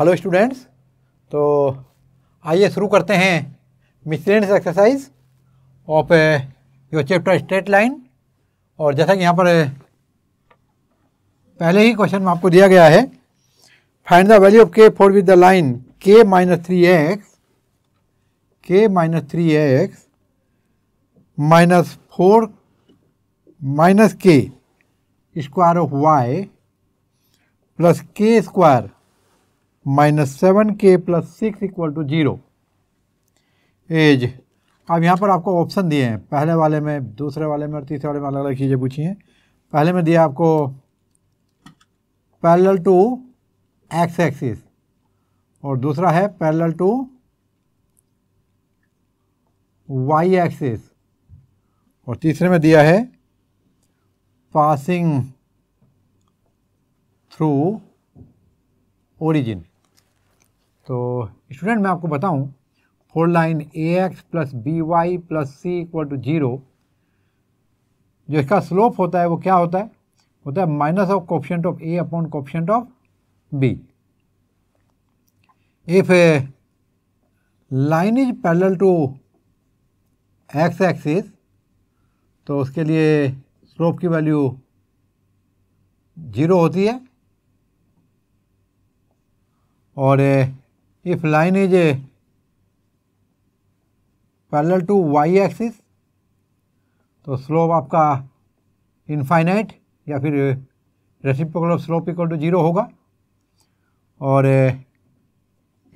Hello students तो आइए शुरू करते हैं miscellaneous exercise of your chapter straight line और जैसा कि यहाँ पर uh, पहले ही क्वेश्चन में आपको दिया गया है find the value of k for with the line k minus three x k minus three x minus four minus k square of y plus k square minus seven k plus six equal to zero as अब यहाँ पर आपको option दिए हैं पहले वाले में दूसरे वाले में और तीसरे वाले में अलग अलग चीज़ें पूछी हैं पहले में दिया आपको पैरेलल टू एक्स एक्सिस और दूसरा है पैरेलल टू वाई एक्सिस और तीसरे में दिया है पासिंग थ्रू ओरिजिन तो स्टूडेंट मैं आपको बताऊं for line a x plus B Y plus C equal to zero जो इसका स्लोप होता है वो क्या होता है होता है minus of coefficient of a upon coefficient of b if line is parallel to x axis तो उसके लिए स्लोप की वैल्यू जीरो होती है और if line is a parallel to y axis तो स्लोप आपका इनफाइनाइट या फिर reciprocal of slope equal to zero होगा और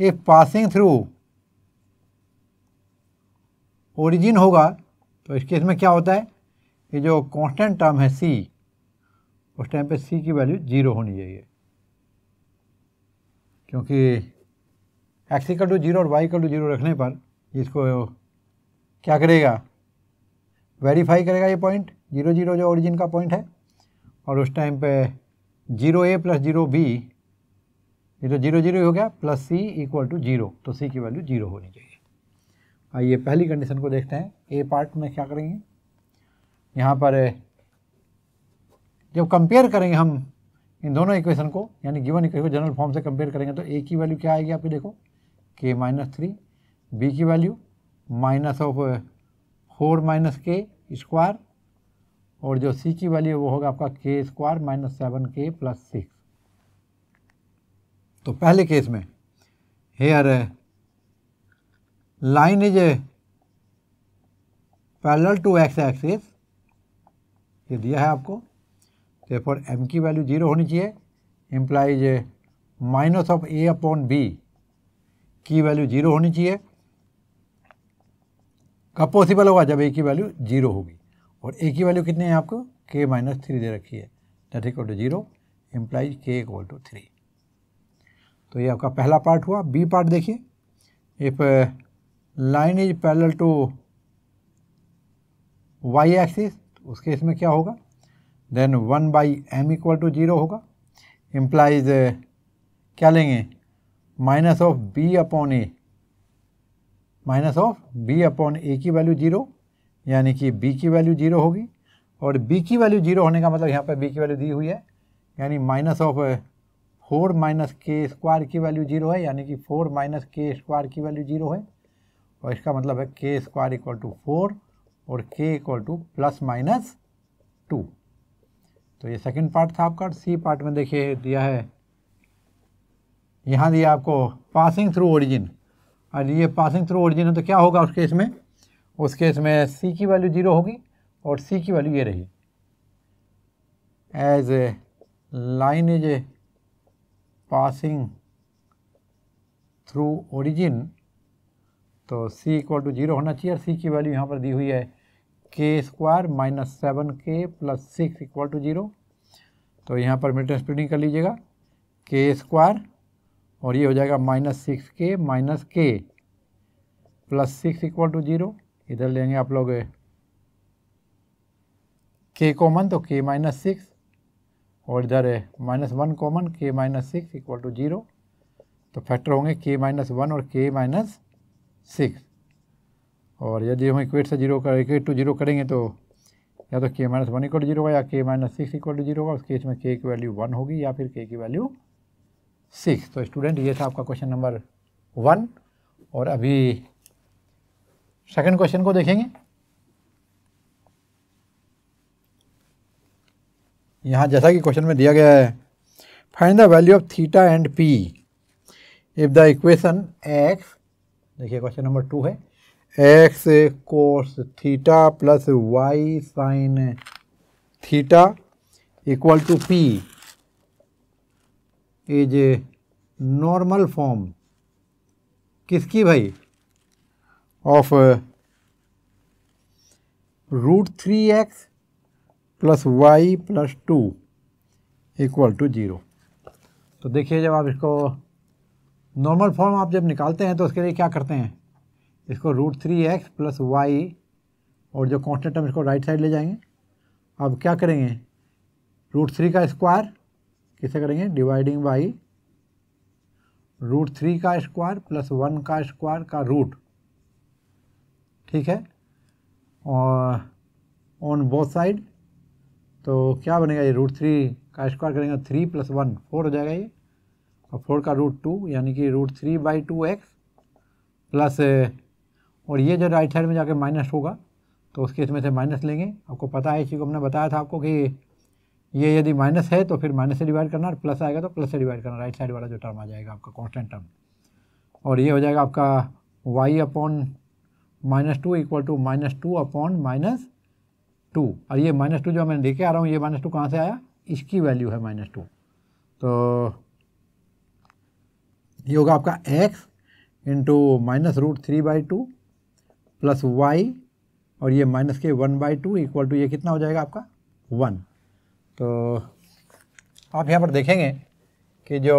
इफ पासिंग थ्रू ओरिजिन होगा तो इस केस में क्या होता है ये जो कांस्टेंट टर्म है सी उस टाइम पे सी की वैल्यू जीरो होनी चाहिए क्योंकि एक्स इक्वल टू जीरो और वाई इक्वल टू जीरो रखने पर इसको क्या करेगा वेरीफाई करेगा ये पॉइंट जीरो जीरो जो ओरिजिन का पॉइंट है और उस टाइम पे zero A plus zero B ये तो जीरो जीरो हो गया plus C equal to zero तो सी की वैल्यू जीरो होनी चाहिए आइए पहली कंडीशन को देखते हैं ए पार्ट में क्या करेंगे यहाँ पर जब कंपेयर करेंगे हम इन दोनों इक्वेशन को यानी गिवन इक्वेशन को जनरल फॉर्म से कंपेयर करेंगे तो ए की वैल्यू क्या आएगी आपकी देखो के माइनस थ्री बी की value minus of four minus k square और जो सी की वैल्यू वो होगा आपका के square minus seven k plus six तो पहले केस में hair line is parallel to x axis ये दिया है आपको तो फॉर एम की वैल्यू जीरो होनी चाहिए implies minus of a upon B की वैल्यू जीरो होनी चाहिए कब पॉसिबल होगा जब ए की वैल्यू जीरो होगी और ए की वैल्यू कितनी है आपको के माइनस थ्री दे रखी है that equal to zero implies k equal to three तो ये आपका पहला पार्ट हुआ बी पार्ट देखिए if line is parallel to y axis उस केस में क्या होगा then one by m equal to zero होगा इम्प्लाइज uh, क्या लेंगे minus of b upon a minus of b upon a की वैल्यू जीरो यानी कि बी की वैल्यू जीरो होगी और बी की वैल्यू जीरो होने का मतलब यहाँ पर बी की वैल्यू दी हुई है यानी minus of four minus k square की वैल्यू जीरो है यानी कि फोर माइनस के स्क्वायर की वैल्यू जीरो है और इसका मतलब है k square equal to four और k equal to plus minus two तो ये सेकंड पार्ट था आपका सी पार्ट में देखिए दिया है यहाँ दिया आपको पासिंग थ्रू ओरिजिन और ये पासिंग थ्रू ओरिजिन है तो क्या होगा उस केस में उस केस में सी की वैल्यू जीरो होगी और सी की वैल्यू ये रही as a line is a passing through origin तो सी इक्वल टू जीरो होना चाहिए और सी की वैल्यू यहाँ पर दी हुई है k square minus seven k plus six equal to zero तो यहाँ पर मिल्टन स्प्लिटिंग कर लीजिएगा के स्क्वायर और ये हो जाएगा minus six k minus k plus six equal to zero इधर लेंगे आप लोग के कॉमन तो के माइनस सिक्स और इधर है minus one common k minus six equal to zero तो फैक्टर होंगे के माइनस वन और के माइनस सिक्स और यदि हम इक्वेट से जीरो कर इक्वेट टू जीरो करेंगे तो या तो के minus one equal to zero होगा या k minus six equal to zero होगा उस केस में के की वैल्यू वन होगी या फिर के की वैल्यू सिक्स तो स्टूडेंट ये था आपका क्वेश्चन नंबर वन और अभी सेकंड क्वेश्चन को देखेंगे यहाँ जैसा कि क्वेश्चन में दिया गया है find the value of theta and p if the equation x देखिए क्वेश्चन नंबर टू है x cos theta plus y sign theta equal to p is a normal form किसकी भाई of root three x plus y plus two equal to zero तो देखिए जब आप इसको normal form आप जब निकालते हैं तो उसके लिए क्या करते हैं इसको root three x plus y और जो कॉन्स्टेंट हम इसको राइट साइड ले जाएंगे अब क्या करेंगे रूट थ्री का स्क्वायर किसे करेंगे डिवाइडिंग बाई रूट थ्री का स्क्वायर प्लस वन का स्क्वायर का रूट ठीक है और ऑन बोथ साइड तो क्या बनेगा ये रूट थ्री का स्क्वायर करेंगे थ्री प्लस वन फोर हो जाएगा ये और फोर का रूट टू यानी कि root three by two x plus और ये जो राइट साइड में जाके माइनस होगा तो उसके इसमें से माइनस लेंगे आपको पता है इसी को हमने बताया था आपको कि ये यदि माइनस है तो फिर माइनस से डिवाइड करना और प्लस आएगा तो प्लस से डिवाइड करना राइट साइड वाला जो टर्म आ जाएगा आपका कॉन्स्टेंट टर्म और ये हो जाएगा आपका y upon minus two equal to minus two upon minus two और ये माइनस टू जो मैं लेके आ रहा हूँ ये माइनस टू कहाँ से आया इसकी वैल्यू है माइनस टू तो ये होगा आपका x into minus root three by two plus y और ये माइनस के one by two equal to ये कितना हो जाएगा आपका वन तो आप यहाँ पर देखेंगे कि जो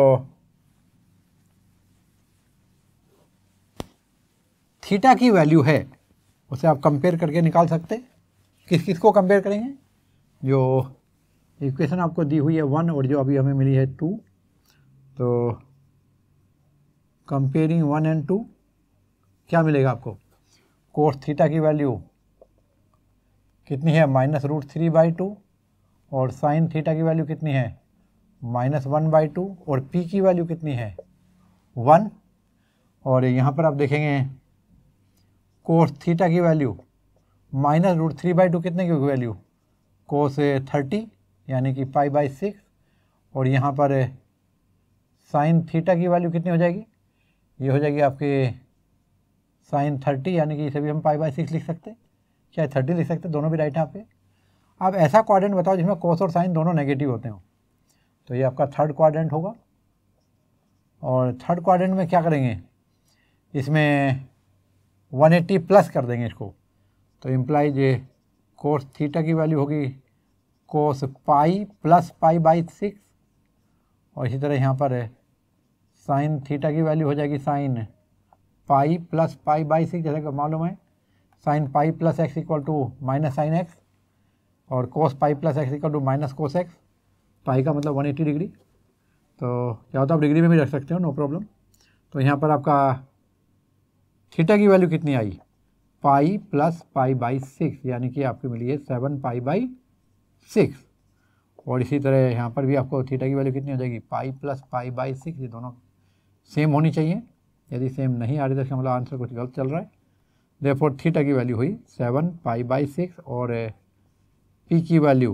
थीटा की वैल्यू है उसे आप कंपेयर करके निकाल सकते किस किस को कंपेयर करेंगे जो इक्वेशन आपको दी हुई है वन और जो अभी हमें मिली है टू तो कंपेयरिंग वन एंड टू क्या मिलेगा आपको कोर्स थीटा की वैल्यू कितनी है minus root three by two और साइन थीटा की वैल्यू कितनी है माइनस वन बाई टू और पी की वैल्यू कितनी है वन और यहाँ पर आप देखेंगे कोस थीटा की value minus root three by two कितने की वैल्यू कोस थर्टी यानी कि पाई बाई सिक्स और यहाँ पर साइन थीटा की वैल्यू कितनी हो जाएगी ये हो जाएगी आपके साइन थर्टी यानी कि इसे भी हम पाई बाई सिक्स लिख सकते हैं चाहे थर्टी लिख सकते दोनों भी राइट हैं आपके अब ऐसा क्वाड्रेंट बताओ जिसमें कोस और साइन दोनों नेगेटिव होते हो तो ये आपका थर्ड क्वाड्रेंट होगा और थर्ड क्वाड्रेंट में क्या करेंगे इसमें 180 प्लस कर देंगे इसको तो इम्प्लाइज ये कोस थीटा की वैल्यू होगी cos pi plus pi by six और इसी तरह यहाँ पर साइन थीटा की वैल्यू हो जाएगी sin pi plus pi by six जैसे मालूम है sin pi plus x equal to minus sin x और cos pi plus x equal to minus cos x pi का मतलब 180 डिग्री तो या तो आप डिग्री में भी रख सकते हो नो प्रॉब्लम तो यहाँ पर आपका थीटा की वैल्यू कितनी आई pi plus pi by six यानी कि आपको मिली है सेवन पाई बाई सिक्स और इसी तरह यहाँ पर भी आपको थीटा की वैल्यू कितनी हो जाएगी pi plus pi by six ये दोनों सेम होनी चाहिए यदि सेम नहीं आ रही तो इसका मतलब आंसर कुछ गलत चल रहा है देर थीटा की वैल्यू हुई सेवन पाई बाई सिक्स और पी की वैल्यू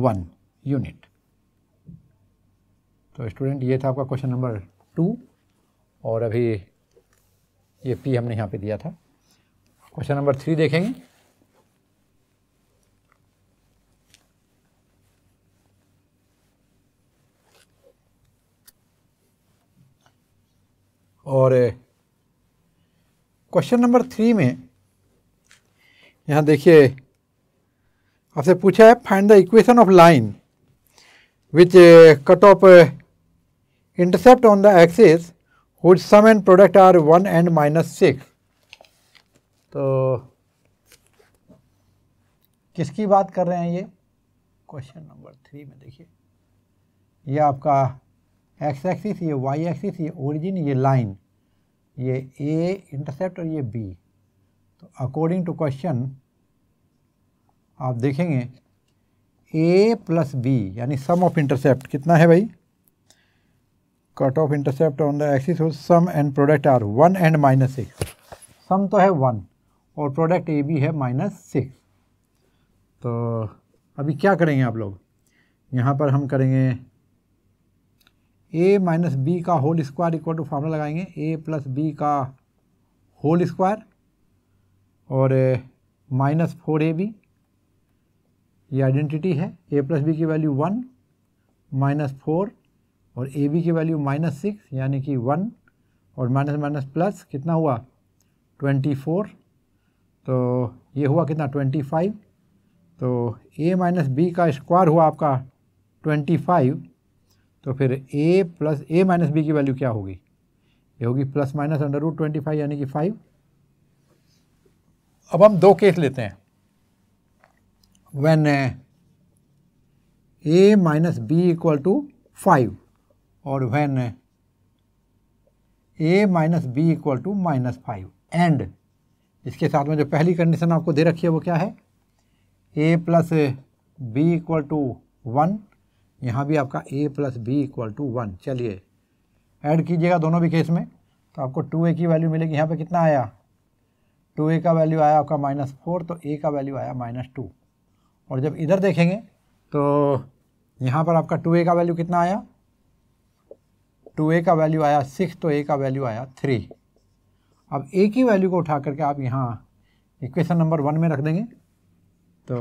वन यूनिट तो स्टूडेंट ये था आपका क्वेश्चन नंबर टू और अभी ये पी हमने यहाँ पे दिया था क्वेश्चन नंबर थ्री देखेंगे और क्वेश्चन नंबर थ्री में यहाँ देखिए आपसे पूछा है find the equation of line which cut off intercept on the axis whose sum and product are one and minus six तो किसकी बात कर रहे हैं ये क्वेश्चन नंबर थ्री में देखिए ये आपका एक्स एक्सिस ये वाई एक्सिस ये ओरिजिन ये लाइन ये ए इंटरसेप्ट और ये बी तो अकॉर्डिंग टू क्वेश्चन आप देखेंगे ए प्लस बी यानी सम ऑफ इंटरसेप्ट कितना है भाई cut off intercept on the axis whose sum and product are one and minus six sum तो है वन और प्रोडक्ट ए बी है माइनस सिक्स तो अभी क्या करेंगे आप लोग यहाँ पर हम करेंगे ए माइनस बी का whole square equal to formula लगाएंगे ए प्लस बी का होल स्क्वायर और माइनस फोर ए बी ये आइडेंटिटी है ए प्लस बी की वैल्यू वन माइनस फोर और ए बी की वैल्यू माइनस सिक्स यानी कि वन और माइनस माइनस प्लस कितना हुआ ट्वेंटी फोर तो ये हुआ कितना ट्वेंटी फाइव तो ए माइनस बी का स्क्वायर हुआ आपका ट्वेंटी फाइव तो फिर a plus a minus b की वैल्यू क्या होगी ये होगी plus minus under root twenty five यानी कि फाइव अब हम दो केस लेते हैं when uh, a minus b equal to 5 or when uh, a minus b equal to minus five and इसके साथ में जो पहली कंडीशन आपको दे रखी है वो क्या है a plus b equal to one यहाँ भी आपका a plus b equal to one चलिए ऐड कीजिएगा दोनों भी केस में तो आपको टू ए की वैल्यू मिलेगी यहाँ पे कितना आया टू ए का वैल्यू आया आपका माइनस फोर तो ए का वैल्यू आया माइनस टू और जब इधर देखेंगे तो यहाँ पर आपका टू ए का वैल्यू कितना आया टू ए का वैल्यू आया सिक्स तो ए का वैल्यू आया थ्री अब ए की वैल्यू को उठा करके आप यहाँ इक्वेशन नंबर वन में रख देंगे तो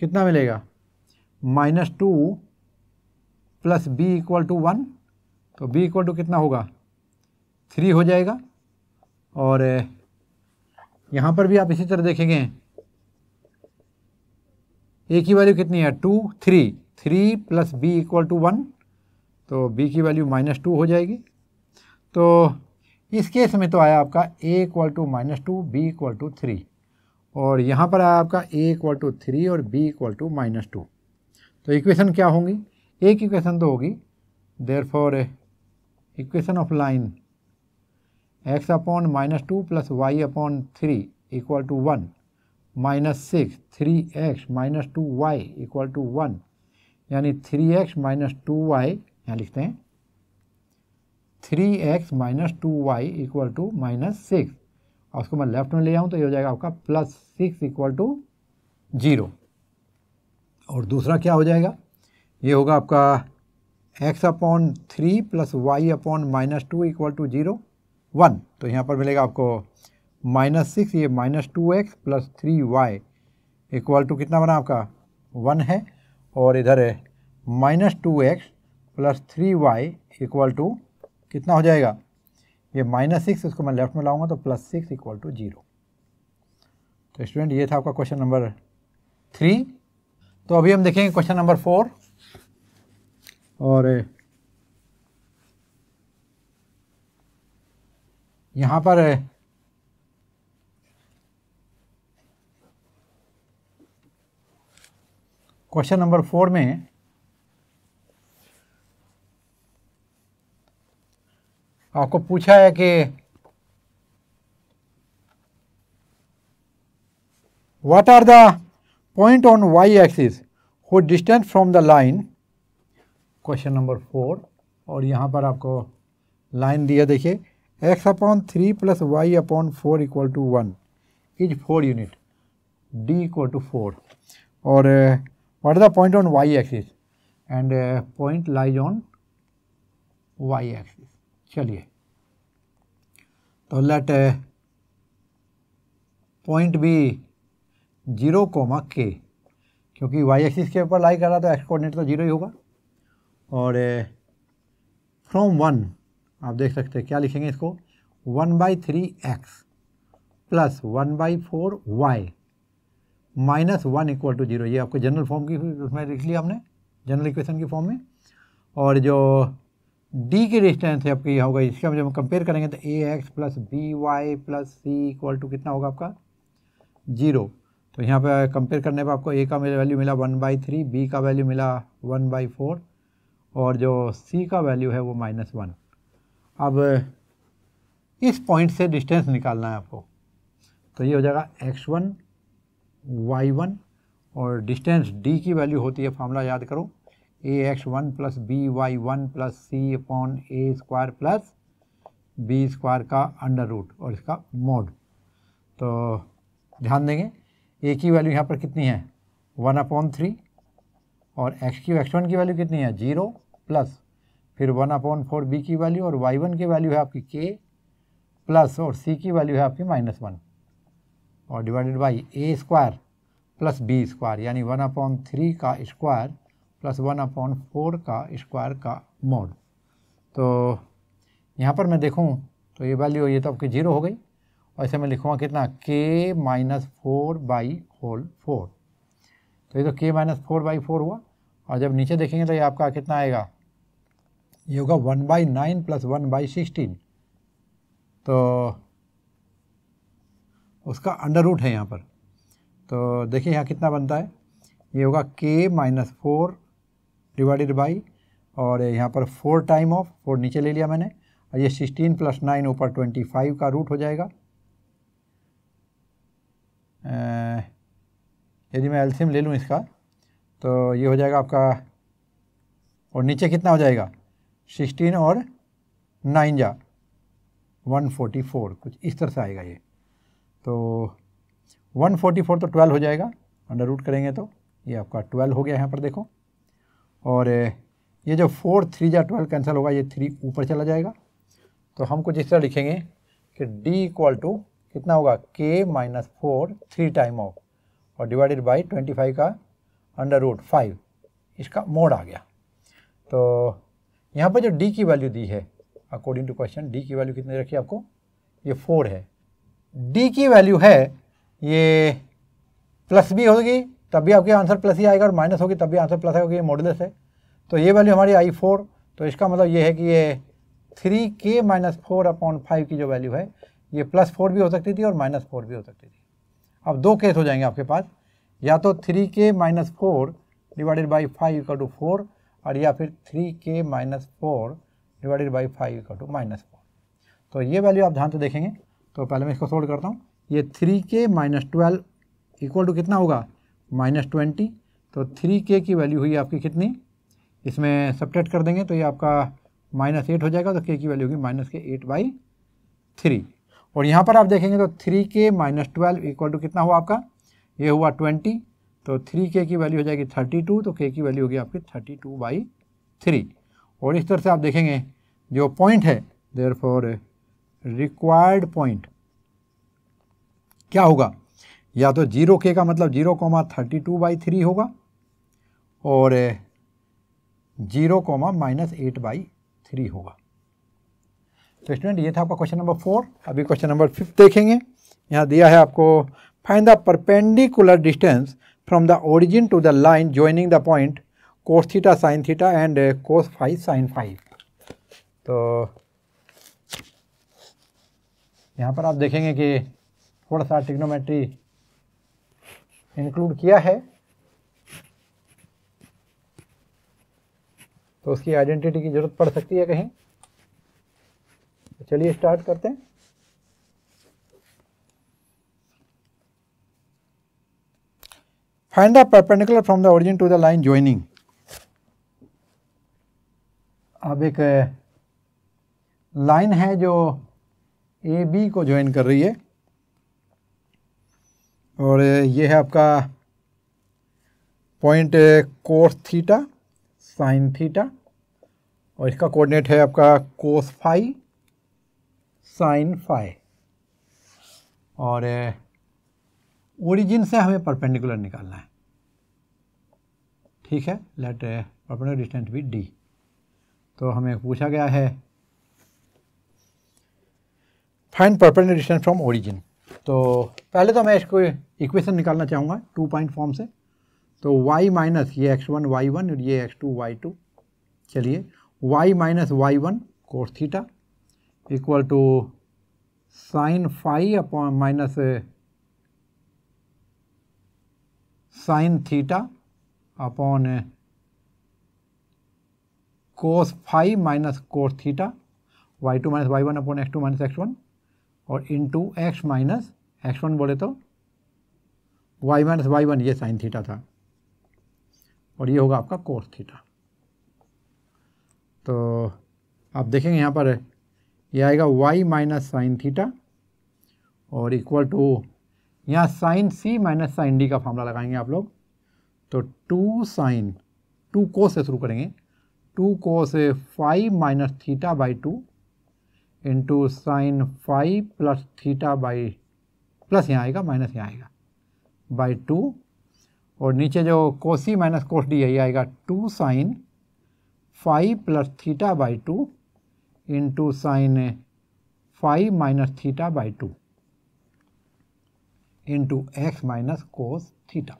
कितना मिलेगा minus two plus b equal to one तो बी इक्वल टू कितना होगा थ्री हो जाएगा और यहाँ पर भी आप इसी तरह देखेंगे ए की वैल्यू कितनी है two three three plus b equal to one तो बी की वैल्यू माइनस टू हो जाएगी तो इस केस में तो आया आपका a equal to minus two b equal to three और यहाँ पर आया आपका ए इक्वल टू थ्री और b equal to minus two तो इक्वेशन क्या होंगी एक इक्वेशन तो होगी therefore equation of line x upon minus two plus y upon three equal to one minus six three x minus two y equal to one यानी three x minus two y यहाँ लिखते हैं three x minus two y equal to minus six और उसको मैं left में ले आऊँ तो ये हो जाएगा आपका plus six equal to zero और दूसरा क्या हो जाएगा ये होगा आपका x upon three plus y upon minus two equal to zero one तो यहाँ पर मिलेगा आपको माइनस सिक्स ये minus two x plus three Y equal to कितना बना आपका वन है और इधर है minus two x plus three Y equal to कितना हो जाएगा ये माइनस सिक्स इसको मैं लेफ्ट में लाऊंगा तो plus six equal to zero तो स्टूडेंट ये था आपका क्वेश्चन नंबर थ्री तो अभी हम देखेंगे क्वेश्चन नंबर फोर और यहाँ पर क्वेश्चन नंबर फोर में आपको पूछा है कि what are the point on y axis who distance from the line question number four और यहाँ पर आपको लाइन दिया देखिए x upon three plus y upon four equal to one is four unit d equal to four और what is the point on y axis and uh, point lies on y axis चलिए तो let point b zero comma k क्योंकि Y axis के ऊपर लाई कर रहा तो x coordinate तो जीरो ही होगा और फ्रॉम uh, वन आप देख सकते हैं क्या लिखेंगे इसको one by three x plus one by four y minus one equal to zero ये आपको जनरल फॉर्म की उसमें लिख लिया हमने जनरल इक्वेशन की फॉर्म में और जो डी की डिस्टेंस है आपकी होगा इसका जब हम कंपेयर करेंगे तो a x plus B Y plus C equal to कितना होगा आपका जीरो तो यहाँ पे कंपेयर करने पे आपको ए का वैल्यू मिला वन बाई थ्री बी का वैल्यू मिला वन बाई फोर और जो सी का वैल्यू है वो माइनस वन अब इस पॉइंट से डिस्टेंस निकालना है आपको तो ये हो जाएगा एक्स वन y1 और डिस्टेंस d की वैल्यू होती है फार्मूला याद करो a x one plus B Y one plus C upon A square plus B square का अंडर रूट और इसका मोड तो ध्यान देंगे ए की वैल्यू यहाँ पर कितनी है वन अपॉन थ्री और एक्स की एक्स वन की वैल्यू कितनी है जीरो प्लस फिर वन अपॉन फोर बी की वैल्यू और वाई वन की वैल्यू है आपकी के प्लस और सी की वैल्यू है आपकी माइनस वन और divided by A square plus B square यानी वन अपॉन थ्री का square plus one upon four का स्क्वायर का मोड तो यहाँ पर मैं देखूँ तो ये वैल्यू ये तो आपकी जीरो हो गई और इसे मैं लिखूँगा कितना k minus four by whole four तो ये तो के माइनस फोर बाई फोर हुआ और जब नीचे देखेंगे तो ये आपका कितना आएगा ये होगा one by nine plus one by sixteen तो उसका अंडर रूट है यहाँ पर तो देखिए यहाँ कितना बनता है ये होगा के माइनस फोर डिवाइडेड बाई और यहाँ पर फोर टाइम ऑफ फोर नीचे ले लिया मैंने और ये सिक्सटीन प्लस नाइन ऊपर ट्वेंटी फाइव का रूट हो जाएगा यदि मैं एल्सीम ले लूँ इसका तो ये हो जाएगा आपका और नीचे कितना हो जाएगा सिक्सटीन और नाइन जा वन फोर्टी फोर कुछ इस तरह से आएगा ये तो 144 तो 12 हो जाएगा अंडर रूट करेंगे तो ये आपका 12 हो गया यहाँ पर देखो और ये जो फोर थ्री या ट्वेल्व कैंसिल होगा ये थ्री ऊपर चला जाएगा तो हम कुछ इस तरह लिखेंगे कि d इक्वल टू कितना होगा k minus four three time of और डिवाइडेड बाई ट्वेंटी फाइव का अंडर रूट फाइव इसका मोड आ गया तो यहाँ पर जो d की वैल्यू दी है अकॉर्डिंग टू क्वेश्चन d की वैल्यू कितनी रखी आपको ये फोर है डी की वैल्यू है ये प्लस भी होगी तब भी आपके आंसर प्लस ही आएगा और माइनस होगी तब भी आंसर प्लस आएगा ये मॉडुलस है तो ये वैल्यू हमारी आई फोर तो इसका मतलब ये है कि ये three k minus four upon five की जो वैल्यू है ये प्लस फोर भी हो सकती थी और माइनस फोर भी हो सकती थी अब दो केस हो जाएंगे आपके पास या तो three k minus four divided by five equal to four और या फिर three k minus four divided by five equal to minus four तो ये वैल्यू आप ध्यान से देखेंगे तो पहले मैं इसको सोल्व करता हूँ ये three k minus twelve equal to कितना होगा माइनस ट्वेंटी तो थ्री के की वैल्यू हुई आपकी कितनी इसमें सब्ट्रैक्ट कर देंगे तो ये आपका माइनस एट हो जाएगा तो के की वैल्यू होगी माइनस के एट बाई थ्री और यहाँ पर आप देखेंगे तो three k minus twelve equal to कितना हुआ आपका ये हुआ ट्वेंटी तो थ्री के की वैल्यू हो जाएगी थर्टी टू तो के की वैल्यू होगी आपकी थर्टी टू बाई थ्री और इस तरह से आप देखेंगे जो पॉइंट है देयर फॉर रिक्वायर्ड पॉइंट क्या होगा या तो जीरो के का मतलब zero comma thirty two by three होगा और zero comma minus eight by three होगा तो स्टूडेंट ये था आपका क्वेश्चन नंबर फोर अभी क्वेश्चन नंबर फिफ्थ देखेंगे यहाँ दिया है आपको find the perpendicular distance from the origin to the line joining the point cos theta sine theta and cos five sine five तो यहाँ पर आप देखेंगे कि थोड़ा सा टिग्नोमेट्री इंक्लूड किया है तो उसकी आइडेंटिटी की ज़रूरत पड़ सकती है कहीं तो चलिए स्टार्ट करते हैं find the perpendicular from the origin to the line joining अब एक लाइन है जो ए बी को ज्वाइन कर रही है और ये है आपका point cos theta sine theta और इसका कोऑर्डिनेट है आपका कोस फाई साइन फाई और ओरिजिन से हमें परपेंडिकुलर निकालना है ठीक है let perpendicular distance be d तो हमें पूछा गया है find perpendicular distance from origin तो पहले तो मैं इसको इक्वेशन निकालना चाहूँगा टू पॉइंट फॉर्म से तो y माइनस ये x1 वन वाई वन और ये x2 y2 चलिए y minus Y one cos theta equal to sine five upon minus sine theta upon cos phi minus cos theta y two minus Y one upon x two minus x one और into x minus x one बोले तो Y minus Y one ये sine theta था और ये होगा आपका कोस theta तो आप देखेंगे यहाँ पर ये आएगा वाई माइनस साइन थीटा और इक्वल टू यहाँ sine c minus sine d का फार्मूला लगाएंगे आप लोग तो टू साइन टू कोस से शुरू करेंगे two cos five minus theta by two into sine five plus theta by plus यहाँ आएगा माइनस यहाँ आएगा बाई टू और नीचे जो कोसी माइनस कोस डी यही आएगा two sine five plus theta by two into sine five minus theta by two into x minus cos theta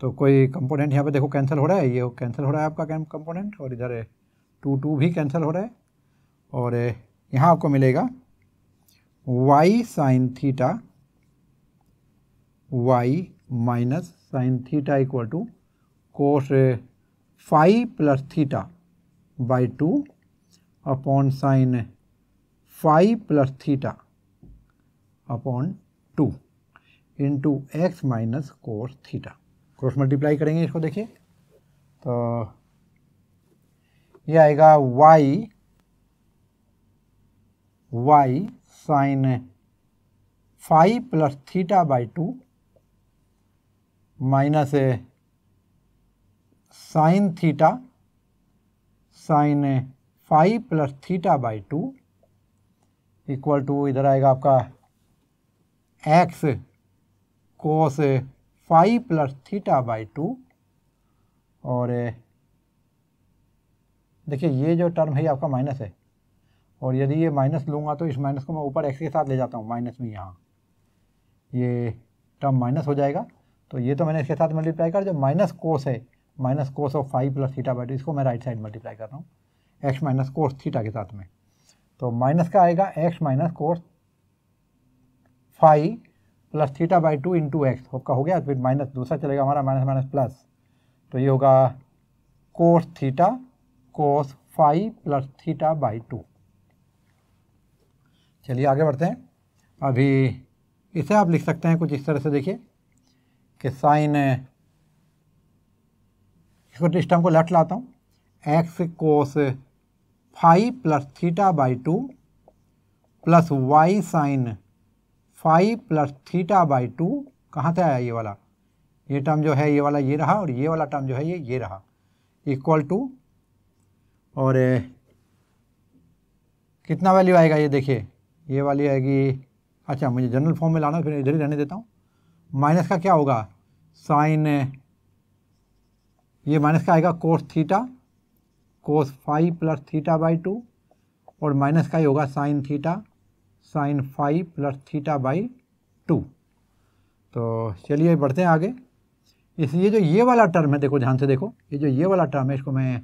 तो कोई कंपोनेंट यहाँ पे देखो कैंसिल हो रहा है ये कैंसिल हो रहा है आपका कंपोनेंट और इधर टू टू भी कैंसिल हो रहा है और यहाँ आपको मिलेगा y sign theta y minus sine theta equal to cos five plus theta by two upon sine five plus theta upon two into x minus cos theta cross multiply करेंगे इसको देखिए तो ये आएगा y y sine five plus theta by two minus sine theta sine five plus theta by two equal to इधर आएगा आपका x cos five plus theta by two और देखिए ये जो टर्म है ये आपका माइनस है और यदि ये माइनस लूँगा तो इस माइनस को मैं ऊपर एक्स के साथ ले जाता हूँ माइनस में यहाँ ये टर्म माइनस हो जाएगा तो ये तो मैंने इसके साथ मल्टीप्लाई कर जो माइनस कोस है minus cos of five plus theta by two इसको मैं राइट साइड मल्टीप्लाई कर रहा हूँ एक्स माइनस कोस थीटा के साथ में तो माइनस का आएगा x minus cos five plus theta by two into x का हो गया फिर माइनस दूसरा चलेगा हमारा माइनस माइनस प्लस तो ये होगा cos theta cos five plus theta by two चलिए आगे बढ़ते हैं अभी इसे आप लिख सकते हैं कुछ इस तरह से देखिए कि साइन इस टर्म को लेफ्ट लाता हूँ x cos five plus theta by two plus y sine five plus theta by two कहाँ से आया ये वाला ये टर्म जो है ये वाला ये रहा और ये वाला टर्म जो है ये ये रहा इक्वल टू और कितना वैल्यू आएगा ये देखिए ये वाली आएगी अच्छा मुझे जनरल फॉर्म में लाना फिर इधर ही रहने देता हूँ माइनस का क्या होगा साइन ये माइनस का आएगा cos theta cos five plus theta by two और माइनस का ही होगा sine theta sine five plus theta by two तो चलिए बढ़ते हैं आगे इस ये जो ये वाला टर्म है देखो ध्यान से देखो ये जो ये वाला टर्म है इसको मैं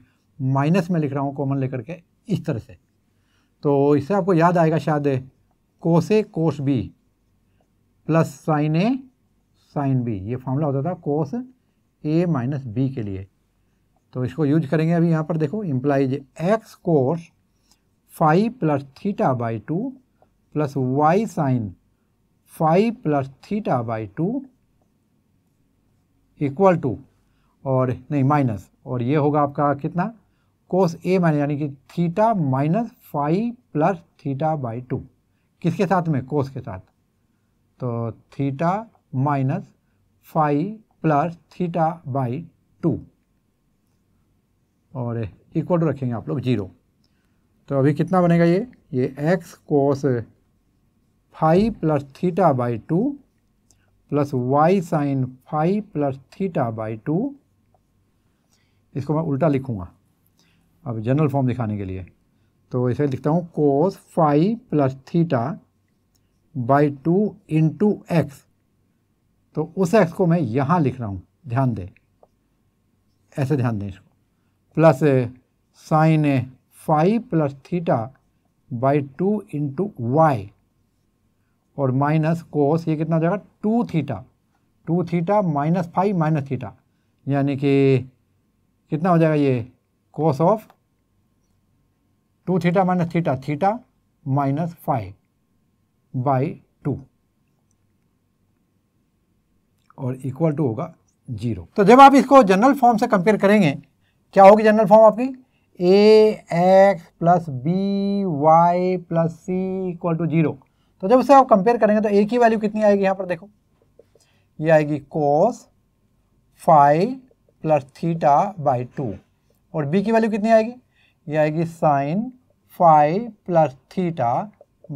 माइनस में लिख रहा हूँ कॉमन लेकर के इस तरह से तो इससे आपको याद आएगा शायद cos a cos b plus sine a sine b ये फॉर्मूला होता था कोस ए माइनस बी के लिए तो इसको यूज करेंगे अभी यहाँ पर देखो implies x cos five plus theta by two plus y sine five plus theta by two equal to और नहीं माइनस और ये होगा आपका कितना कोस ए माइनस यानी कि theta minus five plus theta by two किसके साथ में कोस के साथ तो theta minus five plus theta by two और इक्वल टू रखेंगे आप लोग जीरो तो अभी कितना बनेगा ये ये x cos five plus theta by two plus y sine five plus theta by two इसको मैं उल्टा लिखूंगा अब जनरल फॉर्म दिखाने के लिए तो ऐसे लिखता हूँ cos five plus theta by two into x तो उस एक्स को मैं यहाँ लिख रहा हूँ ध्यान दें ऐसे ध्यान दें इसको plus sine five plus theta by two into y और माइनस कोस ये कितना हो जाएगा two theta two theta minus five minus theta यानी कि कितना हो जाएगा ये cos of 2 theta minus theta theta minus phi by 2 और इक्वल टू होगा जीरो तो जब आप इसको जनरल फॉर्म से कंपेयर करेंगे क्या होगी जनरल फॉर्म आपकी a x plus B Y plus C equal to zero तो जब उसे आप कंपेयर करेंगे तो ए की वैल्यू कितनी आएगी यहां पर देखो ये आएगी कोस five plus theta by two और बी की वैल्यू कितनी आएगी ये आएगी sign five plus theta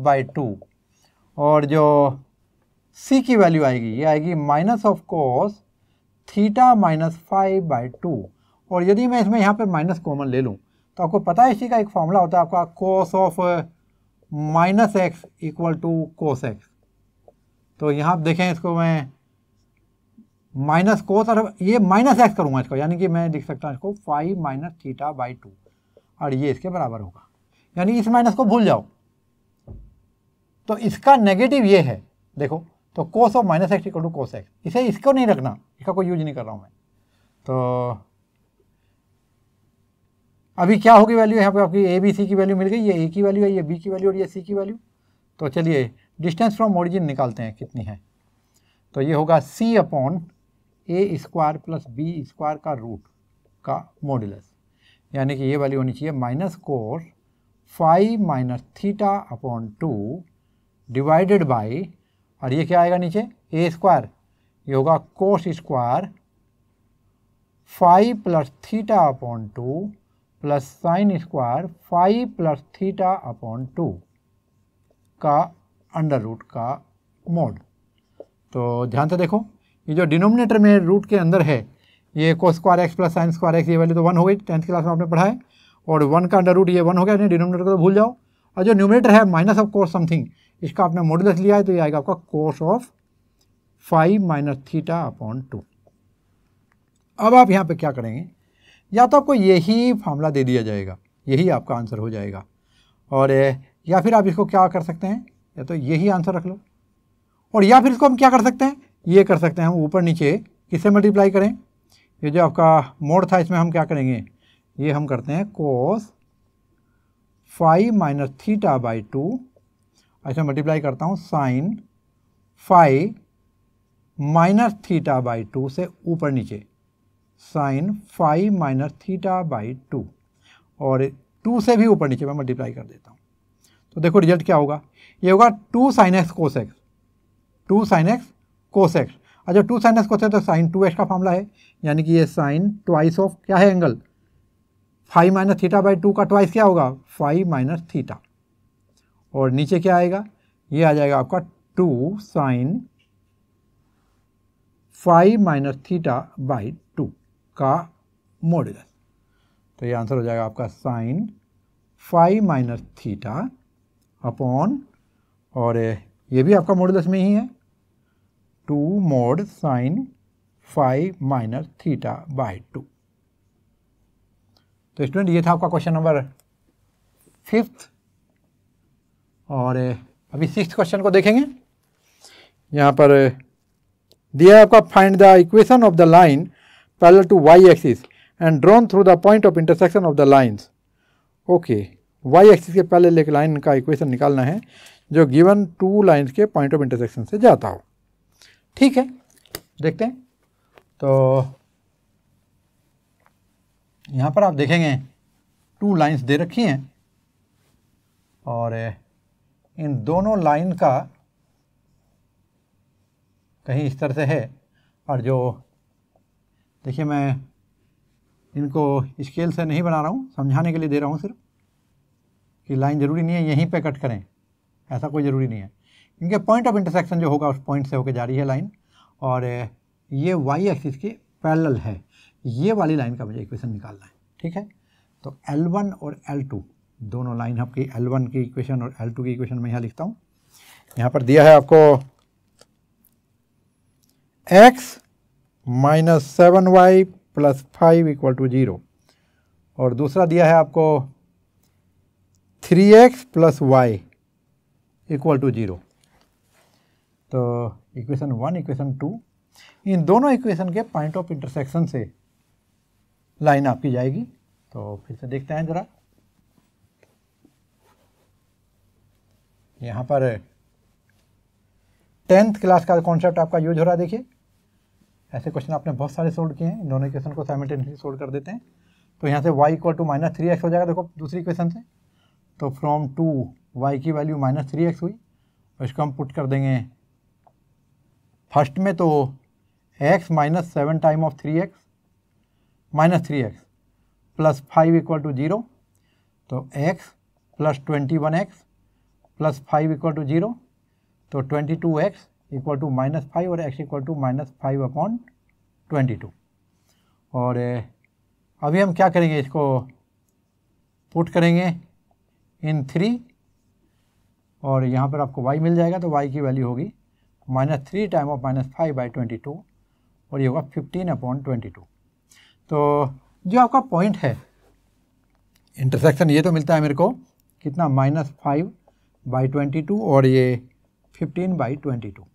by two और जो सी की वैल्यू आएगी ये आएगी minus of cos theta minus five by two और यदि मैं इसमें यहाँ पर माइनस कॉमन ले लूँ तो आपको पता है इसी का एक फॉर्मूला होता है आपका cos of minus x equal to cos x तो यहाँ देखें इसको मैं माइनस कोस और ये माइनस एक्स करूँगा इसको यानी कि मैं लिख सकता हूँ इसको five minus theta by two और ये इसके बराबर होगा यानी इस माइनस को भूल जाओ तो इसका नेगेटिव ये है देखो तो cos of minus x equal to cos x इसे इसको नहीं रखना इसका कोई यूज नहीं कर रहा हूँ मैं तो अभी क्या होगी वैल्यू यहाँ पे आपकी ए बी सी की वैल्यू मिल गई ये ए की वैल्यू है ये बी की वैल्यू और ये सी की वैल्यू तो चलिए डिस्टेंस फ्रॉम ओरिजिन निकालते हैं कितनी है तो ये होगा सी अपॉन ए स्क्वायर प्लस बी स्क्वायर का रूट का मॉडुलस यानी कि ये वाली होनी चाहिए minus cos five minus theta upon two divided by और ये क्या आएगा नीचे ए स्क्वायर ये होगा cos square five plus theta upon two plus sign square five plus theta upon two का अंडर रूट का मोड तो ध्यान से देखो ये जो डिनोमिनेटर में रूट के अंदर है ये cos square x plus sign square x ये वैल्यू तो वन हो गई टेंथ क्लास में आपने पढ़ा है और वन का अंडर रूट ये वन हो गया यानी डिनोमिनेटर को तो भूल जाओ और जो न्यूमिनेटर है माइनस ऑफ कोर्स समथिंग इसका आपने मॉडुलस लिया है तो ये आएगा आपका cos of five minus theta upon two अब आप यहाँ पर क्या करेंगे या तो आपको यही फार्मूला दे दिया जाएगा यही आपका आंसर हो जाएगा और या फिर आप इसको क्या कर सकते हैं या तो यही आंसर रख लो और या फिर इसको हम क्या कर सकते हैं ये कर सकते हैं हम ऊपर नीचे किसे मल्टीप्लाई करें ये जो आपका मोड था इसमें हम क्या करेंगे ये हम करते हैं cos five minus theta by two ऐसे मल्टीप्लाई करता हूँ sine five minus theta by two से ऊपर नीचे sine five minus theta by two और टू से भी ऊपर नीचे मैं मल्टीप्लाई कर देता हूँ तो देखो रिजल्ट क्या होगा ये होगा two sine x cos x two sine x cos x अच्छा टू साइन एक्स है तो साइन टू एक्स का फॉर्मला है यानी कि ये साइन ट्वाइस ऑफ क्या है angle five minus theta by two का ट्वाइस क्या होगा फाइव माइनस थीटा और नीचे क्या आएगा ये आ जाएगा आपका two sine five minus theta by two का मॉड्यूलस तो ये आंसर हो जाएगा आपका sine five minus theta upon और ये भी आपका मॉड्यूलस में ही है two mod sine five minus theta by two तो स्टूडेंट ये था आपका क्वेश्चन नंबर फिफ्थ और अभी सिक्स क्वेश्चन को देखेंगे यहां पर दिया आपका find the equation of the line parallel to y axis and drawn through the point of intersection of the lines okay y axis के पहले एक लाइन का इक्वेशन निकालना है जो गिवन टू लाइंस के पॉइंट ऑफ इंटरसेक्शन से जाता हो ठीक है देखते हैं तो यहाँ पर आप देखेंगे टू लाइंस दे रखी हैं और इन दोनों लाइन का कहीं इस तरह से है और जो देखिए मैं इनको स्केल से नहीं बना रहा हूँ समझाने के लिए दे रहा हूँ सिर्फ कि लाइन ज़रूरी नहीं है यहीं पे कट करें ऐसा कोई ज़रूरी नहीं है इनके पॉइंट ऑफ इंटरसेक्शन जो होगा उस पॉइंट से होकर जा रही है लाइन और ये वाई एक्सिस के पैरेलल है ये वाली लाइन का मुझे इक्वेशन निकालना है ठीक है तो L1 और L2 दोनों लाइन आपकी L1 की इक्वेशन और L2 की इक्वेशन मैं यहाँ लिखता हूँ यहाँ पर दिया है आपको x minus seven y plus five equal to zero और दूसरा दिया है आपको three x plus Y equal to zero तो इक्वेशन वन इक्वेशन टू इन दोनों इक्वेशन के पॉइंट ऑफ इंटरसेक्शन से लाइन आपकी जाएगी तो फिर से देखते हैं ज़रा यहाँ पर टेंथ क्लास का कॉन्सेप्ट आपका यूज हो रहा है देखिए ऐसे क्वेश्चन आपने बहुत सारे सोल्व किए हैं इन दोनों क्वेश्चन को साइमल्टेनियसली सोल्व कर देते हैं तो यहाँ से y equal to minus three x हो जाएगा देखो दूसरी क्वेश्चन से तो फ्रॉम टू वाई की वैल्यू माइनस थ्री एक्स हुई और तो इसको हम पुट कर देंगे फर्स्ट में तो x minus seven time of three x minus three x plus five equal to zero तो x plus twenty one x plus five equal to zero तो twenty two x equal to minus five और x equal to minus five upon twenty two और अभी हम क्या करेंगे इसको put करेंगे इन थ्री और यहाँ पर आपको y मिल जाएगा तो y की वैल्यू होगी minus three time of minus five by twenty two और ये होगा फिफ्टीन अपॉन ट्वेंटी टू तो जो आपका पॉइंट है इंटरसेक्शन ये तो मिलता है मेरे को कितना minus five by twenty two और ये फिफ्टीन बाई ट्वेंटी टू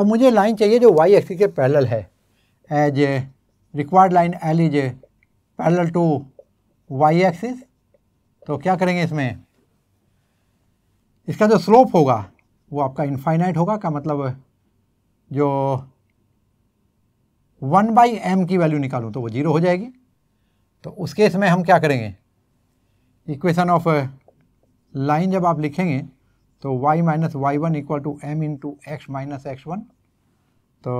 अब मुझे लाइन चाहिए जो वाई एक्सी के पैरेलल है as a required line L is a parallel to y axis तो क्या करेंगे इसमें इसका जो स्लोप होगा वो आपका इनफाइनाइट होगा का मतलब जो वन बाई एम की वैल्यू निकालूँ तो वो जीरो हो जाएगी तो उस केस में हम क्या करेंगे इक्वेशन ऑफ लाइन जब आप लिखेंगे तो y minus Y one equal to M into x minus x one तो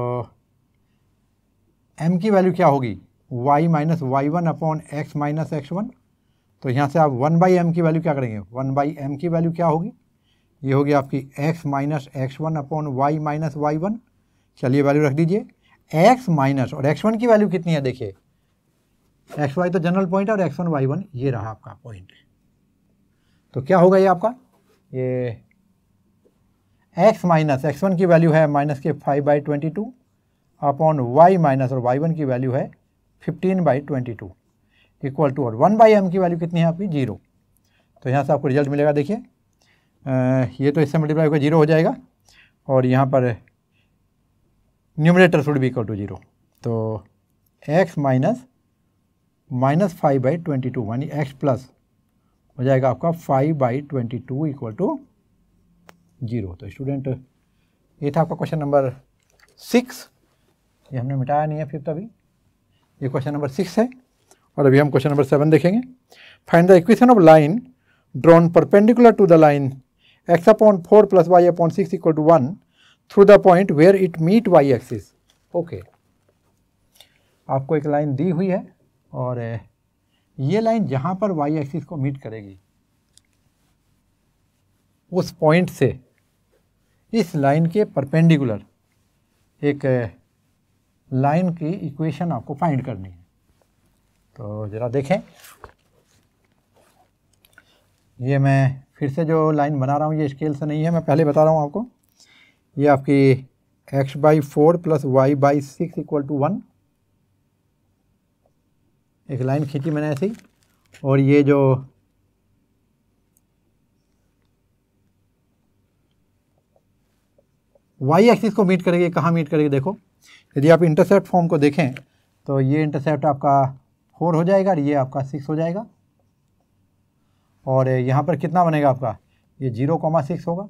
m की वैल्यू क्या होगी y minus Y one upon x minus x one तो यहाँ से आप वन बाई एम की वैल्यू क्या करेंगे वन बाई एम की वैल्यू क्या होगी ये होगी आपकी x minus x one upon Y minus Y one चलिए वैल्यू रख दीजिए x माइनस और x1 वन की वैल्यू कितनी है देखिए एक्स वाई तो जनरल पॉइंट है और एक्स वन वाई वन ये रहा आपका पॉइंट तो क्या होगा ये आपका ये x माइनस एक्स वन की वैल्यू है माइनस के five by twenty two upon Y minus और वाई वन की वैल्यू है fifteen by twenty two equal to और वन बाई एम की वैल्यू कितनी है आपकी जीरो तो यहाँ से आपको रिजल्ट मिलेगा देखिए ये तो इससे मल्टीप्लाई होकर जीरो हो जाएगा और यहाँ पर न्यूमरेटर शुड भी इक्वल टू जीरो तो x minus minus five by twenty two यानी एक्स प्लस हो जाएगा आपका five by twenty two equal to zero तो स्टूडेंट ये था आपका क्वेश्चन नंबर सिक्स ये हमने मिटाया नहीं है फिफ्थ अभी ये क्वेश्चन नंबर सिक्स है और अभी हम क्वेश्चन नंबर सेवन देखेंगे find the equation of line drawn perpendicular to the line x upon 4 plus y upon 6 equal to 1 through the point where it meet y axis okay okay. आपको एक line दी हुई है और ये line जहां पर y एक्सिस को मीट करेगी उस पॉइंट से इस लाइन के परपेंडिकुलर एक लाइन की इक्वेशन आपको फाइंड करनी है तो ज़रा देखें ये मैं फिर से जो लाइन बना रहा हूँ ये स्केल से नहीं है मैं पहले बता रहा हूँ आपको ये आपकी x by four plus y by six equal to one एक लाइन खींची मैंने ऐसी और ये जो वाई एक्सिस को मीट करेगी कहाँ मीट करेगी देखो यदि आप इंटरसेप्ट फॉर्म को देखें तो ये इंटरसेप्ट आपका फोर हो जाएगा और ये आपका सिक्स हो जाएगा और यहाँ पर कितना बनेगा आपका ये जीरो कॉमा सिक्स होगा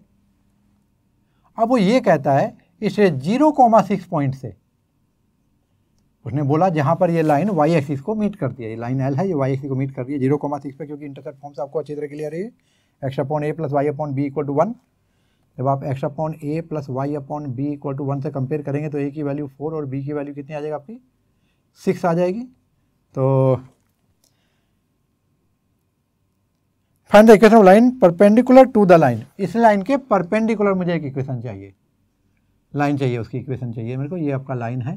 अब वो ये कहता है इस जीरो कॉमा सिक्स पॉइंट से उसने बोला जहाँ पर ये लाइन वाई एक्सिस को मीट करती है ये लाइन एल है ये वाई एक्सिस को मीट कर रही है जीरो कॉमा सिक्स पर क्योंकि इंटरसेप्ट फॉर्म्स आपको अच्छी तरह क्लियर है x upon a plus y upon b equal to one जब आप x upon a plus y upon b equal to one से कंपेयर करेंगे तो ए की वैल्यू फोर और बी की वैल्यू कितनी आ जाएगी आपकी सिक्स आ जाएगी तो find the equation of line perpendicular to the line इस लाइन के परपेंडिकुलर मुझे एक इक्वेशन चाहिए लाइन चाहिए उसकी इक्वेशन चाहिए मेरे को ये आपका लाइन है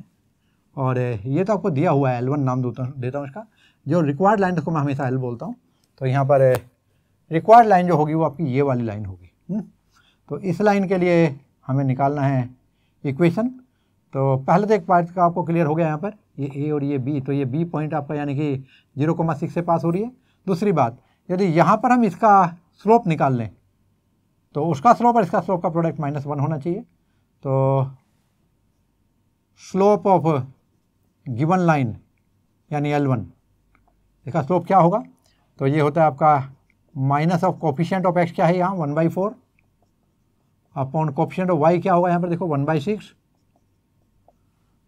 और ये तो आपको दिया हुआ है एल वन नाम देता हूँ देता हूँ इसका जो रिक्वायर्ड लाइन उसको मैं हमेशा एल बोलता हूँ तो यहाँ पर रिक्वायर्ड लाइन जो होगी वो आपकी ये वाली लाइन होगी हम्म? तो इस लाइन के लिए हमें निकालना है इक्वेशन तो पहले तो एक पार्ट का आपको क्लियर हो गया यहाँ पर ये ए और ये बी तो ये बी पॉइंट आपका यानी कि जीरो कोमा सिक्स से पास हो रही है दूसरी बात यदि यहाँ पर हम इसका स्लोप निकाल लें तो उसका स्लोप और इसका स्लोप का प्रोडक्ट माइनस वन होना चाहिए तो स्लोप ऑफ गिवन लाइन यानी एल वन इसका स्लोप क्या होगा तो ये होता है आपका minus of coefficient of x क्या है यहाँ one by four upon coefficient of y क्या होगा यहाँ पर देखो वन बाई सिक्स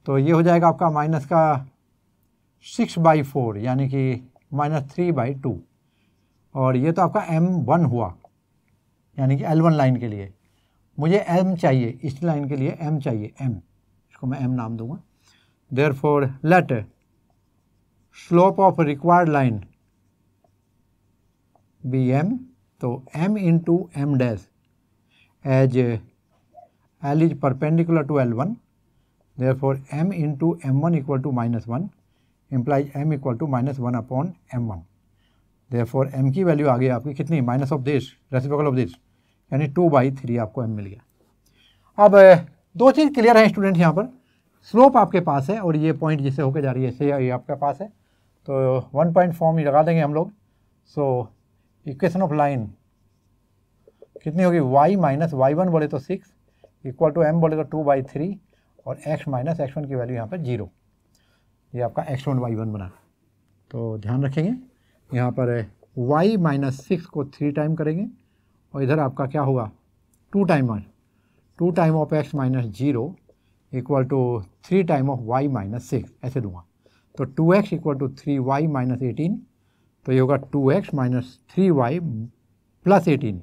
तो ये हो जाएगा आपका माइनस का सिक्स बाई फोर यानी कि माइनस थ्री बाई टू और ये तो आपका एम वन हुआ यानी कि एल वन लाइन के लिए मुझे एम चाहिए इस लाइन के लिए एम चाहिए एम इसको मैं एम नाम दूंगा therefore let slope of required line be m तो m into m dash as L is perpendicular to L one therefore m into m one equal to minus one m equal to minus one upon m one therefore m की value आ गई आपकी कितनी minus of this reciprocal of this यानी two by three आपको m मिल गया अब दो चीज़ क्लियर है स्टूडेंट यहाँ पर स्लोप आपके पास है और ये पॉइंट जिससे होकर जा रही है ऐसे ये आपके पास है तो वन पॉइंट फॉर्म लगा देंगे हम लोग सो इक्वेशन ऑफ लाइन कितनी होगी y माइनस वाई वन बोले तो सिक्स इक्वल टू एम बोले तो टू बाई थ्री और x माइनस एक्स वन की वैल्यू यहाँ पर जीरो ये आपका एक्स वन वाई वन बना तो ध्यान रखेंगे यहाँ पर है y माइनस सिक्स को थ्री टाइम करेंगे और इधर आपका क्या होगा two time one two time of x minus zero equal to three time of y minus six ऐसे दूंगा तो two x equal to three y minus eighteen तो ये होगा two x minus three y plus eighteen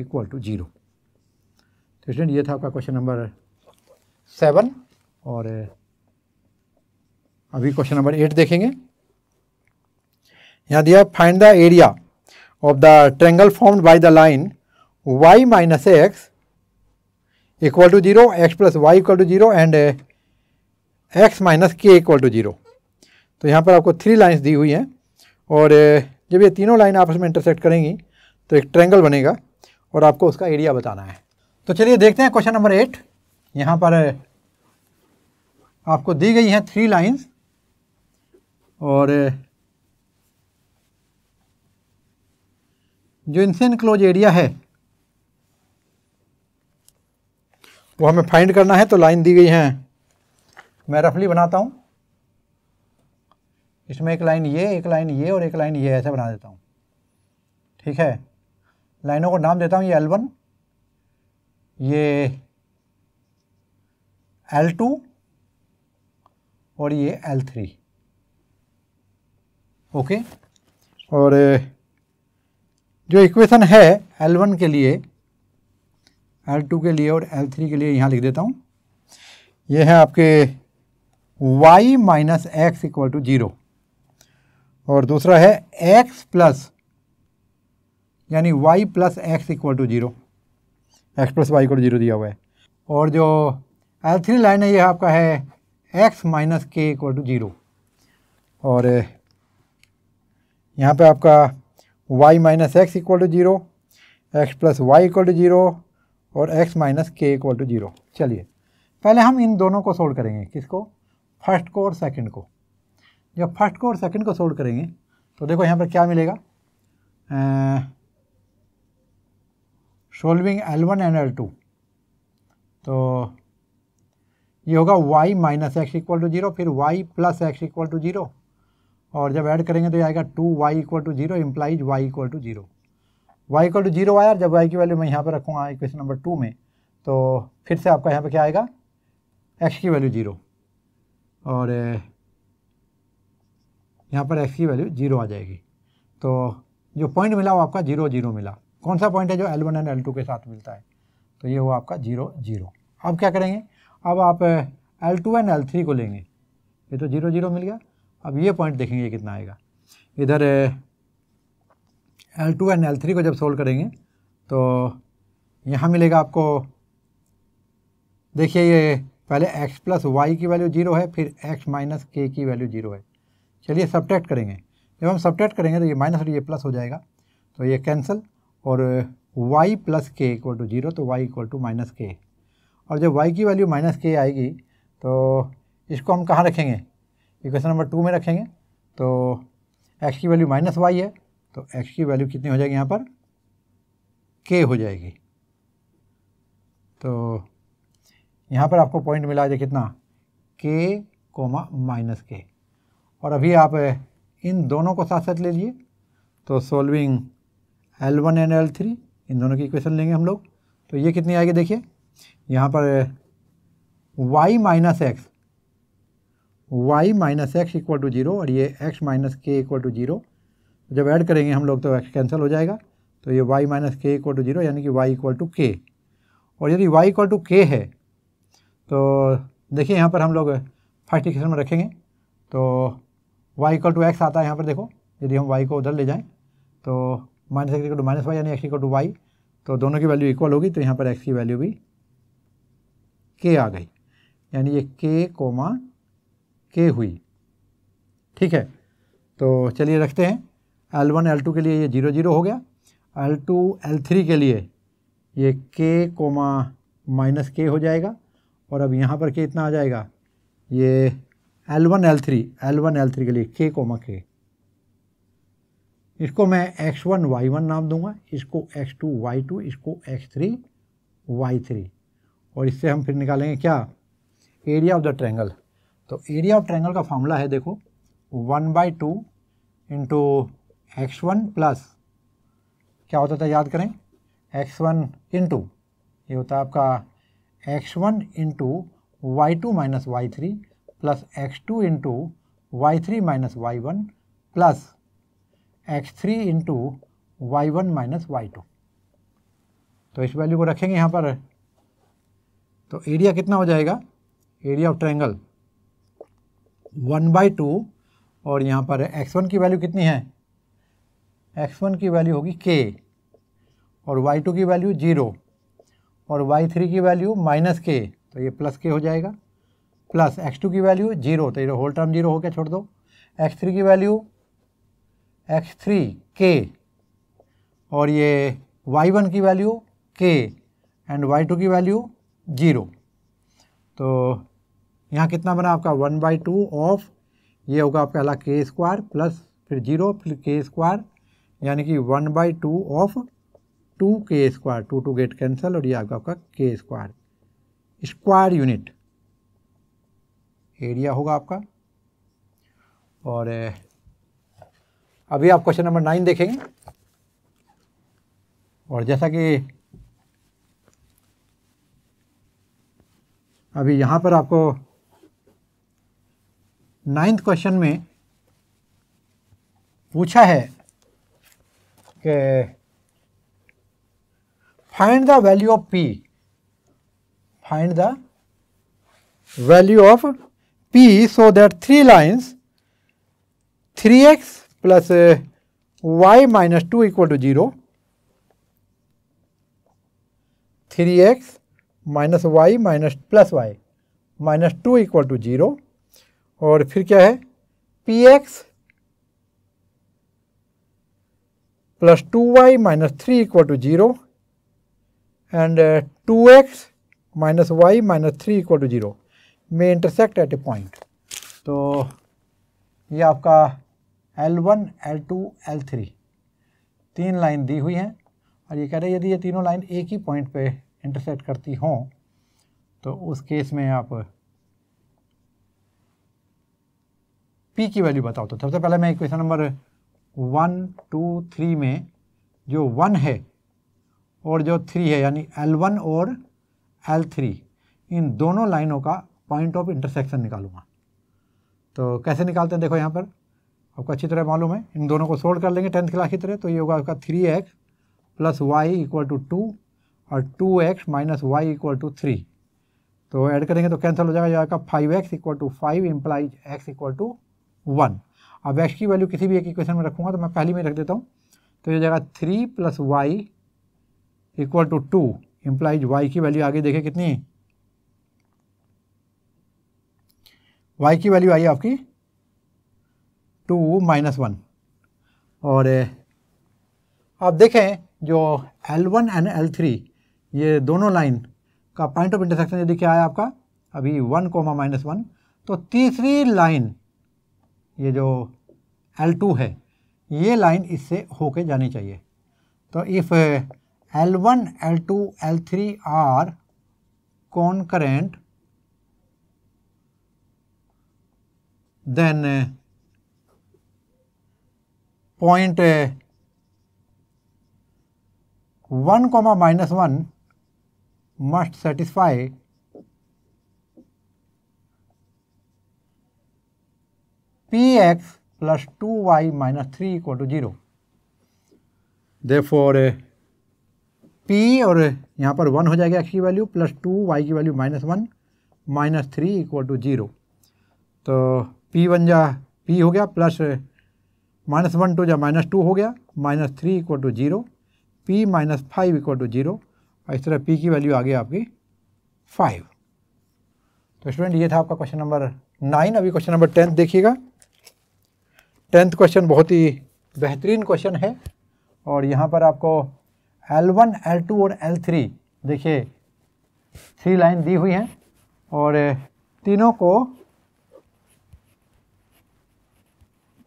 equal to zero तो student ये था आपका क्वेश्चन नंबर सेवन और अभी क्वेश्चन नंबर एट देखेंगे यहाँ दिया find the area of the triangle form by the line y minus x equal to zero x plus Y equal to zero and x minus के equal to zero तो यहाँ पर आपको three lines दी हुई हैं और uh, जब ये तीनों लाइन आपस में इंटरसेक्ट करेंगी तो एक ट्रेंगल बनेगा और आपको उसका एरिया बताना है तो चलिए देखते हैं क्वेश्चन नंबर एट यहाँ पर uh, आपको दी गई हैं थ्री लाइंस और uh, जो इनसे इनक्लोज एरिया है वो हमें फाइंड करना है तो लाइन दी गई है मैं रफली बनाता हूँ इसमें एक लाइन ये एक लाइन ये और एक लाइन ये ऐसे बना देता हूँ ठीक है लाइनों को नाम देता हूँ ये एल वन ये एल टू और ये एल थ्री ओके और जो इक्वेशन है एल वन के लिए एल टू के लिए और एल थ्री के लिए यहाँ लिख देता हूँ ये है आपके y minus x equal to zero और दूसरा है x प्लस यानी y plus x equal to zero x plus Y equal zero दिया हुआ है और जो एल थ्री लाइन है ये आपका है x माइनस के इक्वल टू जीरो और यहाँ पे आपका Y minus x equal to zero x plus Y equal to zero और एक्स माइनस के इक्वल टू जीरो चलिए पहले हम इन दोनों को सोल्व करेंगे किसको फर्स्ट को और सेकंड को जब फर्स्ट को और सेकंड को सोल्व करेंगे तो देखो यहाँ पर क्या मिलेगा solving L one and L two तो ये होगा y minus x equal to zero फिर y plus x equal to zero और जब ऐड करेंगे तो ये आएगा two y equal to zero implies y equal to zero y equal to zero आया जब वाई की वैल्यू मैं यहाँ पर रखूँगा इक्वेशन नंबर टू में तो फिर से आपका यहाँ पर क्या आएगा एक्स की वैल्यू ज़ीरो और eh, यहाँ पर एक्स की वैल्यू ज़ीरो आ जाएगी तो जो पॉइंट मिला वो आपका ज़ीरो ज़ीरो मिला कौन सा पॉइंट है जो L one and L two के साथ मिलता है तो ये हुआ आपका जीरो जीरो अब क्या करेंगे अब आप L two and L three को लेंगे ये तो जीरो जीरो मिल गया अब ये पॉइंट देखेंगे कितना आएगा इधर L two and L three को जब सोल्व करेंगे तो यहाँ मिलेगा आपको देखिए ये पहले x प्लस वाई की वैल्यू जीरो है फिर x माइनस के की वैल्यू जीरो है चलिए सब्ट्रैक्ट करेंगे जब हम सब्ट्रैक्ट करेंगे तो ये माइनस और ये प्लस हो जाएगा तो ये कैंसिल और y plus k equal to zero तो y equal to minus k और जब y की वैल्यू माइनस के आएगी तो इसको हम कहाँ रखेंगे इक्वेशन नंबर टू में रखेंगे तो एक्स की वैल्यू माइनस वाई है तो एक्स की वैल्यू कितनी हो जाएगी यहाँ पर के हो जाएगी तो यहाँ पर आपको पॉइंट मिला जाए कितना के कोमा माइनस के और अभी आप इन दोनों को साथ साथ ले लीजिए तो solving L one and L three इन दोनों की इक्वेशन लेंगे हम लोग तो ये कितनी आएगी देखिए यहाँ पर y minus x Y minus x equal to zero और ये एक्स माइनस के इक्वल टू जीरो जब ऐड करेंगे हम लोग तो एक्स कैंसिल हो जाएगा तो ये वाई माइनस के इक्वल टू जीरो यानी कि वाई इक्वल टू के और यदि वाई इक्वल टू के है तो देखिए यहाँ पर हम लोग फर्स्ट इक्वेशन में रखेंगे तो वाई इक्वल टू एक्स आता है यहाँ पर देखो यदि हम वाई को उधर ले जाएँ तो minus x equal to minus y यानी एक्स इक्वल टू वाई तो दोनों की वैल्यू इक्वल होगी तो यहाँ पर एक्स की वैल्यू भी के आ गई यानी ये के कोमा के हुई ठीक है तो चलिए रखते हैं एल वन एल टू के लिए ये जीरो जीरो हो गया एल टू एल थ्री के लिए ये के कोमा माइनस के हो जाएगा और अब यहाँ पर के इतना आ जाएगा ये L one L three L one L three के लिए के कोमा के इसको मैं एक्स वन वाई वन नाम दूंगा इसको एक्स टू वाई टू इसको एक्स थ्री वाई थ्री और इससे हम फिर निकालेंगे क्या एरिया ऑफ द ट्रैंगल तो एरिया ऑफ ट्रायंगल का फॉर्मूला है देखो one by two into x one plus क्या होता था याद करें एक्स वन इंटू ये होता है आपका x one into y two minus y three plus x two into y three minus Y one plus x three into y one minus y two तो इस वैल्यू को रखेंगे यहाँ पर तो एरिया कितना हो जाएगा area of triangle one by two और यहाँ पर एक्स वन की वैल्यू कितनी है एक्स वन की वैल्यू होगी के और वाई टू की वैल्यू जीरो और वाई थ्री की वैल्यू माइनस के तो ये प्लस के हो जाएगा प्लस एक्स टू की वैल्यू जीरो तो ये होल टर्म जीरो होकर छोड़ दो एक्स थ्री की वैल्यू एक्स थ्री के और ये वाई वन की value k and y two की वैल्यू जीरो तो यहाँ कितना बना आपका वन बाई टू ऑफ ये होगा आपका पहला के स्क्वायर प्लस फिर जीरो फिर के स्क्वायर यानी कि one by two of two k square two two get cancel और ये आपका आपका के स्क्वायर स्क्वायर यूनिट एरिया होगा आपका और अभी आप क्वेश्चन नंबर नाइन देखेंगे और जैसा कि अभी यहाँ पर आपको नाइन्थ क्वेश्चन में पूछा है कि find the value of p find the value of p so that three lines three x plus Y minus two equal to zero three x minus y minus plus Y minus two equal to zero और फिर क्या है p x plus two Y minus three equal to zero and two x minus y minus three equal to zero में intersect at a point तो ये आपका L one L two L three तीन line दी हुई हैं और ये कह रहे हैं यदि ये तीनों लाइन एक ही पॉइंट पे इंटरसेक्ट करती हों तो उस केस में आप पी की वैल्यू बताओ तो सबसे पहले मैं question number one two three में जो वन है और जो थ्री है यानी एल वन और एल थ्री इन दोनों लाइनों का पॉइंट ऑफ इंटरसेक्शन निकालूंगा तो कैसे निकालते हैं देखो यहाँ पर आपको अच्छी तरह मालूम है इन दोनों को सोल्व कर लेंगे टेंथ क्लास की तरह तो ये होगा आपका three x plus Y equal to two और two x minus y equal to three तो ऐड करेंगे तो कैंसिल हो जाएगा आपका five x equal to five implies x equal to one अब एक्स की वैल्यू किसी भी एक इक्वेशन में रखूँगा तो मैं पहली में रख देता हूँ तो ये जगह three plus Y equal to two implies y की वैल्यू आगे देखे कितनी वाई की वैल्यू आई आपकी टू माइनस वन और आप देखें जो L one and L three ये दोनों लाइन का पॉइंट ऑफ इंटरसेक्शन यदि क्या है आपका अभी वन कोमा माइनस वन तो तीसरी लाइन ये जो एल टू है ये लाइन इससे होके जानी चाहिए तो if L one L two L three are concurrent current then point one comma minus one must satisfy p x plus two Y minus three equal to zero therefore p और uh, यहाँ पर one हो जाएगा x की value plus two y की value minus one minus three equal to zero तो p one जा p हो गया प्लस माइनस वन टू जा माइनस टू हो गया minus three equal to zero p minus five equal to zero और इस तरह पी की वैल्यू आ गई आपकी फाइव तो स्टूडेंट ये था आपका क्वेश्चन नंबर नाइन अभी क्वेश्चन नंबर टेंथ देखिएगा टेंथ क्वेश्चन बहुत ही बेहतरीन क्वेश्चन है और यहाँ पर आपको L1, L2 और L3 देखिए थ्री लाइन दी हुई हैं और तीनों को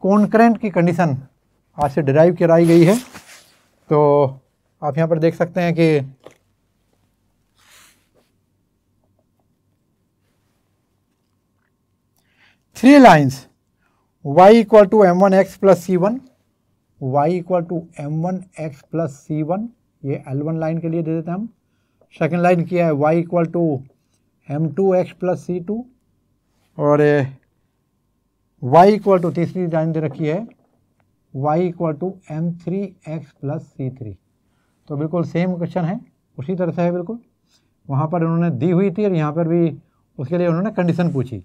कॉन्करेंट की कंडीशन आज से डिराइव कराई गई है तो आप यहाँ पर देख सकते हैं कि three lines y equal to m one x plus c one y equal to m one x plus c one ये एल वन लाइन के लिए दे देते हैं हम सेकेंड लाइन किया है y equal to m two x plus c two और Y equal to तीसरी लाइन दे रखी है y equal to m three x plus c three तो बिल्कुल सेम क्वेश्चन है उसी तरह से है बिल्कुल वहाँ पर उन्होंने दी हुई थी और यहाँ पर भी उसके लिए उन्होंने कंडीशन पूछी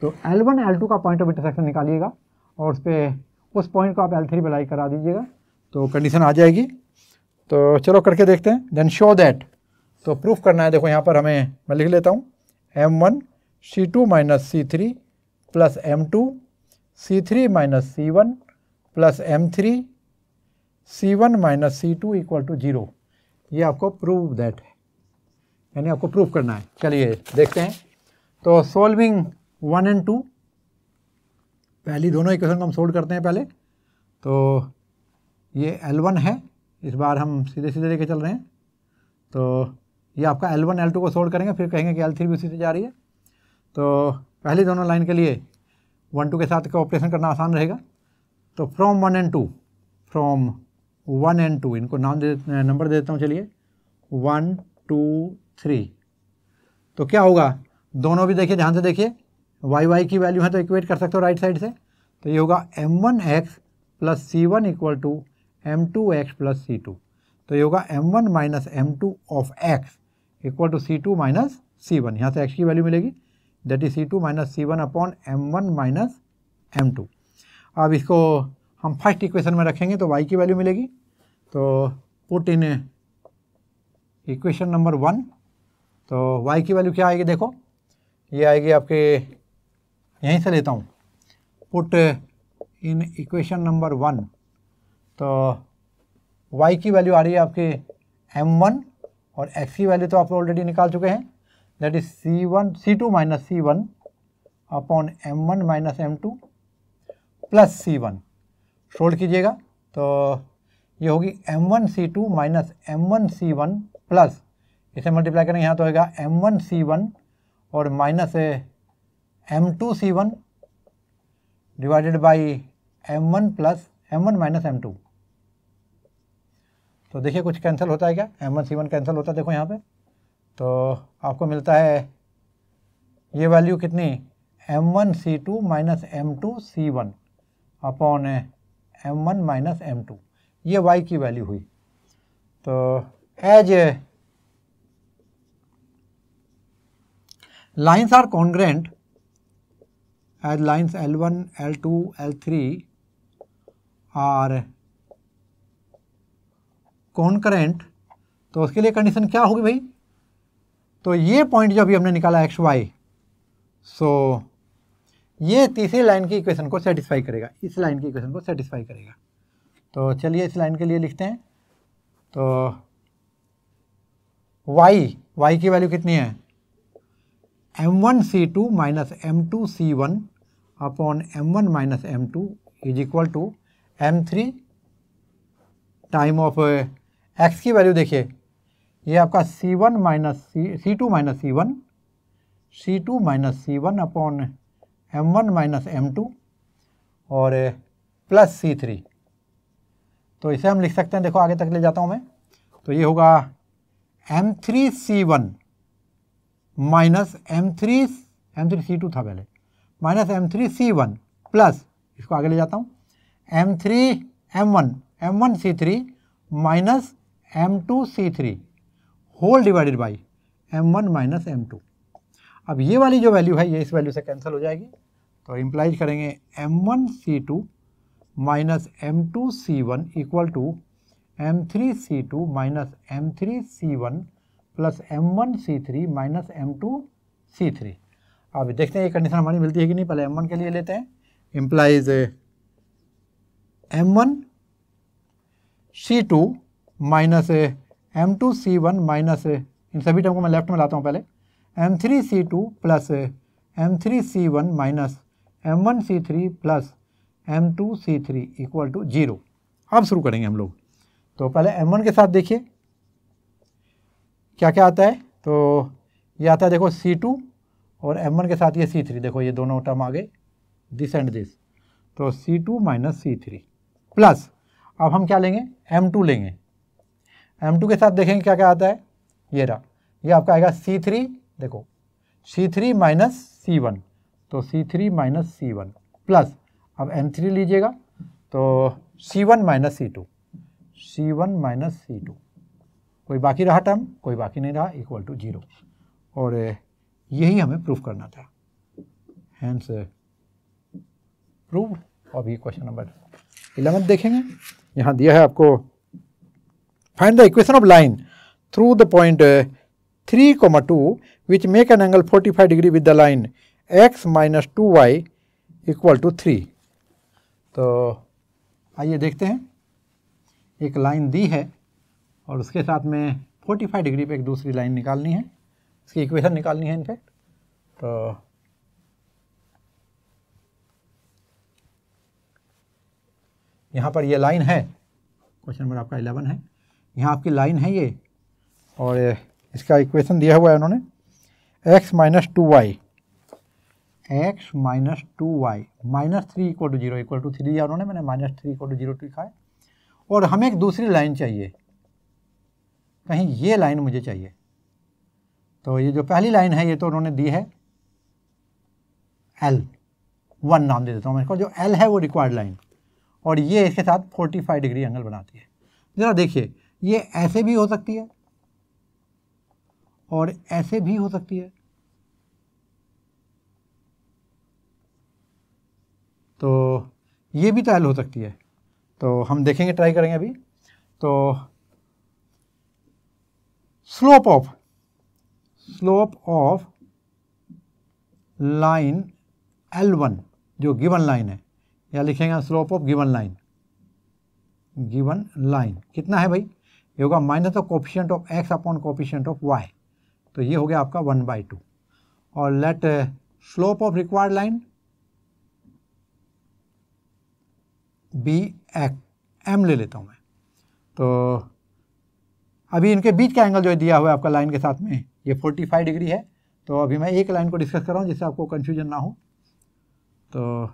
तो L1 L2 का पॉइंट ऑफ इंटरसेक्शन निकालिएगा और उस पर उस पॉइंट को आप L3 थ्री बलाई करा दीजिएगा तो कंडीशन आ जाएगी तो चलो करके देखते हैं देन शो दैट तो प्रूफ करना है देखो यहाँ पर हमें मैं लिख लेता हूँ m one c two minus c three plus m two c three minus c one plus m three c one minus c two equal to zero ये आपको प्रूव दैट है यानी आपको प्रूफ करना है चलिए देखते हैं तो सोल्विंग वन एंड टू पहली दोनों इक्वेशन को हम सोल्व करते हैं पहले तो ये एल वन है इस बार हम सीधे सीधे लेके चल रहे हैं तो ये आपका एल वन एल टू को सोल्व करेंगे फिर कहेंगे कि एल थ्री भी उसी से जा रही है तो पहली दोनों लाइन के लिए वन टू के साथ का ऑपरेशन करना आसान रहेगा तो from one and two from one and two इनको नाम दे नंबर दे देता हूँ चलिए वन टू थ्री तो क्या होगा दोनों भी देखिए ध्यान से देखिए वाई वाई की वैल्यू है तो इक्वेट कर सकते हो राइट साइड से तो ये होगा m one x plus c one equal to m two x plus c two तो ये होगा m one minus M two of x equal to c two minus c one यहाँ से एक्स की वैल्यू मिलेगी that is c two minus c one upon m one minus M two अब इसको हम फर्स्ट इक्वेशन में रखेंगे तो वाई की वैल्यू मिलेगी तो put in equation number one तो वाई की वैल्यू क्या आएगी देखो ये आएगी आपके यहीं से लेता हूँ put in equation number one तो y की वैल्यू आ रही है आपके m1 और x की वैल्यू तो आप ऑलरेडी निकाल चुके हैं that is c1 one c two minus c one upon m one minus M two plus c one should कीजिएगा तो ये होगी m one c two minus m one c one plus इसे मल्टीप्लाई करेंगे यहाँ तो होगा एम वन सी वन और minus M two c one divided by m one plus m one minus M two तो देखिए कुछ कैंसिल होता है क्या M one c one cancel होता है देखो यहाँ पे तो आपको मिलता है ये वैल्यू कितनी m one c two minus M two c one upon m one minus M two ये वाई की वैल्यू हुई तो as a lines are congruent as lines L1, L2, L3 are concurrent, तो उसके लिए कंडीशन क्या होगी भाई तो ये पॉइंट जो अभी हमने निकाला एक्स वाई सो ये तीसरी लाइन की इक्वेशन को सेटिस्फाई करेगा इस लाइन की इक्वेशन को सेटिस्फाई करेगा तो चलिए इस लाइन के लिए लिखते हैं तो वाई वाई की वैल्यू कितनी है m one c two minus M two c one upon m one minus M two is equal to m three time of x की वैल्यू देखिए ये आपका c one minus c c two minus c one c two minus c one upon m one minus M two और plus c three तो इसे हम लिख सकते हैं देखो आगे तक ले जाता हूँ मैं तो ये होगा m three c one minus m three m three c two था पहले minus m three c one plus इसको आगे ले जाता हूँ m three m one m one c three minus M two c three whole divided by m one minus M two अब ये वाली जो वैल्यू है ये इस वैल्यू से कैंसिल हो जाएगी तो इम्प्लाइज करेंगे m one c two minus M two c one equal to m three c two minus m three c one plus m one c three minus M two c three अब देखते हैं ये condition हमारी मिलती है कि नहीं पहले एम वन के लिए लेते हैं implies m one c two minus M two c one minus इन सभी टर्म को मैं लेफ्ट में लाता हूँ पहले m three c two plus m three c one minus m one c three plus m two c three equal to zero अब शुरू करेंगे हम लोग तो पहले एम वन के साथ देखिए क्या क्या आता है तो ये आता है देखो सी टू और एम वन के साथ ये सी थ्री देखो ये दोनों टर्म आ गए दिस एंड दिस तो c two minus c three plus अब हम क्या लेंगे एम टू लेंगे एम टू के साथ देखेंगे क्या क्या आता है ये रहा ये आपका आएगा सी थ्री देखो c three minus c one तो c three minus c one plus अब एम थ्री लीजिएगा तो c one minus c two c one minus c two कोई बाकी रहा टर्म कोई बाकी नहीं रहा इक्वल टू जीरो और यही हमें प्रूफ करना था हैंस प्रूव और ये क्वेश्चन नंबर इलेवन देखेंगे यहाँ दिया है आपको find the equation of line through the point three comma two which make an angle forty five degree with the line x minus two y equal to three तो आइए देखते हैं एक लाइन दी है और उसके साथ में 45 डिग्री पे एक दूसरी लाइन निकालनी है इसकी इक्वेशन निकालनी है इनफैक्ट तो यहाँ पर ये लाइन है क्वेश्चन नंबर आपका इलेवन है यहाँ आपकी लाइन है ये और इसका इक्वेशन दिया हुआ है उन्होंने x minus two y x minus two Y minus three equal to zero equal to three दिया उन्होंने मैंने minus three equal to zero लिखा है और हमें एक दूसरी लाइन चाहिए कहीं ये लाइन मुझे चाहिए तो ये जो पहली लाइन है ये तो उन्होंने दी है एल वन नाम दे देता हूँ मैं इसको जो एल है वो रिक्वायर्ड लाइन और ये इसके साथ 45 डिग्री एंगल बनाती है ज़रा देखिए ये ऐसे भी हो सकती है और ऐसे भी हो सकती है तो ये भी तो एल हो सकती है तो हम देखेंगे ट्राई करेंगे अभी तो slope of slope of line L1 जो गिवन लाइन है या लिखेंगे slope of given line given line कितना है भाई ये होगा minus the coefficient of x upon coefficient of y तो ये हो गया आपका वन बाई टू और let slope of required line be x m ले लेता हूँ मैं तो अभी इनके बीच का एंगल जो दिया हुआ है आपका लाइन के साथ में ये 45 डिग्री है तो अभी मैं एक लाइन को डिस्कस कर रहा हूँ जिससे आपको कन्फ्यूजन ना हो तो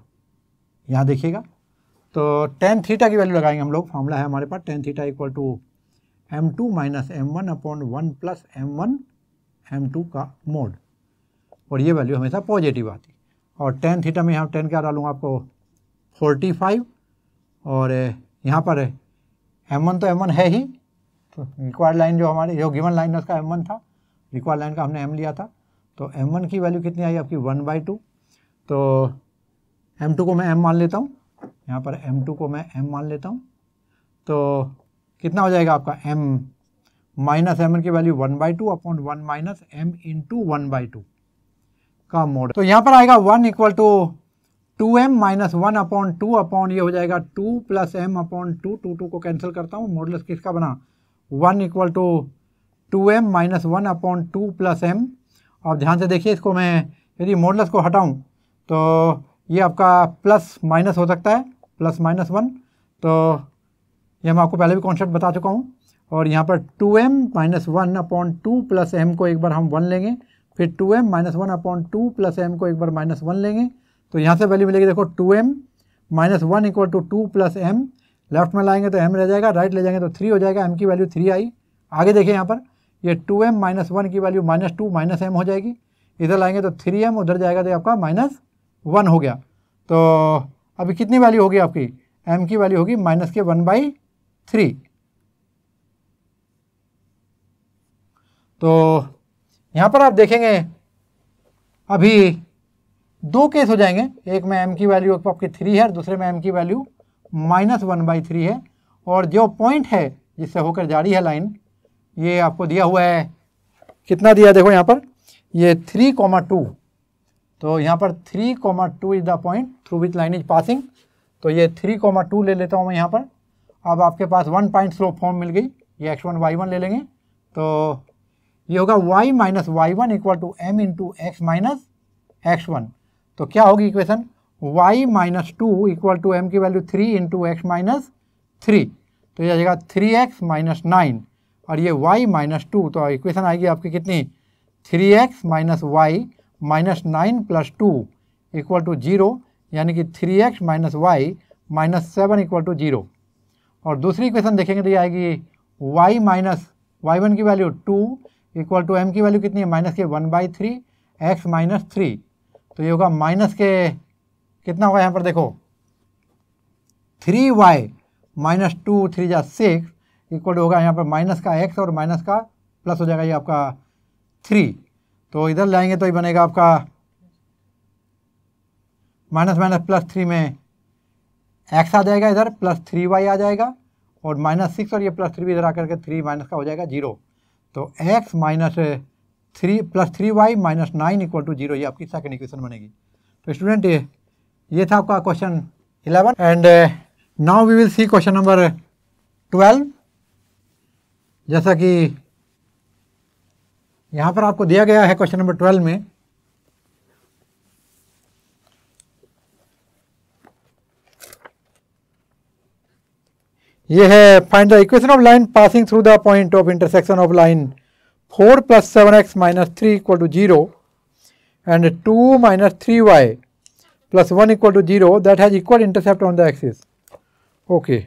यहाँ देखिएगा तो टेन थीटा की वैल्यू लगाएंगे हम लोग फॉर्मूला है हमारे पास tan theta equal to m two minus m one upon one plus m one M two का मोड और ये वैल्यू हमेशा पॉजिटिव आती और टेन थीटा में यहाँ टेन क्या डालूँगा आपको फोर्टी फाइव और यहाँ पर एम वन तो एम वन है ही तो रिक्वायर्ड लाइन जो हमारी जो गिवन लाइन उसका एम वन था रिक्वायर्ड लाइन का हमने एम लिया था तो एम वन की वैल्यू कितनी आई आपकी वन बाई टू तो एम टू को मैं एम मान लेता हूँ यहाँ पर एम टू को मैं एम मान लेता हूँ तो कितना हो जाएगा आपका एम माइनस एम की value one by two upon one minus m into one by two का मोड तो यहाँ पर आएगा one equal to two m minus one upon two upon ये हो जाएगा two plus M upon two two two को cancel करता हूँ मॉडलस किसका बना one equal to two m minus one upon two plus M अब ध्यान से देखिए इसको मैं यदि मोडलस को हटाऊं तो ये आपका प्लस माइनस हो सकता है प्लस माइनस वन तो ये मैं आपको पहले भी कॉन्सेप्ट बता चुका हूँ और यहाँ पर two m minus one upon two plus m को एक बार हम वन लेंगे फिर two m minus one upon two plus m को एक बार माइनस वन लेंगे तो यहाँ से वैल्यू मिलेगी देखो two m minus one equal to two plus m left में लाएंगे तो एम रह जाएगा राइट ले जाएंगे तो थ्री हो जाएगा एम की वैल्यू थ्री आई आगे देखें यहाँ पर ये टू एम माइनस वन की value minus two minus m हो जाएगी इधर लाएंगे तो थ्री एम उधर जाएगा तो आपका माइनस वन हो गया तो अभी कितनी वैल्यू होगी आपकी एम की वैल्यू होगी माइनस के वन बाई थ्री तो यहाँ पर आप देखेंगे अभी दो केस हो जाएंगे एक में एम की वैल्यू आपकी थ्री है और दूसरे में एम की value minus one by three है और जो पॉइंट है जिससे होकर जारी है लाइन ये आपको दिया हुआ है कितना दिया देखो यहाँ पर ये थ्री कॉमा टू तो यहाँ पर three comma two is the point through which line is passing तो ये थ्री कॉमा टू ले लेता हूँ मैं यहाँ पर अब आपके पास वन पॉइंट स्लोप फॉर्म मिल गई ये एक्स वन वाई वन ले लेंगे तो ये होगा y minus Y one equal to M into x minus x one तो क्या होगी equation y minus two equal to m की value three into x minus three तो यह आ जाएगा थ्री एक्स माइनस नाइन और ये वाई माइनस टू तो इक्वेशन आएगी आपकी कितनी three x minus y minus nine plus two equal to zero यानी कि three x minus y minus seven equal to zero और दूसरी इक्वेशन देखेंगे तो ये आएगी वाई माइनस वाई वन की value two equal to m की वैल्यू कितनी है माइनस के one by three x minus three तो ये होगा माइनस के कितना हुआ यहाँ पर देखो three y minus two three जा सिक्स इक्वल होगा यहाँ पर माइनस का एक्स और माइनस का प्लस हो जाएगा ये आपका थ्री तो इधर लाएंगे तो ये बनेगा आपका माइनस माइनस प्लस थ्री में एक्स आ जाएगा इधर प्लस थ्री वाई आ जाएगा और माइनस सिक्स और ये प्लस थ्री भी इधर आकर के थ्री माइनस का हो जाएगा जीरो तो x minus three plus three y minus nine equal to zero ये आपकी सेकेंड इक्वेशन बनेगी तो स्टूडेंट ये ये था आपका question eleven and now we will see question number twelve जैसा कि यहां पर आपको दिया गया है क्वेश्चन नंबर ट्वेल्व में ये है find the equation of line passing through the point of intersection of line four plus seven x minus three equal to zero and two minus three y plus 1 equal to 0 that has equal intercept on the axis. okay.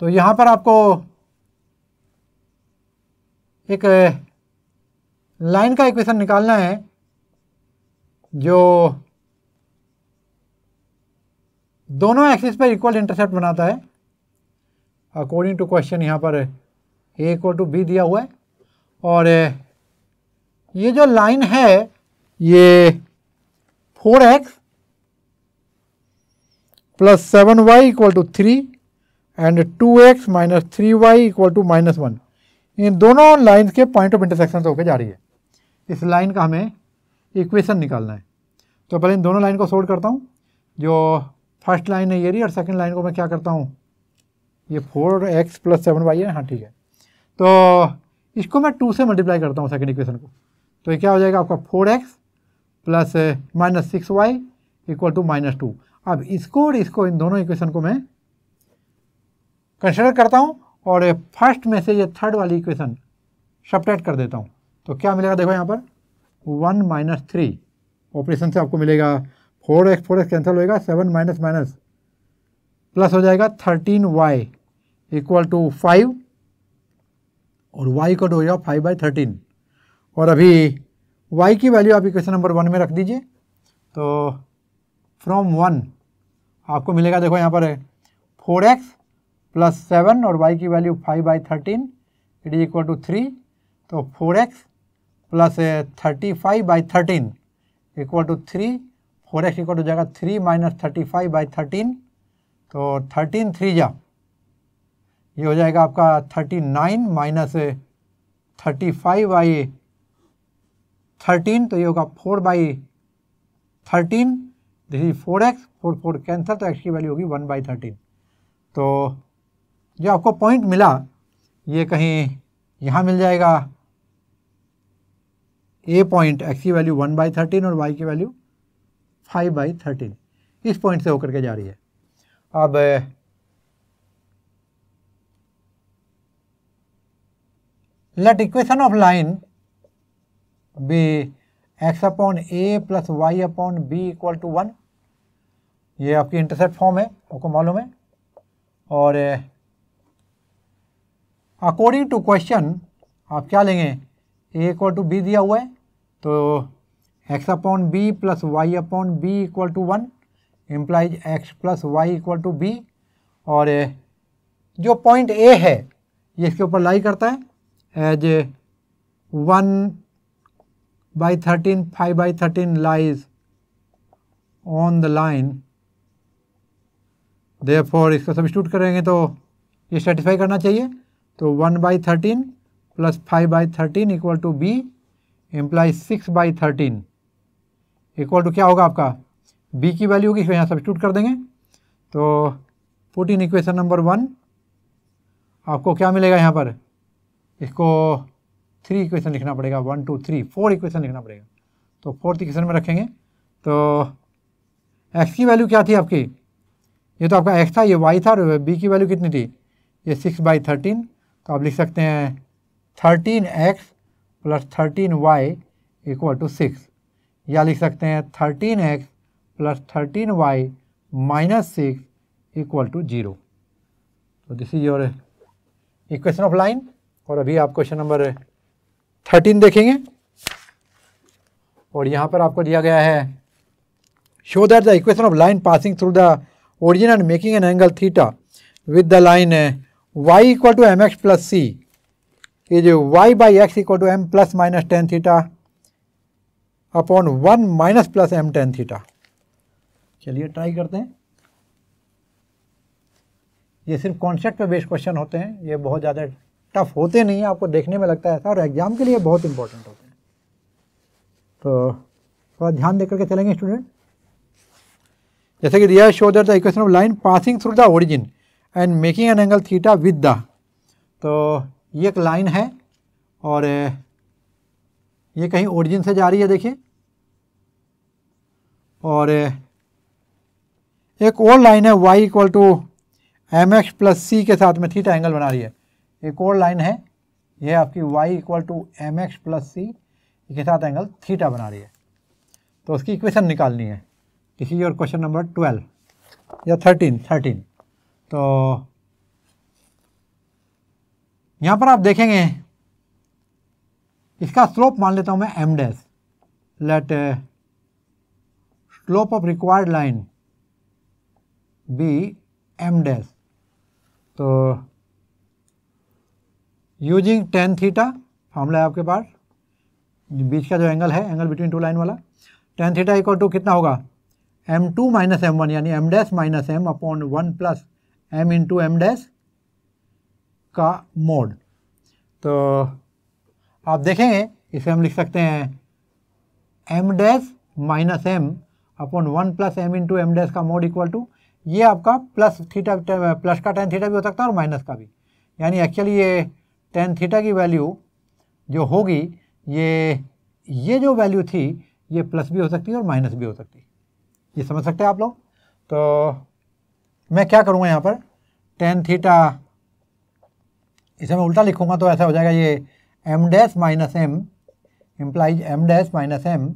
तो यहां पर आपको एक line का equation निकालना है जो दोनों एक्सिस पर इक्वल इंटरसेप्ट बनाता है अकॉर्डिंग टू क्वेश्चन यहाँ पर ए इक्वल टू बी दिया हुआ है और ये जो लाइन है ये four x plus seven y equal to three and two x minus three Y equal to minus one इन दोनों लाइन्स के पॉइंट ऑफ इंटरसेक्शन होकर जा रही है इस लाइन का हमें इक्वेशन निकालना है तो पहले इन दोनों लाइन को सोल्व करता हूँ जो फर्स्ट लाइन है ये रही और सेकंड लाइन को मैं क्या करता हूँ ये four x plus seven y है हाँ ठीक है तो इसको मैं टू से मल्टीप्लाई करता हूँ सेकेंड इक्वेशन को तो ये क्या हो जाएगा आपका four x plus minus six y equal to minus two अब इसको और इसको इन दोनों इक्वेशन को मैं कंसिडर करता हूँ और फर्स्ट में से ये थर्ड वाली इक्वेशन सपरेट कर देता हूँ तो क्या मिलेगा देखो यहाँ पर वन माइनस थ्री ऑपरेशन से आपको मिलेगा four x four x cancel होएगा सेवन माइनस माइनस प्लस हो जाएगा thirteen y equal to five और वाई का हो जाएगा फाइव बाई थर्टीन और अभी वाई की वैल्यू आप इक्वेशन नंबर वन में रख दीजिए तो फ्रॉम वन आपको मिलेगा देखो यहाँ पर फोर एक्स प्लस सेवन और वाई की value five by thirteen it is equal to three तो four x plus thirty five by thirteen equal to three four x equal हो जाएगा three minus thirty five by thirteen तो thirteen three जा ये हो जाएगा आपका thirty nine minus thirty five by thirteen तो ये होगा four by thirteen this is four x four four cancer तो एक्स की वैल्यू होगी वन बाई थर्टीन तो जो आपको पॉइंट मिला ये कहीं यहाँ मिल जाएगा ए पॉइंट एक्स की वैल्यू वन बाई थर्टीन और वाई की वैल्यू फाइव बाई थर्टीन इस पॉइंट से होकर के जा रही है अब let equation of line be x upon a plus y upon b equal to one ये आपकी इंटरसेप्ट फॉर्म है आपको मालूम है और अकॉर्डिंग टू क्वेश्चन आप क्या लेंगे ए इक्वल टू बी दिया हुआ है तो x upon b plus y upon b equal to one implies x plus Y equal to b और जो पॉइंट ए है ये इसके ऊपर लाई करता है as one by 13 5 by 13 lies on the line therefore इसको सब्सिट्यूट करेंगे तो ये सेटिस्फाई करना चाहिए तो one by thirteen plus five by thirteen equal to b implies six by thirteen equal to क्या होगा आपका बी की वैल्यू होगी इसको यहाँ सब्सिट्यूट कर देंगे तो put in equation number one आपको क्या मिलेगा यहाँ पर इसको थ्री इक्वेशन लिखना पड़ेगा one two three four equation लिखना पड़ेगा तो फोर्थ इक्वेशन में रखेंगे तो एक्स की वैल्यू क्या थी आपकी ये तो आपका एक्स था ये वाई था और बी की वैल्यू कितनी थी ये सिक्स बाई थर्टीन तो आप लिख सकते हैं thirteen x plus thirteen y equal to six या लिख सकते हैं thirteen x plus thirteen Y minus six equal to zero तो this is your equation of line और अभी आप क्वेश्चन नंबर थर्टीन देखेंगे और यहाँ पर आपको दिया गया है show that the equation of line passing through the origin and making an angle theta with the line y equal to m x plus c ये जो y by x equal to M plus minus tan theta upon one minus plus m tan theta चलिए try करते हैं ये सिर्फ concept पे based question होते हैं ये बहुत ज़्यादा टफ होते नहीं हैं आपको देखने में लगता है ऐसा और एग्ज़ाम के लिए बहुत इंपॉर्टेंट होते हैं तो थोड़ा ध्यान दे करके चलेंगे स्टूडेंट जैसे कि दिया show that the equation of line passing through the origin and making an angle theta with the तो ये एक लाइन है और ये कहीं ओरिजिन से जा रही है देखिए और एक और लाइन है y equal to m x plus c के साथ में थीटा एंगल बना रही है एक और लाइन है यह आपकी y equal to m x plus c इसके साथ एंगल थीटा बना रही है तो उसकी इक्वेशन निकालनी है इसी और क्वेश्चन नंबर ट्वेल्व या थर्टीन थर्टीन तो यहाँ पर आप देखेंगे इसका स्लोप मान लेता हूँ मैं m dash let slope of required line be m dash तो यूजिंग टेन थीटा फॉर्मूला है आपके पास बीच का जो एंगल है एंगल बिटवीन टू लाइन वाला टेन थीटा इक्वल टू कितना होगा m two minus m one यानी m dash minus M upon one plus m into m dash का मोड तो आप देखेंगे इसे हम लिख सकते हैं m dash minus M upon one plus m into m dash का मोड इक्वल टू ये आपका प्लस थीटा प्लस का टेन थीटा भी हो सकता है और माइनस का भी यानी एक्चुअली ये टेन थीटा की वैल्यू जो होगी ये ये जो वैल्यू थी ये प्लस भी हो सकती है और माइनस भी हो सकती है ये समझ सकते हैं आप लोग तो मैं क्या करूँगा यहाँ पर टेन थीटा इसे मैं उल्टा लिखूँगा तो ऐसा हो जाएगा ये m dash minus m implies m dash minus M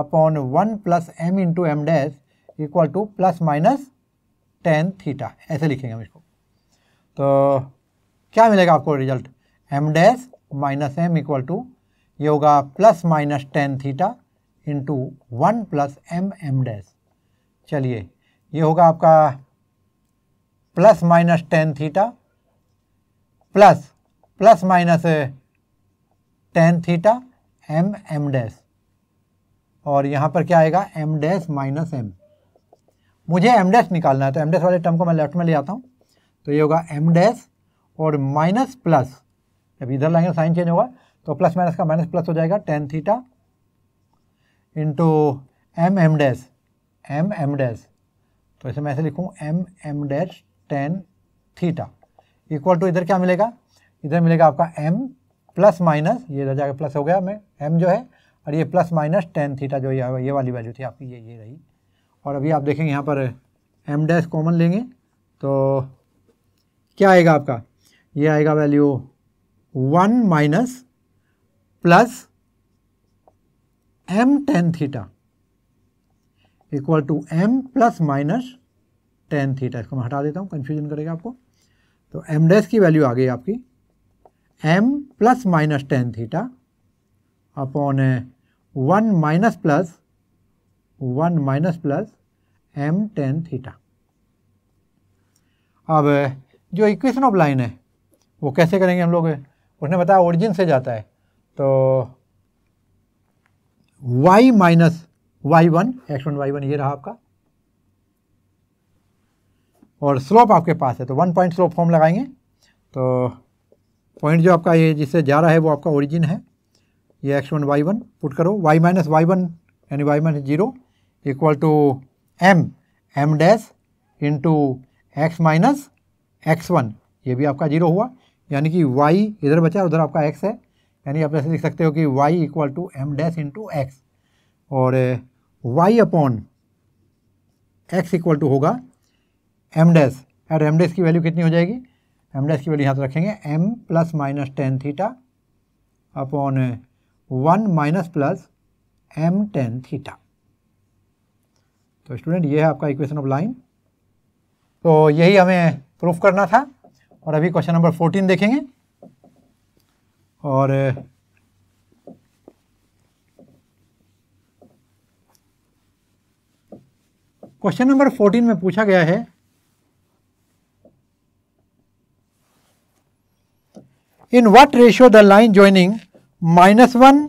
upon one plus m into m dash equal to plus minus tan theta ऐसे लिखेंगे हम इसको तो क्या मिलेगा आपको result m dash minus m equal to ये होगा plus minus tan theta into one plus m m dash चलिए ये होगा आपका plus minus tan theta plus plus minus tan theta m m dash और यहाँ पर क्या आएगा एम डैश माइनस एम मुझे एम डैश निकालना है तो एम डैश वाले टर्म को मैं लेफ्ट में ले आता हूँ तो ये होगा एम डैश और माइनस प्लस जब इधर लाएंगे तो साइन चेंज होगा तो प्लस माइनस का माइनस प्लस हो जाएगा tan theta into m m dash m m dash तो ऐसे मैं ऐसे लिखूँ m m dash tan theta equal to इधर क्या मिलेगा इधर मिलेगा आपका एम प्लस माइनस ये इधर जाकर प्लस हो गया मैं एम जो है और ये प्लस माइनस टेन थीटा जो ये ये वाली वैल्यू थी आपकी ये ये रही और अभी आप देखेंगे यहाँ पर एम डैश कॉमन लेंगे तो क्या आएगा आपका ये आएगा value one minus plus m tan theta equal to M plus minus tan theta इसको मैं हटा देता हूँ कन्फ्यूजन करेगा आपको तो एम डैश की वैल्यू आ गई आपकी m plus minus tan theta upon one minus plus one minus plus m tan theta अब जो इक्वेशन ऑफ लाइन है वो कैसे करेंगे हम लोग उसने बताया ओरिजिन से जाता है तो y minus Y one x one Y one ये रहा आपका और स्लोप आपके पास है तो वन पॉइंट स्लोप फॉर्म लगाएंगे तो पॉइंट जो आपका ये जिससे जा रहा है वो आपका ओरिजिन है ये x one Y one put करो वाई माइनस वाई वन यानी y minus zero equal to m m dash into x minus x one ये भी आपका जीरो हुआ यानी कि वाई इधर बचा उधर आपका एक्स है यानी आप ऐसे लिख सकते हो कि y equal to m dash into x और y upon x equal to होगा m dash at m dash की वैल्यू कितनी हो जाएगी एम डैस की वैल्यू यहाँ से रखेंगे m plus minus tan theta upon one minus plus m tan theta तो स्टूडेंट ये है आपका इक्वेशन ऑफ लाइन तो यही हमें प्रूफ करना था और अभी क्वेश्चन नंबर फोर्टीन देखेंगे और क्वेश्चन नंबर फोर्टीन में पूछा गया है in what ratio the line joining minus one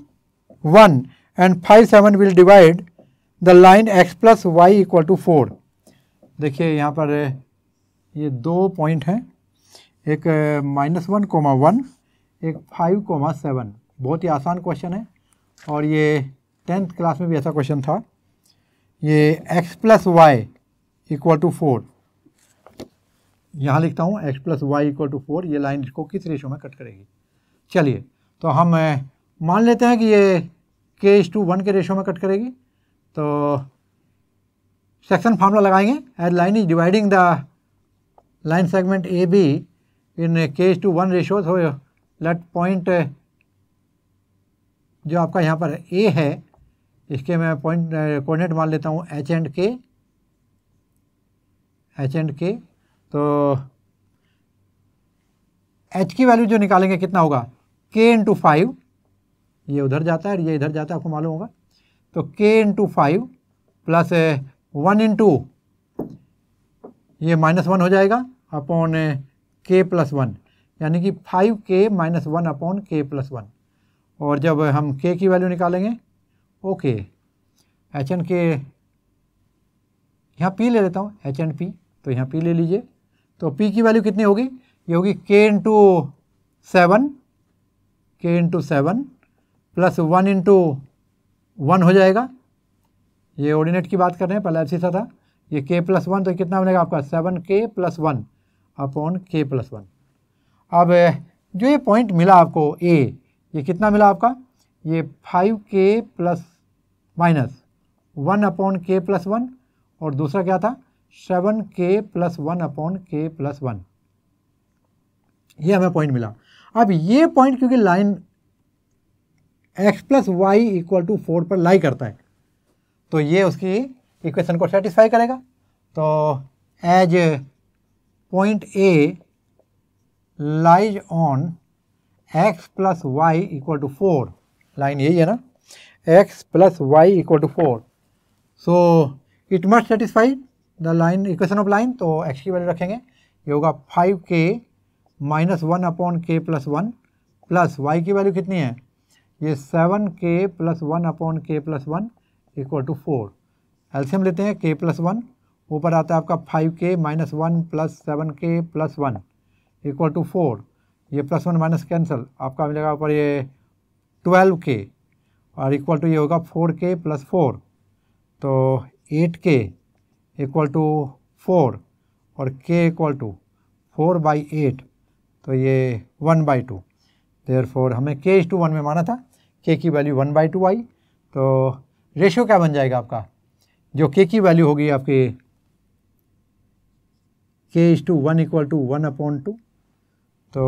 one and five seven will divide the line x plus Y equal to four देखिए यहाँ पर ये दो पॉइंट हैं एक माइनस वन कोमा वन एक फाइव कोमा सेवन बहुत ही आसान क्वेश्चन है और ये टेंथ क्लास में भी ऐसा क्वेश्चन था ये x plus Y equal to four यहाँ लिखता हूँ x plus Y equal to four ये लाइन इसको किस रेशो में कट करेगी चलिए तो हम मान लेते हैं कि ये के एस टू वन के रेशो में कट करेगी तो सेक्शन फार्मूला लगाएंगे as line is dividing the line segment A B in case to one ratio हो लेट पॉइंट uh, जो आपका यहाँ पर ए है इसके मैं पॉइंट कोऑर्डिनेट uh, मान लेता हूँ h and k h and k तो एच की वैल्यू जो निकालेंगे कितना होगा के इंटू फाइव ये उधर जाता है और ये इधर जाता है आपको मालूम होगा तो k into five plus one into ये माइनस वन हो जाएगा अपॉन के प्लस वन यानी कि five k minus one upon k plus one और जब हम के की वैल्यू निकालेंगे ओके एच एन के यहाँ पी ले लेता हूँ एच एंड पी तो यहाँ पी ले लीजिए तो पी की वैल्यू कितनी होगी ये होगी k into seven k into seven plus one into one हो जाएगा ये ऑर्डिनेट की बात कर रहे हैं पहले ऐसी सा था ये के प्लस वन तो कितना बनेगा आपका seven k plus one upon k plus one अब जो ये पॉइंट मिला आपको ए ये कितना मिला आपका ये five k plus minus one upon k plus one और दूसरा क्या था seven k plus one upon k plus one ये हमें पॉइंट मिला अब ये पॉइंट क्योंकि line x plus Y equal to four पर लाई करता है तो ये उसकी इक्वेशन को सेटिस्फाई करेगा तो as point A lies on x plus Y equal to four line यही है ना x plus Y equal to four so it must satisfy the line equation of line तो x की वैल्यू रखेंगे ये होगा five k minus one upon k plus one plus y की value कितनी है ये seven k plus one upon k plus one equal to four LCM लेते हैं के प्लस वन ऊपर आता है आपका five k minus one plus seven k plus one equal to four ये प्लस वन माइनस कैंसिल आपका मिलेगा ऊपर ये ट्वेल्व के और इक्वल टू ये होगा फोर के प्लस फोर तो eight k equal to four और k equal to four by eight तो ये one by two therefore हमें के इज टू वन में माना था के की वैल्यू वन बाई टू आई तो रेशियो क्या बन जाएगा आपका जो के की वैल्यू होगी आपकी k is to 1 equal to 1 upon 2 so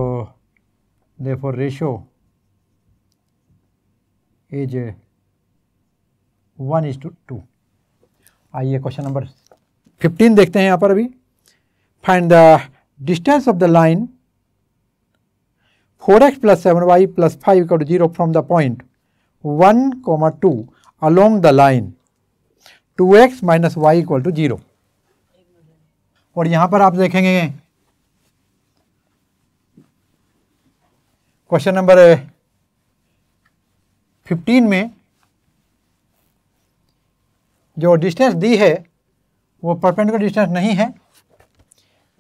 therefore ratio is 1 is to 2 आइए क्वेश्चन नंबर 15 देखते हैं यहाँ पर अभी find the distance of the line 4x x plus seven y plus five equal to zero from the point 1, 2 along the line 2x minus y equal to 0 और यहां पर आप देखेंगे क्वेश्चन नंबर फिफ्टीन में जो डिस्टेंस दी है वो perpendicular distance नहीं है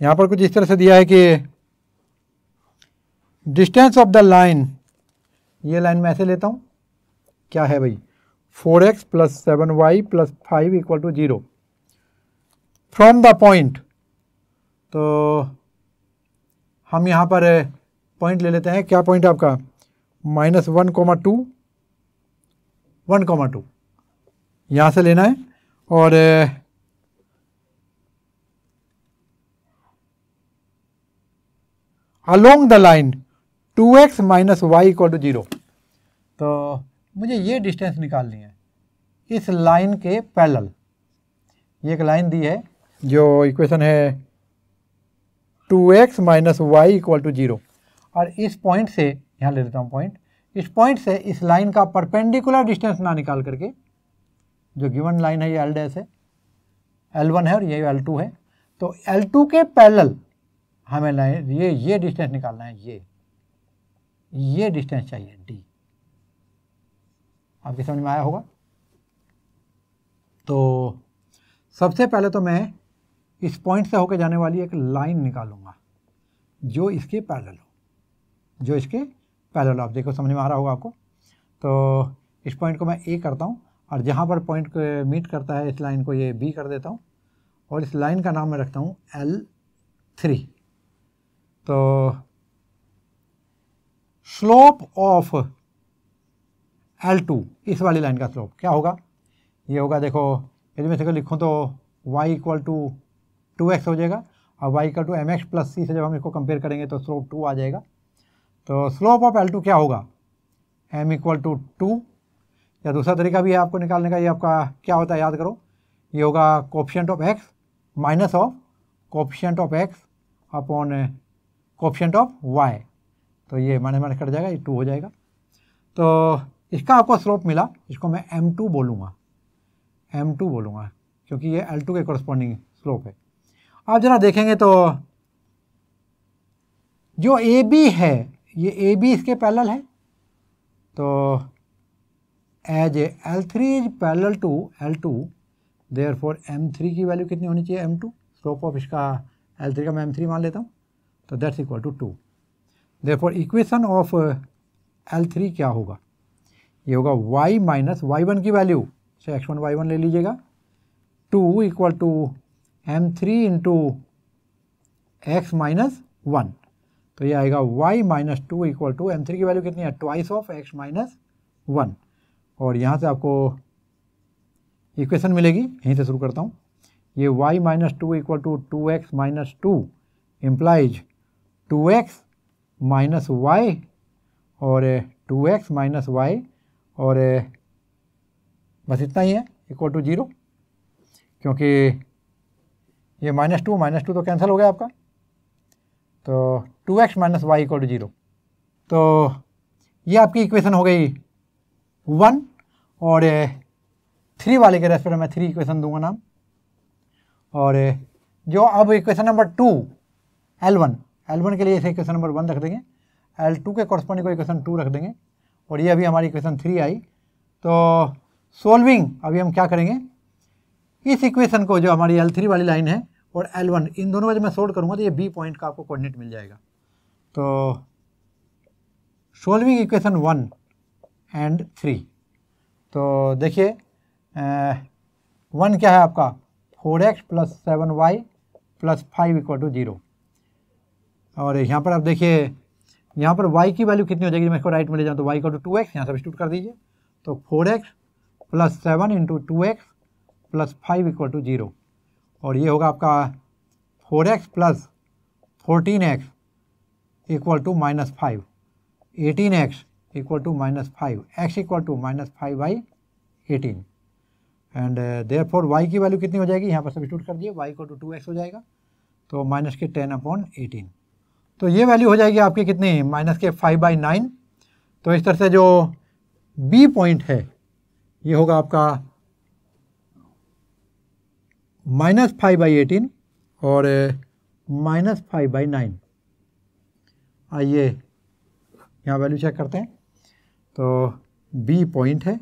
यहां पर कुछ इस तरह से दिया है कि डिस्टेंस ऑफ द लाइन ये लाइन मैं ऐसे लेता हूं क्या है भाई four x plus seven y plus five equal to zero from the point तो हम यहाँ पर पॉइंट eh, ले लेते हैं क्या पॉइंट आपका minus one comma two one comma two यहाँ से लेना है और along the line two x minus y equal to zero तो मुझे ये डिस्टेंस निकालनी है इस लाइन के पैरेलल ये एक लाइन दी है जो इक्वेशन है two x minus y equal to zero और इस पॉइंट से यहाँ ले लेता हूँ पॉइंट इस पॉइंट से इस लाइन का परपेंडिकुलर डिस्टेंस ना निकाल करके जो गिवन लाइन है ये एल डैस है एल वन है और ये एल टू है तो एल टू के पैरल हमें लाइन ये ये डिस्टेंस निकालना है ये ये डिस्टेंस चाहिए डी आपके समझ में आया होगा तो सबसे पहले तो मैं इस पॉइंट से होकर जाने वाली एक लाइन निकालूंगा जो इसके पैरेलल हो जो इसके पैरेलल आप देखो समझ में आ रहा होगा आपको तो इस पॉइंट को मैं ए करता हूँ और जहाँ पर पॉइंट मीट करता है इस लाइन को ये बी कर देता हूँ और इस लाइन का नाम मैं रखता हूँ एल थ्री तो स्लोप ऑफ एल टू इस वाली लाइन का स्लोप क्या होगा ये होगा देखो यदि मैं इसको लिखूँ तो y equal to two x हो जाएगा और वाई का टू एम एक्स प्लस सी से जब हम इसको कंपेयर करेंगे तो स्लोप टू आ जाएगा तो स्लोप ऑफ एल टू क्या होगा एम इक्वल टू टू या दूसरा तरीका भी है आपको निकालने का ये आपका क्या होता है याद करो ये होगा coefficient of x minus of coefficient of x upon coefficient of y तो ये माइनस माइनस कट जाएगा ये टू हो जाएगा तो इसका आपको स्लोप मिला इसको मैं एम टू बोलूँगा एम टू बोलूँगा क्योंकि ये एल टू के कॉरस्पॉन्डिंग स्लोप है आप ज़रा देखेंगे तो जो ए बी है ये ए बी इसके पैरल है तो as a L three is parallel to L two therefore m three की वैल्यू कितनी होनी चाहिए एम टू स्लोप ऑफ इसका एल थ्री का मैं एम थ्री मान लेता हूँ तो that's equal to two therefore equation of L three क्या होगा ये होगा वाई माइनस वाई वन की वैल्यू से एक्स वन वाई वन ले लीजिएगा two equal to m three into x minus one तो ये आएगा y minus two equal to m three की वैल्यू कितनी है twice of x minus one और यहाँ से आपको इक्वेशन मिलेगी यहीं से शुरू करता हूँ ये y minus two equal to two x minus two implies two x minus y और टू एक्स माइनस वाई और eh, बस इतना ही है इक्वल टू ज़ीरो क्योंकि ये माइनस टू माइनस टू तो कैंसिल हो गया आपका तो two x minus y equal to zero तो ये आपकी इक्वेशन हो गई वन और थ्री वाले के रेस्पेक्ट में थ्री इक्वेशन दूंगा नाम और जो अब equation number two L one L one के लिए इसे इक्वेशन नंबर वन रख देंगे एल टू के कॉरस्पॉन्डिंग को इक्वेशन टू रख देंगे और ये अभी हमारी इक्वेशन थ्री आई तो सोल्विंग अभी हम क्या करेंगे इस इक्वेशन को जो हमारी एल थ्री वाली लाइन है और L1 इन दोनों का जब मैं सोल्व करूँगा तो ये बी पॉइंट का आपको कोऑर्डिनेट मिल जाएगा तो solving equation one and three तो देखिए वन क्या है आपका four x plus seven y plus five equal to zero और यहाँ पर आप देखिए यहाँ पर y की वैल्यू कितनी हो जाएगी मैं इसको राइट में ले जाऊँ तो y equal to two x यहाँ सब्सिट्यूट कर दीजिए तो four x plus seven into two x plus five equal to zero और ये होगा आपका four x plus fourteen x equal to minus five eighteen x equal to minus five x equal to minus five by eighteen and therefore y की value कितनी हो जाएगी यहाँ पर स्टूट कर दिए y equal to two x हो जाएगा तो माइनस के टेन अपॉन एटीन तो ये वैल्यू हो जाएगी आपकी कितनी माइनस के फाइव बाई नाइन तो इस तरह से जो बी पॉइंट है ये होगा आपका माइनस फाइव बाई एटीन और माइनस फाइव बाई नाइन आइए यहाँ वैल्यू चेक करते हैं तो बी पॉइंट है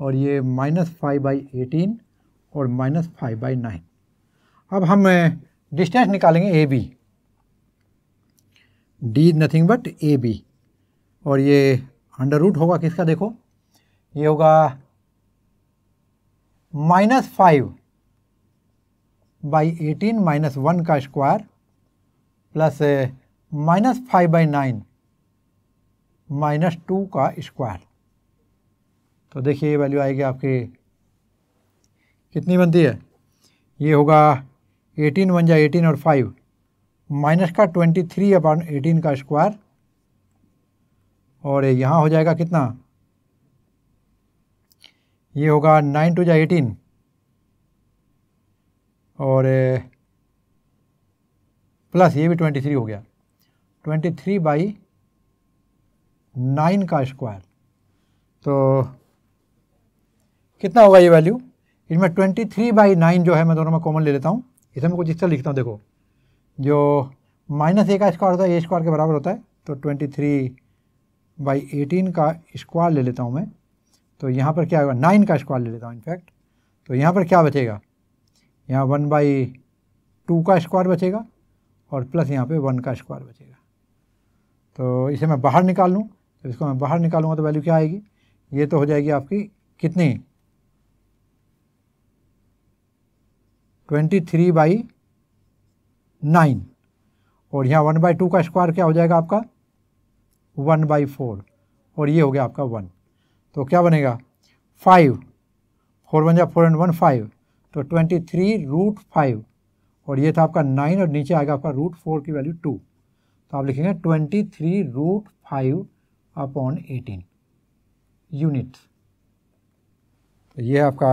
और ये माइनस फाइव बाई एटीन और माइनस फाइव बाई नाइन अब हम डिस्टेंस निकालेंगे A B d nothing but A B और ये अंडर रूट होगा किसका देखो ये होगा minus five by eighteen minus one का square plus minus five by nine minus two का स्क्वायर तो देखिए ये वैल्यू आएगी आपकी कितनी बनती है ये होगा एटीन वन जाए एटीन और फाइव माइनस का ट्वेंटी थ्री अपॉन एटीन का स्क्वायर और यहाँ हो जाएगा कितना ये होगा नाइन टू जाए एटीन और प्लस ये भी ट्वेंटी थ्री हो गया ट्वेंटी थ्री बाई नाइन का स्क्वायर तो कितना होगा ये वैल्यू इसमें ट्वेंटी थ्री बाई नाइन जो है मैं दोनों में कॉमन ले लेता हूँ इसमें कुछ इस तरह लिखता हूँ देखो जो माइनस ए का स्क्वायर होता है ए स्क्वायर के बराबर होता है तो ट्वेंटी थ्री बाई एटीन का स्क्वायर ले लेता हूँ मैं तो यहाँ पर क्या होगा नाइन का स्क्वायर ले लेता हूँ इनफैक्ट तो यहाँ पर क्या बचेगा यहाँ वन बाई टू का स्क्वायर बचेगा और प्लस यहाँ पे वन का स्क्वायर बचेगा तो इसे मैं बाहर निकाल लूँ तो इसको मैं बाहर निकालूँगा तो वैल्यू क्या आएगी ये तो हो जाएगी आपकी कितनी ट्वेंटी थ्री बाई नाइन और यहाँ वन बाई टू का स्क्वायर क्या हो जाएगा आपका वन बाई फोर और ये हो गया आपका वन तो क्या बनेगा फाइव फोर वन जा फोर एंड वन फाइव तो ट्वेंटी थ्री रूट फाइव और ये था आपका नाइन और नीचे आएगा आपका रूट फोर की वैल्यू टू तो आप लिखेंगे twenty three root five upon eighteen unit तो ये आपका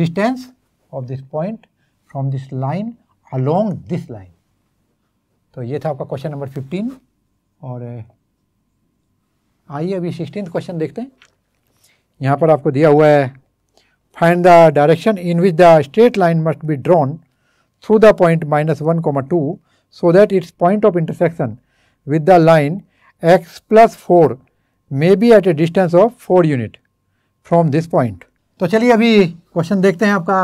distance of this point from this line along this line तो ये था आपका क्वेश्चन नंबर फिफ्टीन और आइए अभी सिक्सटीन क्वेश्चन देखते हैं यहाँ पर आपको दिया हुआ है find the direction in which the straight line must be drawn through the point minus 1 comma 2 so that its point of intersection with the line x plus 4 may be at a distance of 4 unit from this point. to chaliye abhi question dekhte hain aapka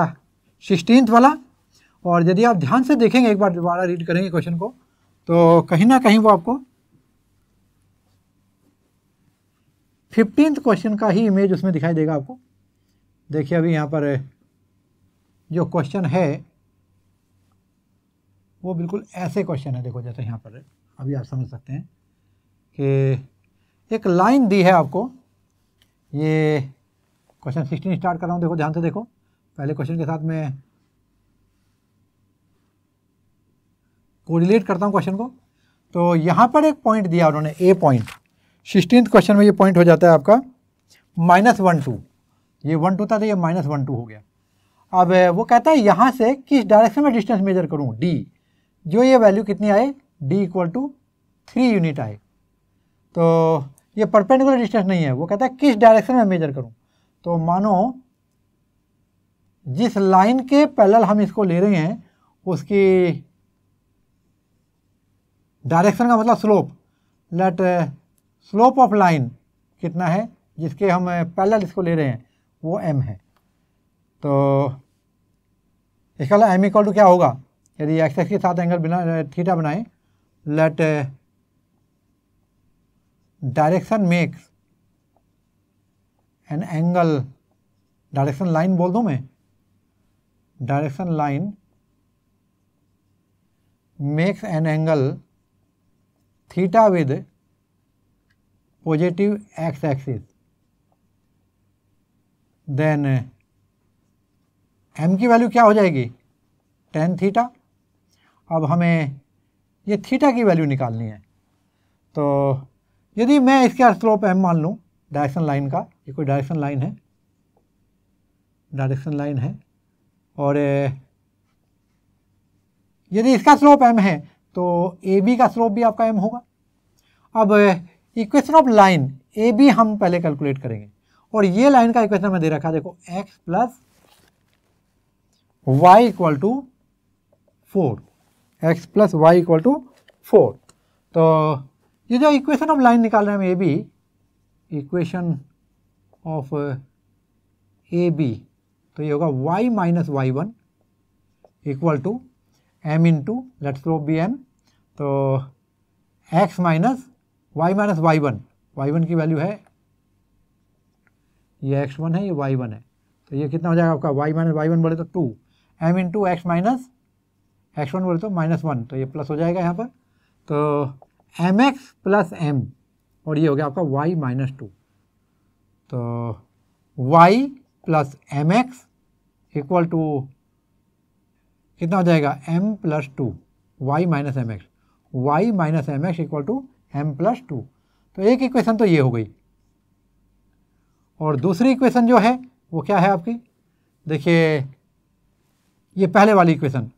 16th wala और यदि आप ध्यान से देखेंगे एक बार दोबारा read करेंगे question को तो कहीं ना कहीं वो आपको फिफ्टींथ क्वेश्चन का ही इमेज उसमें दिखाई देगा आपको देखिए अभी यहाँ पर जो क्वेश्चन है वो बिल्कुल ऐसे क्वेश्चन है देखो जैसे यहाँ पर अभी आप समझ सकते हैं कि एक लाइन दी है आपको ये क्वेश्चन सिक्सटीन स्टार्ट कर रहा हूँ देखो ध्यान से देखो पहले क्वेश्चन के साथ मैं कोरिलेट करता हूँ क्वेश्चन को तो यहाँ पर एक पॉइंट दिया उन्होंने ए पॉइंट सिक्सटीन क्वेश्चन में ये पॉइंट हो जाता है आपका माइनस वन टू ये वन टू था तो ये माइनस वन टू हो गया अब वो कहता है यहाँ से किस डायरेक्शन में डिस्टेंस मेजर करूँ डी जो ये वैल्यू कितनी आए d equal to three unit आए तो ये परपेंडिकुलर डिस्टेंस नहीं है वो कहता है किस डायरेक्शन में मेजर करूँ तो मानो जिस लाइन के पैरेलल हम इसको ले रहे हैं उसकी डायरेक्शन का मतलब slope let slope of line कितना है जिसके हम पैरेलल इसको ले रहे हैं वो एम है तो इसका एम इक्वल टू क्या होगा यदि एक्स के साथ एंगल बिना थीटा बनाएं let direction makes an angle direction line बोल दूं मैं direction line makes an angle theta with positive x axis then m uh, की वैल्यू क्या हो जाएगी टेन थीटा अब हमें ये थीटा की वैल्यू निकालनी है तो यदि मैं इसका स्लोप एम मान लूँ डायरेक्शन लाइन का ये कोई डायरेक्शन लाइन है डायरेक्शन लाइन है और uh, यदि इसका स्लोप एम है तो ए बी का स्लोप भी आपका एम होगा अब equation of line A B हम पहले कैलकुलेट करेंगे और ये लाइन का इक्वेशन में दे रखा है देखो x plus Y equal to four x plus Y equal to four तो ये जो इक्वेशन ऑफ लाइन निकाल रहे हैं हम A B equation of A B तो ये होगा y minus Y one equal to M into let's low be m तो x minus y minus Y one Y one की वैल्यू है ये एक्स वन है ये वाई वन है तो ये कितना हो जाएगा आपका वाई माइनस वाई वन बोले तो two M into x minus x one बोले तो माइनस वन तो ये प्लस हो जाएगा यहाँ पर तो एम एक्स प्लस एम और ये हो गया आपका वाई माइनस टू तो Y plus M X equal to कितना हो जाएगा M plus two Y minus M X Y minus M X equal to M plus two तो एक इक्वेशन तो ये हो गई और दूसरी इक्वेशन जो है वो क्या है आपकी देखिए ये पहले वाली इक्वेशन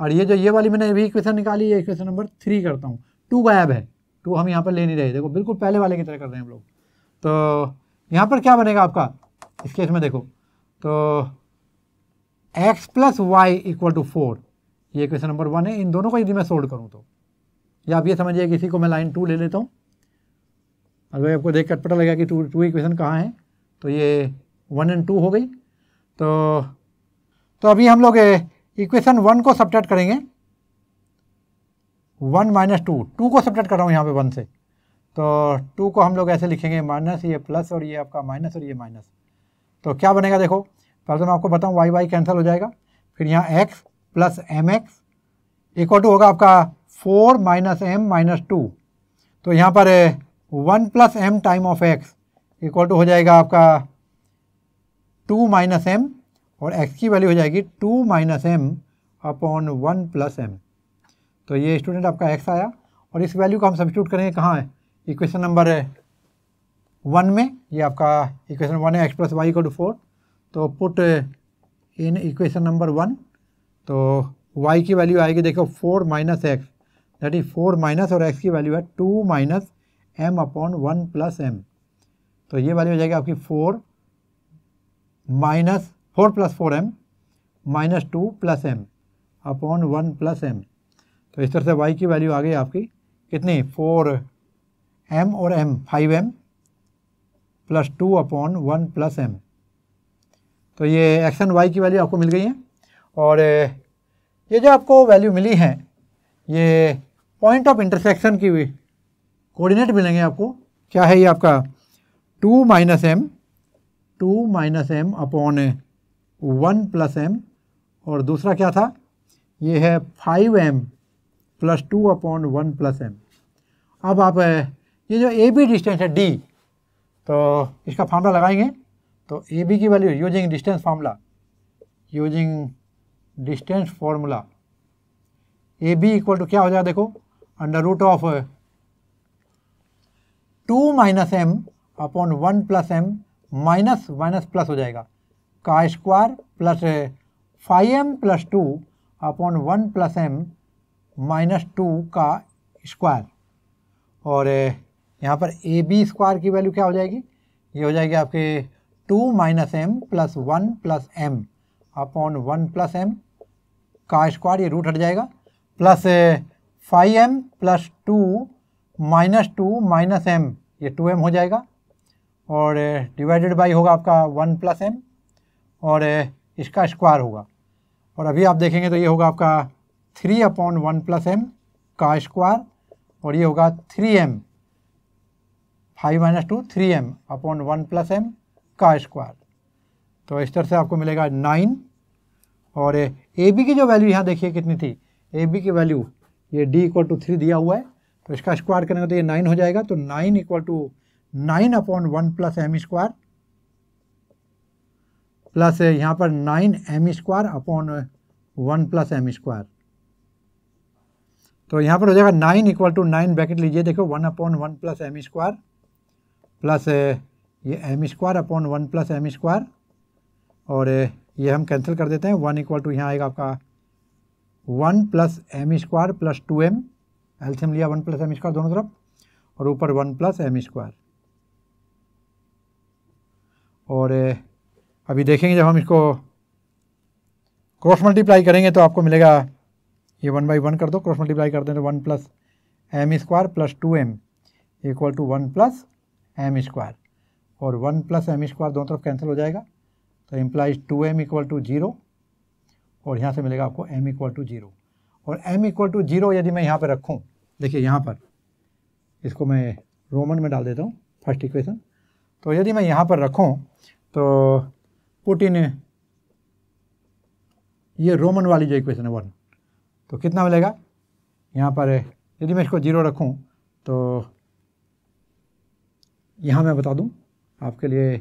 और ये जो ये वाली मैंने अभी इक्वेशन निकाली है इक्वेशन नंबर थ्री करता हूँ टू गायब है टू हम यहाँ पर ले नहीं रहे देखो बिल्कुल पहले वाले की तरह कर रहे हैं हम लोग तो यहाँ पर क्या बनेगा आपका इस केस में देखो तो x plus Y equal to four ये क्वेश्चन नंबर वन है इन दोनों को यदि मैं सोल्व करूँ तो या आप ये समझिए किसी को मैं लाइन टू ले लेता हूँ अगर आपको देख कर पता लगेगा कि टू टू इक्वेशन कहाँ है तो ये वन एंड टू हो गई तो तो अभी हम लोग इक्वेशन वन को सब्ट्रैक्ट करेंगे वन माइनस टू टू को सब्ट्रैक्ट कर रहा हूँ यहाँ पे वन से तो टू को हम लोग ऐसे लिखेंगे माइनस ये प्लस और ये आपका माइनस और ये माइनस तो क्या बनेगा देखो पहले तो मैं आपको बताऊँ वाई वाई कैंसिल हो जाएगा फिर यहाँ X plus M X equal to होगा आपका four minus M minus two तो यहाँ पर one plus M time of x equal to हो जाएगा आपका टू माइनस एम और एक्स की वैल्यू हो जाएगी two minus M upon one plus M तो ये स्टूडेंट आपका एक्स आया और इस वैल्यू को हम सब्सिट्यूट करेंगे कहाँ है इक्वेशन नंबर वन में ये आपका इक्वेशन वन है X plus Y equal to four तो put in equation number one तो वाई की वैल्यू आएगी देखो four minus X that is four minus और एक्स की वैल्यू है two minus M upon one plus M तो ये वाली हो जाएगी आपकी four minus four plus four M minus two plus M upon one plus M तो इस तरह से वाई की वैल्यू आ गई आपकी कितनी फोर एम और M five M plus two upon one plus M तो ये एक्स एंड वाई की वैल्यू आपको मिल गई है और ये जो आपको वैल्यू मिली है ये पॉइंट ऑफ इंटरसेक्शन की कोऑर्डिनेट मिलेंगे आपको क्या है ये आपका two minus M two minus M upon one plus M और दूसरा क्या था ये है five M plus two upon one plus M अब आप ये जो ए बी डिस्टेंस है डी तो इसका फार्मूला लगाएंगे तो ए बी की value using distance formula using distance formula A B equal to क्या हो जाएगा देखो under root of two minus M upon one plus M minus minus plus हो जाएगा का square plus five M plus two upon one plus M minus two का square और यहाँ पर ए बी स्क्वायर की वैल्यू क्या हो जाएगी ये हो जाएगी आपके two minus M plus one plus M upon one plus M का स्क्वायर ये रूट हट जाएगा plus five M plus two minus two minus M ये टू एम हो जाएगा और डिवाइडेड बाई होगा आपका वन प्लस एम और इसका स्क्वायर होगा और अभी आप देखेंगे तो ये होगा आपका three upon one plus M का स्क्वायर और ये होगा three M five minus two three M upon one plus M का स्क्वायर तो इस तरह से आपको मिलेगा नाइन और ए बी की जो वैल्यू यहाँ देखिए कितनी थी ए बी की वैल्यू ये डी इक्वल टू थ्री दिया हुआ है तो इसका स्क्वायर करेंगे तो ये नाइन हो जाएगा तो nine equal to nine upon one plus M square plus यहाँ पर nine M square upon one plus M square तो यहाँ पर हो जाएगा nine equal to nine bracket लीजिए देखो one upon one plus M square plus ये M square upon one plus M square और uh, ये हम कैंसिल कर देते हैं वन इक्वल टू यहाँ आएगा आपका one plus M square plus two M एल्सियम लिया वन प्लस एम स्क्वायर दोनों तरफ और ऊपर वन प्लस एम स्क्वायर और अभी देखेंगे जब हम इसको क्रॉस मल्टीप्लाई करेंगे तो आपको मिलेगा ये वन बाई वन कर दो क्रॉस मल्टीप्लाई कर दें तो one plus M square plus two M equal to one plus M square और वन प्लस एम स्क्वायर दोनों तरफ कैंसिल हो जाएगा तो implies two M equal to zero और यहाँ से मिलेगा आपको एम इक्वल टू जीरो और एम इक्वल टू जीरो यदि मैं यहाँ पर रखूँ देखिए यहाँ पर इसको मैं रोमन में डाल देता हूँ फर्स्ट इक्वेशन तो यदि मैं यहाँ पर रखूँ तो पुटिन ये रोमन वाली जो इक्वेशन है वन तो कितना मिलेगा यहाँ पर यदि मैं इसको जीरो रखूँ तो यहाँ मैं बता दूँ आपके लिए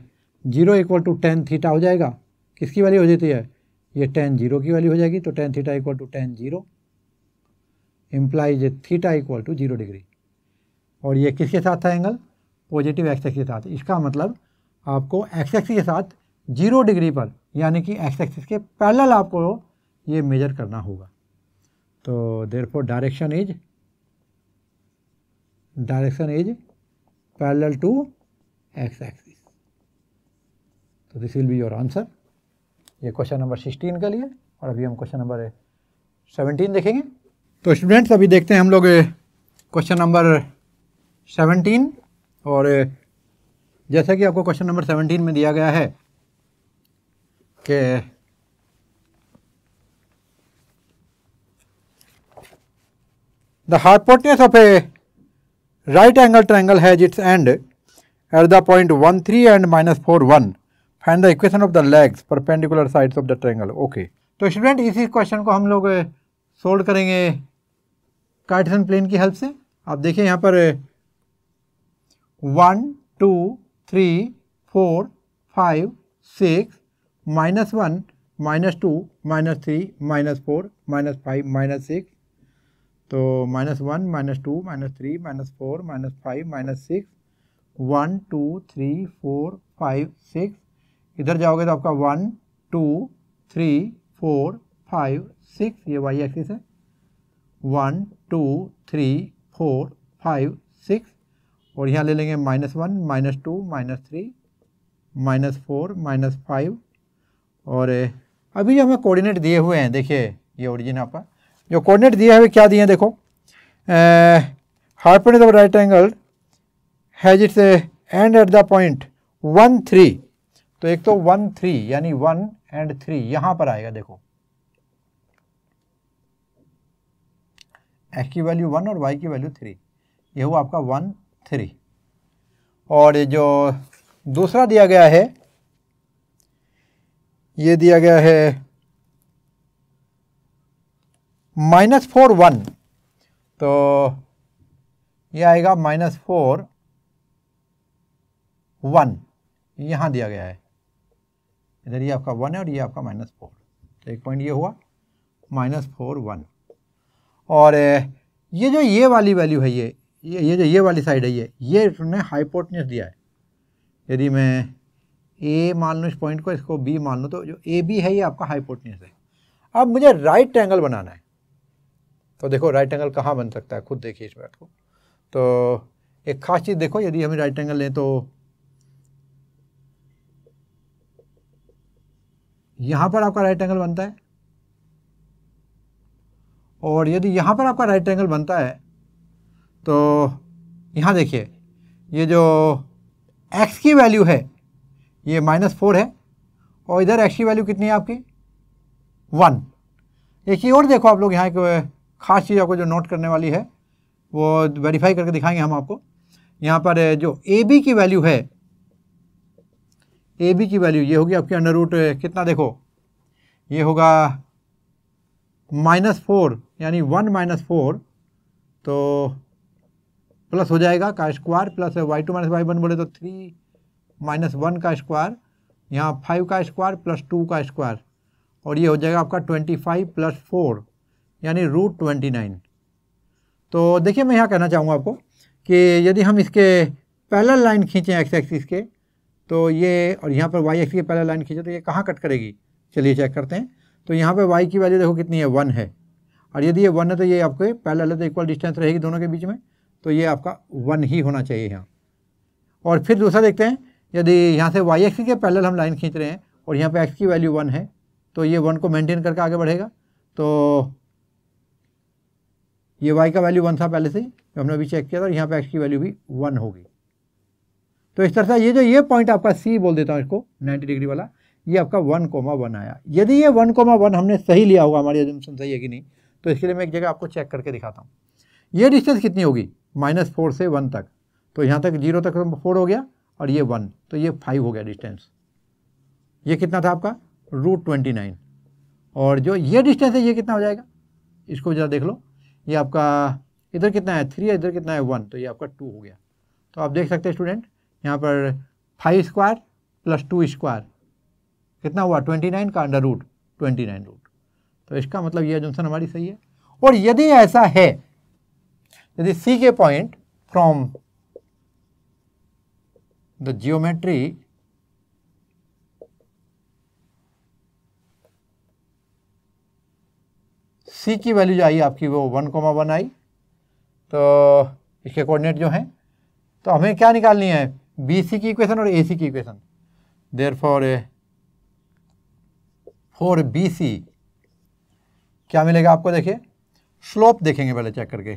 zero equal to tan theta हो जाएगा किसकी वैल्यू हो जाती है ये टेन जीरो की वैल्यू हो जाएगी तो tan theta equal to tan zero implies theta equal to zero degree और ये किसके साथ था एंगल पॉजिटिव एक्सेस के साथ इसका मतलब आपको एक्स एक्सिस के साथ जीरो डिग्री पर यानी कि एक्स एक्सिस के पैरेलल आपको ये मेजर करना होगा तो therefore direction is direction is parallel to x axis तो this will be your answer ये क्वेश्चन नंबर सिक्सटीन का लिए और अभी हम क्वेश्चन नंबर सेवनटीन देखेंगे तो स्टूडेंट्स अभी देखते हैं हम लोग क्वेश्चन नंबर सेवनटीन और जैसा कि आपको क्वेश्चन नंबर सेवनटीन में दिया गया है कि the hypotenuse of a right angle triangle has its end at the point one three and minus four one find the equation of the legs perpendicular sides of the triangle okay तो student इसी question को हम लोग solve uh, करेंगे कार्टिसन plane की help से आप देखिए यहाँ पर one uh, two three four five six minus one minus two minus three minus four minus five minus six तो minus one minus two minus three minus four minus five minus six one two three four five six इधर जाओगे तो आपका one two three four five six ये Y axis है one two three four five six और यहाँ ले लेंगे minus one minus two minus three minus four minus five और अभी जो हमें कोऑर्डिनेट दिए हुए हैं देखिए ये ओरिजिन आपका जो कोऑर्डिनेट दिए हुए क्या दिए हैं देखो हार्पन of right angle has its end at the point one three तो एक तो वन थ्री यानी वन एंड थ्री यहाँ पर आएगा देखो एक्स की वैल्यू वन और वाई की वैल्यू थ्री ये हुआ आपका वन थ्री और ये जो दूसरा दिया गया है ये दिया गया है माइनस फोर वन तो ये आएगा माइनस फोर वन यहाँ दिया गया है इधर ये आपका वन है और ये आपका माइनस फोर तो एक पॉइंट ये हुआ माइनस फोर वन और ये जो ये वाली वैल्यू है ये ये ये जो ये वाली साइड है ये ये उन्होंने हाइपोटनिस दिया है यदि मैं ए मान लूँ इस पॉइंट को इसको बी मान लूँ तो जो ए बी है ये आपका हाइपोटनिस है अब मुझे राइट एंगल बनाना है तो देखो राइट एंगल कहाँ बन सकता है खुद देखिए इस बात को तो एक खास चीज़ देखो यदि हम राइट एंगल लें तो यहाँ पर आपका राइट एंगल बनता है और यदि यहाँ पर आपका राइट एंगल बनता है तो यहाँ देखिए ये जो एक्स की वैल्यू है ये माइनस फोर है और इधर एक्स की वैल्यू कितनी है आपकी वन एक ही और देखो आप लोग यहाँ एक ख़ास चीज़ आपको जो नोट करने वाली है वो वेरीफाई करके दिखाएंगे हम आपको यहाँ पर जो ए बी की वैल्यू है ए बी की वैल्यू ये होगी आपकी अंडर रूट कितना देखो ये होगा माइनस फोर यानी वन माइनस फोर तो प्लस हो जाएगा का square plus Y two minus Y one बोले तो थ्री माइनस वन का स्क्वायर यहाँ फाइव का स्क्वायर प्लस टू का स्क्वायर और ये हो जाएगा आपका ट्वेंटी फाइव प्लस फोर यानी रूट ट्वेंटी नाइन तो देखिए मैं यहाँ कहना चाहूँगा आपको कि यदि हम इसके पैरेलल लाइन खींचें एक्स एक्सिस के तो ये और यहाँ पर वाई एक्सिस के पैरेलल लाइन खींचे तो ये कहाँ कट करेगी चलिए चेक करते हैं तो यहाँ पर वाई की वैल्यू देखो कितनी है वन है और यदि ये वन है तो ये आपके पहला है तो इक्वल डिस्टेंस रहेगी दोनों के बीच में तो ये आपका वन ही होना चाहिए यहाँ और फिर दूसरा देखते हैं यदि यहाँ से वाई एक्स के पैरल हम लाइन खींच रहे हैं और यहाँ पे एक्स की वैल्यू वन है तो ये वन को मेंटेन करके आगे बढ़ेगा तो ये वाई का वैल्यू वन था पहले से ही तो हमने अभी चेक किया था और यहाँ पे एक्स की वैल्यू भी वन होगी तो इस तरह से ये जो ये पॉइंट आपका सी बोल देता हूँ इसको नाइन्टी डिग्री वाला ये आपका वन कोमा वन आया यदि ये वन कोमा वन हमने सही लिया होगा हमारी सही है कि नहीं तो इसके लिए मैं एक जगह आपको चेक करके दिखाता हूँ ये डिस्टेंस कितनी होगी माइनस फोर से वन तक तो यहाँ तक जीरो तक तो फोर हो गया और ये वन तो ये फाइव हो गया डिस्टेंस ये कितना था आपका रूट ट्वेंटी नाइन और जो ये डिस्टेंस है ये कितना हो जाएगा इसको ज़रा देख लो ये आपका इधर कितना है थ्री इधर कितना है वन तो ये आपका टू हो गया तो आप देख सकते हैं स्टूडेंट यहाँ पर five square plus two square कितना हुआ ट्वेंटी नाइन का under root twenty nine root तो इसका मतलब ये एजम्सन हमारी सही है और यदि ऐसा है यदि सी के point from the geometry C की वैल्यू जो आई आपकी वो वन कोमा वन आई तो इसके कोऑर्डिनेट जो हैं तो हमें क्या निकालनी है बी सी की इक्वेशन और ए सी की equation therefore for B C क्या मिलेगा आपको देखिए स्लोप देखेंगे पहले चेक करके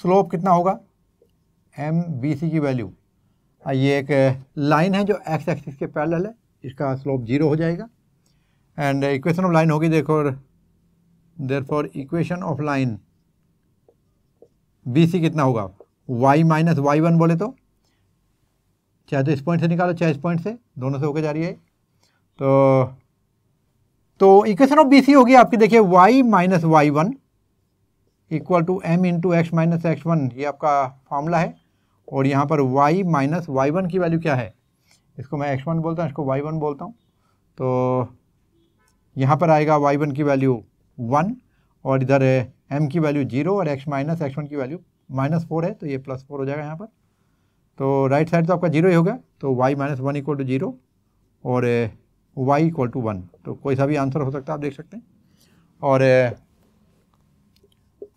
स्लोप कितना होगा एम बी सी की वैल्यू ये एक लाइन है जो एक्स एक्सिस के पैरल है इसका स्लोप जीरो हो जाएगा एंड इक्वेशन ऑफ लाइन होगी देखो therefore equation of line B C कितना होगा वाई माइनस वाई वन बोले तो चाहे तो इस पॉइंट से निकालो चाहे इस पॉइंट से दोनों से होकर जा रही है तो तो इक्वेशन ऑफ बी सी होगी आपकी देखिए Y minus Y one equal to M into x minus x one ये आपका फार्मूला है और यहाँ पर वाई माइनस वाई वन की वैल्यू क्या है इसको मैं एक्स वन बोलता हूँ इसको वाई वन बोलता हूँ तो यहाँ पर आएगा वाई वन की वैल्यू वन और इधर एम की वैल्यू जीरो और एक्स माइनस एक्स वन की वैल्यू माइनस फोर है तो ये प्लस फोर हो जाएगा यहाँ पर तो राइट साइड तो आपका जीरो ही होगा तो Y minus one equal to zero और वाई इक्वल टू वन तो कोई सा भी आंसर हो सकता है आप देख सकते हैं और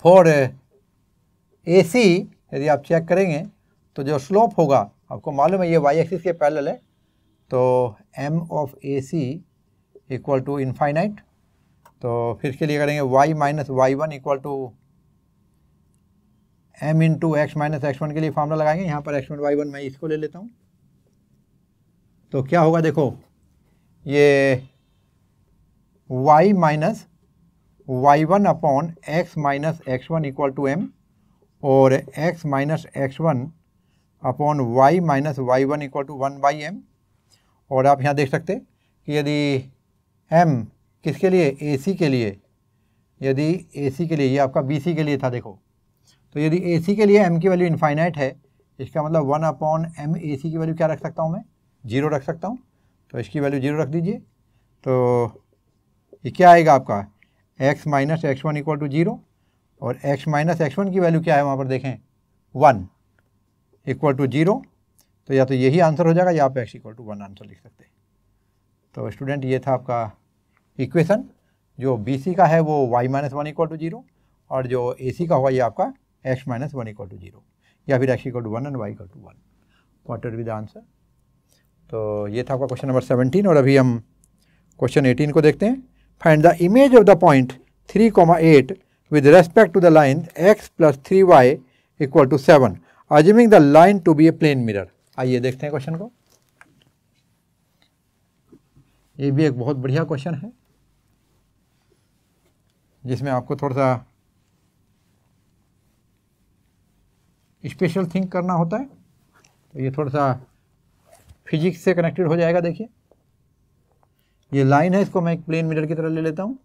फॉर ए सी यदि आप चेक करेंगे तो जो स्लोप होगा आपको मालूम है ये वाई एक्सिस के पैरेलल है तो M of A C equal to infinite तो फिर इसके लिए करेंगे Y minus Y one equal to M into x minus x one के लिए फार्मूला लगाएंगे यहाँ पर एक्स वन वाई वन मैं इसको ले लेता हूँ तो क्या होगा देखो ये y minus Y one upon x minus x one equal to M और x minus x one upon Y minus Y one equal to one by M और आप यहाँ देख सकते कि यदि एम किसके लिए ए सी के लिए यदि ए सी के लिए ये आपका बी सी के लिए था देखो तो यदि ए सी के लिए एम की वैल्यू इन्फाइनाइट है इसका मतलब one upon M A C की वैल्यू क्या रख सकता हूँ मैं जीरो रख सकता हूँ तो इसकी वैल्यू जीरो रख दीजिए तो ये क्या आएगा आपका X minus x one equal to zero और एक्स माइनस एक्स वन की वैल्यू क्या है वहाँ पर देखें वन इक्वल टू जीरो तो या तो यही आंसर हो जाएगा या आप X equal to one answer लिख सकते हैं तो स्टूडेंट ये था आपका इक्वेशन जो बी सी का है वो Y minus one equal to zero और जो ए सी का हुआ ये आपका X minus one equal to zero या फिर X equal to one and Y equal to one वॉटर विद आंसर तो ये था आपका क्वेश्चन नंबर सेवनटीन और अभी हम क्वेश्चन एटीन को देखते हैं Find the image of the point 3 comma 8 with respect to the line x plus 3y equal to seven assuming the line to be a plane mirror आइए देखते हैं question को ये भी एक बहुत बढ़िया क्वेश्चन है जिसमें आपको थोड़ा सा स्पेशल थिंक करना होता है तो ये थोड़ा सा फिजिक्स से कनेक्टेड हो जाएगा देखिए ये लाइन है इसको मैं एक प्लेन मीटर की तरह ले लेता हूँ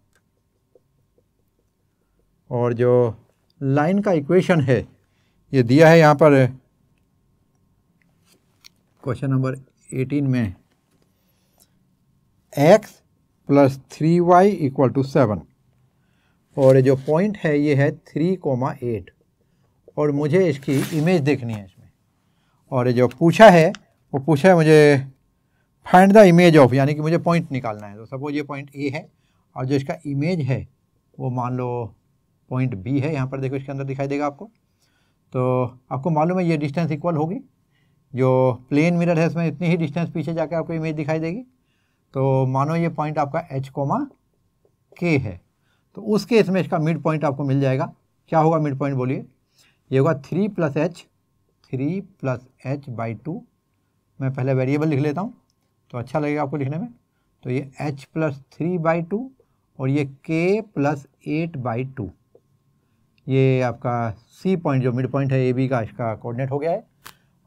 और जो लाइन का इक्वेशन है ये दिया है यहाँ पर क्वेश्चन नंबर एटीन में X plus three Y equal to seven और जो पॉइंट है ये है थ्री कोमा एट और मुझे इसकी इमेज देखनी है इसमें और जो पूछा है वो पूछा है मुझे फाइंड द इमेज ऑफ यानी कि मुझे पॉइंट निकालना है तो सपोज ये पॉइंट ए है और जो इसका इमेज है वो मान लो पॉइंट बी है यहाँ पर देखो इसके अंदर दिखाई देगा आपको तो आपको मालूम है ये डिस्टेंस इक्वल होगी जो प्लेन मिरर है इसमें इतनी ही डिस्टेंस पीछे जाकर आपको इमेज दिखाई देगी तो मानो ये पॉइंट आपका एच कोमा के है तो उस केस में इसका मिड पॉइंट आपको मिल जाएगा क्या होगा मिड पॉइंट बोलिए ये होगा three plus H three plus H by two मैं पहले वेरिएबल लिख लेता हूँ तो अच्छा लगेगा आपको लिखने में तो ये h plus three by two और ये k plus eight by two ये आपका c पॉइंट जो मिड पॉइंट है ए बी का इसका कोऑर्डिनेट हो गया है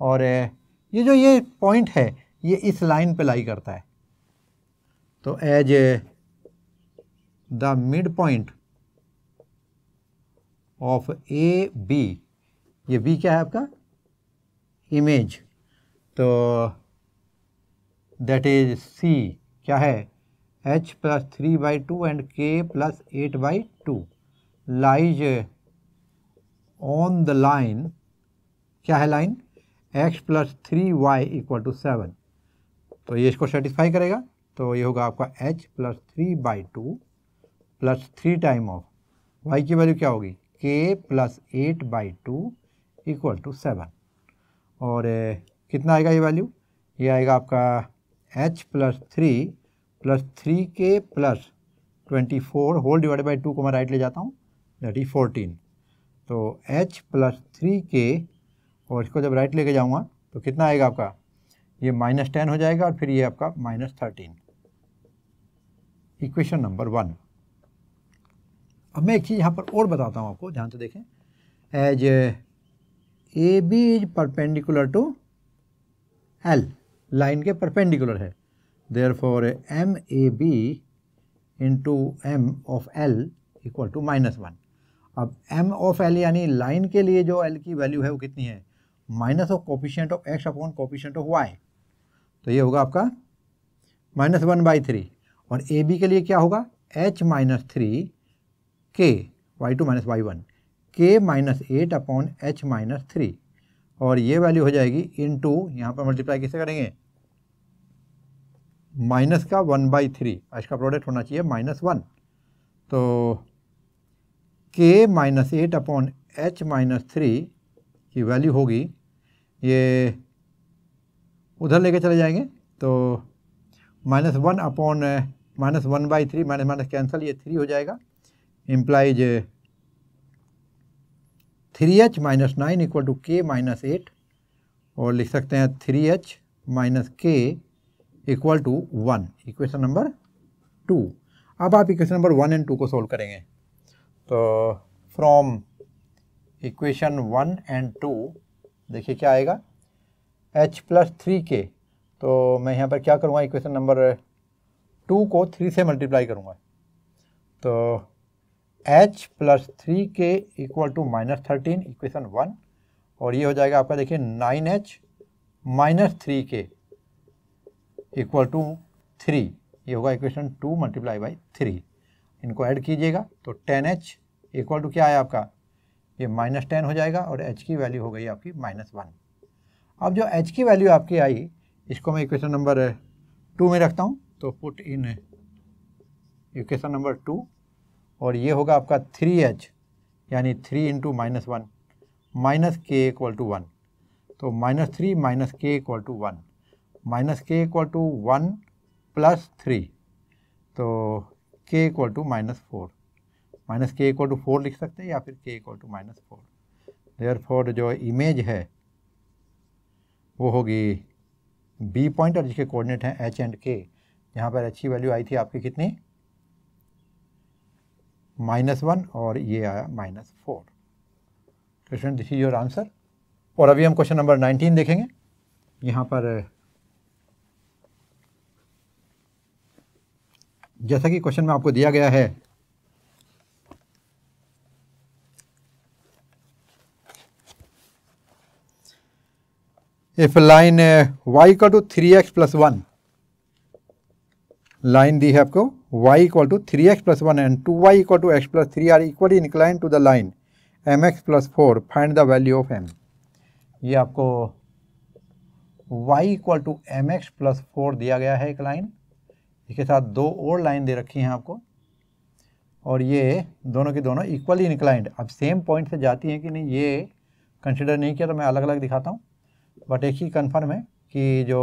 और ये जो ये पॉइंट है ये इस लाइन पे लाई करता है तो as the mid point of A B ये बी क्या है आपका इमेज तो दैट इज सी क्या है H plus three by two and K plus eight by two lies on the line क्या है line x plus three Y equal to seven तो ये इसको सेटिस्फाई करेगा तो ये होगा आपका H plus three by two plus three time of y की वैल्यू क्या होगी K plus eight by two equal to seven और ए, eh, कितना आएगा ये वैल्यू ये आएगा आपका H plus three plus three K plus twenty four whole divide by two को मैं राइट ले जाता हूँ दैट इज फोर्टीन तो एच प्लस थ्री के और इसको जब राइट लेके जाऊँगा तो कितना आएगा आपका ये माइनस टेन हो जाएगा और फिर ये आपका minus thirteen equation number one अब मैं एक चीज़ यहाँ पर और बताता हूँ आपको ध्यान से देखें as A B is perpendicular to L line के परपेंडिकुलर है therefore m A B into m of L equal to minus one अब एम ऑफ एल यानी लाइन के लिए जो एल की वैल्यू है वो कितनी है minus of coefficient of x upon coefficient of y तो ये होगा आपका माइनस वन बाई थ्री और ए बी के लिए क्या होगा एच माइनस थ्री के y two minus Y one K minus eight upon H minus three और ये वैल्यू हो जाएगी इन टू यहाँ पर मल्टीप्लाई किससे करेंगे माइनस का वन बाई थ्री इसका प्रोडक्ट होना चाहिए माइनस वन तो के minus eight upon H minus three की वैल्यू होगी ये उधर लेके चले जाएंगे तो minus one upon minus one by three minus minus cancel ये थ्री हो जाएगा implies three H minus nine equal to के माइनस एट और लिख सकते हैं थ्री एच माइनस के equal to one equation number two अब आप equation number one and two को सोल्व करेंगे तो from equation one and two देखिए क्या आएगा एच प्लस थ्री के तो मैं यहाँ पर क्या करूँगा इक्वेशन नंबर टू को थ्री से मल्टीप्लाई करूँगा तो H plus three K equal to minus thirteen equation one और ये हो जाएगा आपका देखिए nine H minus three K equal to three ये होगा equation two multiply by three इनको ऐड कीजिएगा तो टेन एच इक्वल टू क्या है आपका ये माइनस टेन हो जाएगा और एच की वैल्यू हो गई आपकी माइनस वन अब जो एच की वैल्यू आपकी आई इसको मैं इक्वेशन नंबर टू में रखता हूँ तो put in equation number two और ये होगा आपका थ्री एच यानी three into minus one minus के इक्वल टू वन तो माइनस थ्री माइनस के इक्वल टू वन माइनस के equal to one plus three तो K equal to minus four minus के इक्वल टू फोर लिख सकते हैं या फिर K equal to minus four therefore जो इमेज है वो होगी बी पॉइंट और जिसके कोऑर्डिनेट हैं एच एंड के यहाँ पर अच्छी वैल्यू आई थी आपकी कितनी माइनस वन और ये आया minus four question this is your answer और अभी हम क्वेश्चन नंबर नाइनटीन देखेंगे यहाँ पर जैसा कि क्वेश्चन में आपको दिया गया है if line uh, y equal to three x plus one line दी है आपको y equal to three x plus one and two y equal to x plus three are equally incline to the line m x plus four find the value of m ये आपको y equal to m x plus four दिया गया है एक line इसके साथ दो और लाइन दे रखी हैं आपको और ये दोनों की दोनों इक्वली इंक्लाइंड अब सेम पॉइंट से जाती हैं कि नहीं ये कंसिडर नहीं किया तो मैं अलग अलग दिखाता हूँ बट एक ही कन्फर्म है कि जो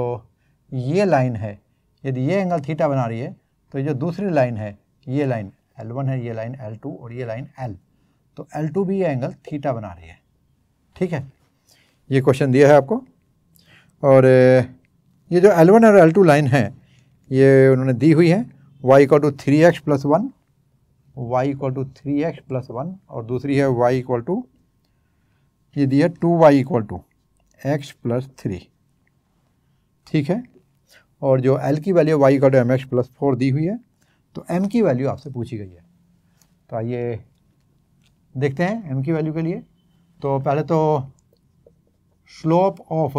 ये लाइन है यदि ये एंगल थीटा बना रही है तो ये जो दूसरी लाइन है ये लाइन L1 है ये लाइन L2 और ये लाइन L तो L2 भी ये एंगल थीटा बना रही है ठीक है ये क्वेश्चन दिया है आपको और ये जो L1 और L2 लाइन है ये उन्होंने दी हुई है y equal to three x plus one y equal to three x plus one और दूसरी है y इक्वल टू ये दिया two y equal to x plus three ठीक है और जो l की value y equal to m x plus four दी हुई है तो m की वैल्यू आपसे पूछी गई है तो आइए देखते हैं m की वैल्यू के लिए तो पहले तो slope of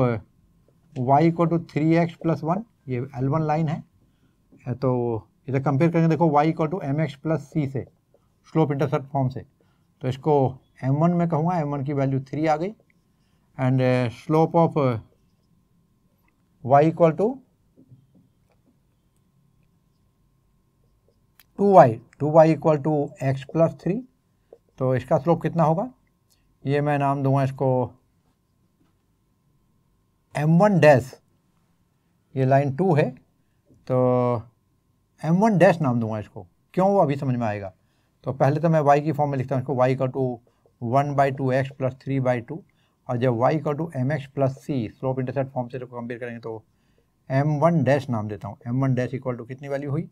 y equal to three x plus one ये एल वन लाइन है तो इधर कंपेयर करेंगे देखो y equal to m x plus सी से स्लोप इंटरसेप्ट फॉर्म से तो इसको m1 में कहूँगा m1 की वैल्यू थ्री आ गई and slope of y equal to two y two y equal to x plus three तो इसका स्लोप कितना होगा ये मैं नाम दूंगा इसको एम वन डैश ये लाइन टू है तो एम वन डैश नाम दूंगा इसको क्यों वो अभी समझ में आएगा तो पहले तो मैं वाई की फॉर्म में लिखता हूँ इसको वाई का to one by two x plus three by two और जब वाई का to m x plus C slope intercept form से जब कंपेयर करेंगे तो एम वन डैश नाम देता हूँ m one dash equal to कितनी वैल्यू हुई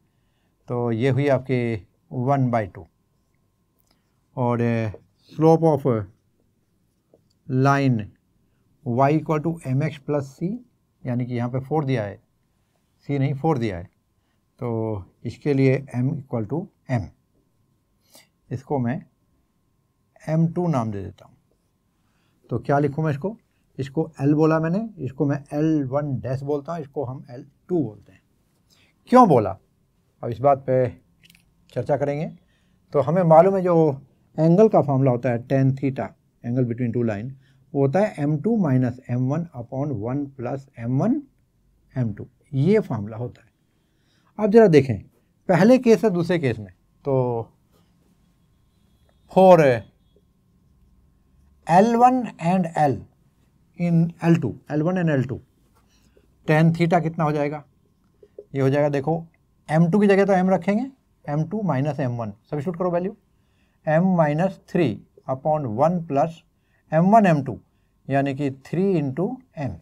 तो ये हुई आपके वन बाई टू और slope of line y equal to m x plus C यानी कि यहाँ पे फोर दिया है सी नहीं फोर दिया है तो इसके लिए m इक्वल टू एम इसको मैं एम टू नाम दे देता हूँ तो क्या लिखूँ मैं इसको इसको एल बोला मैंने इसको मैं एल वन डैश बोलता हूँ इसको हम एल टू बोलते हैं क्यों बोला अब इस बात पे चर्चा करेंगे तो हमें मालूम है जो एंगल का फॉर्मूला होता है tan theta angle between two line वो होता है m two minus m one upon one plus m one M two ये फॉर्मूला होता है आप ज़रा देखें पहले केस है दूसरे केस में तो for L one and L in L two L one and L two tan theta कितना हो जाएगा ये हो जाएगा देखो एम टू की जगह तो एम रखेंगे m two minus m one shoot करो value m minus three upon one plus m one M two यानी कि थ्री इंटू एम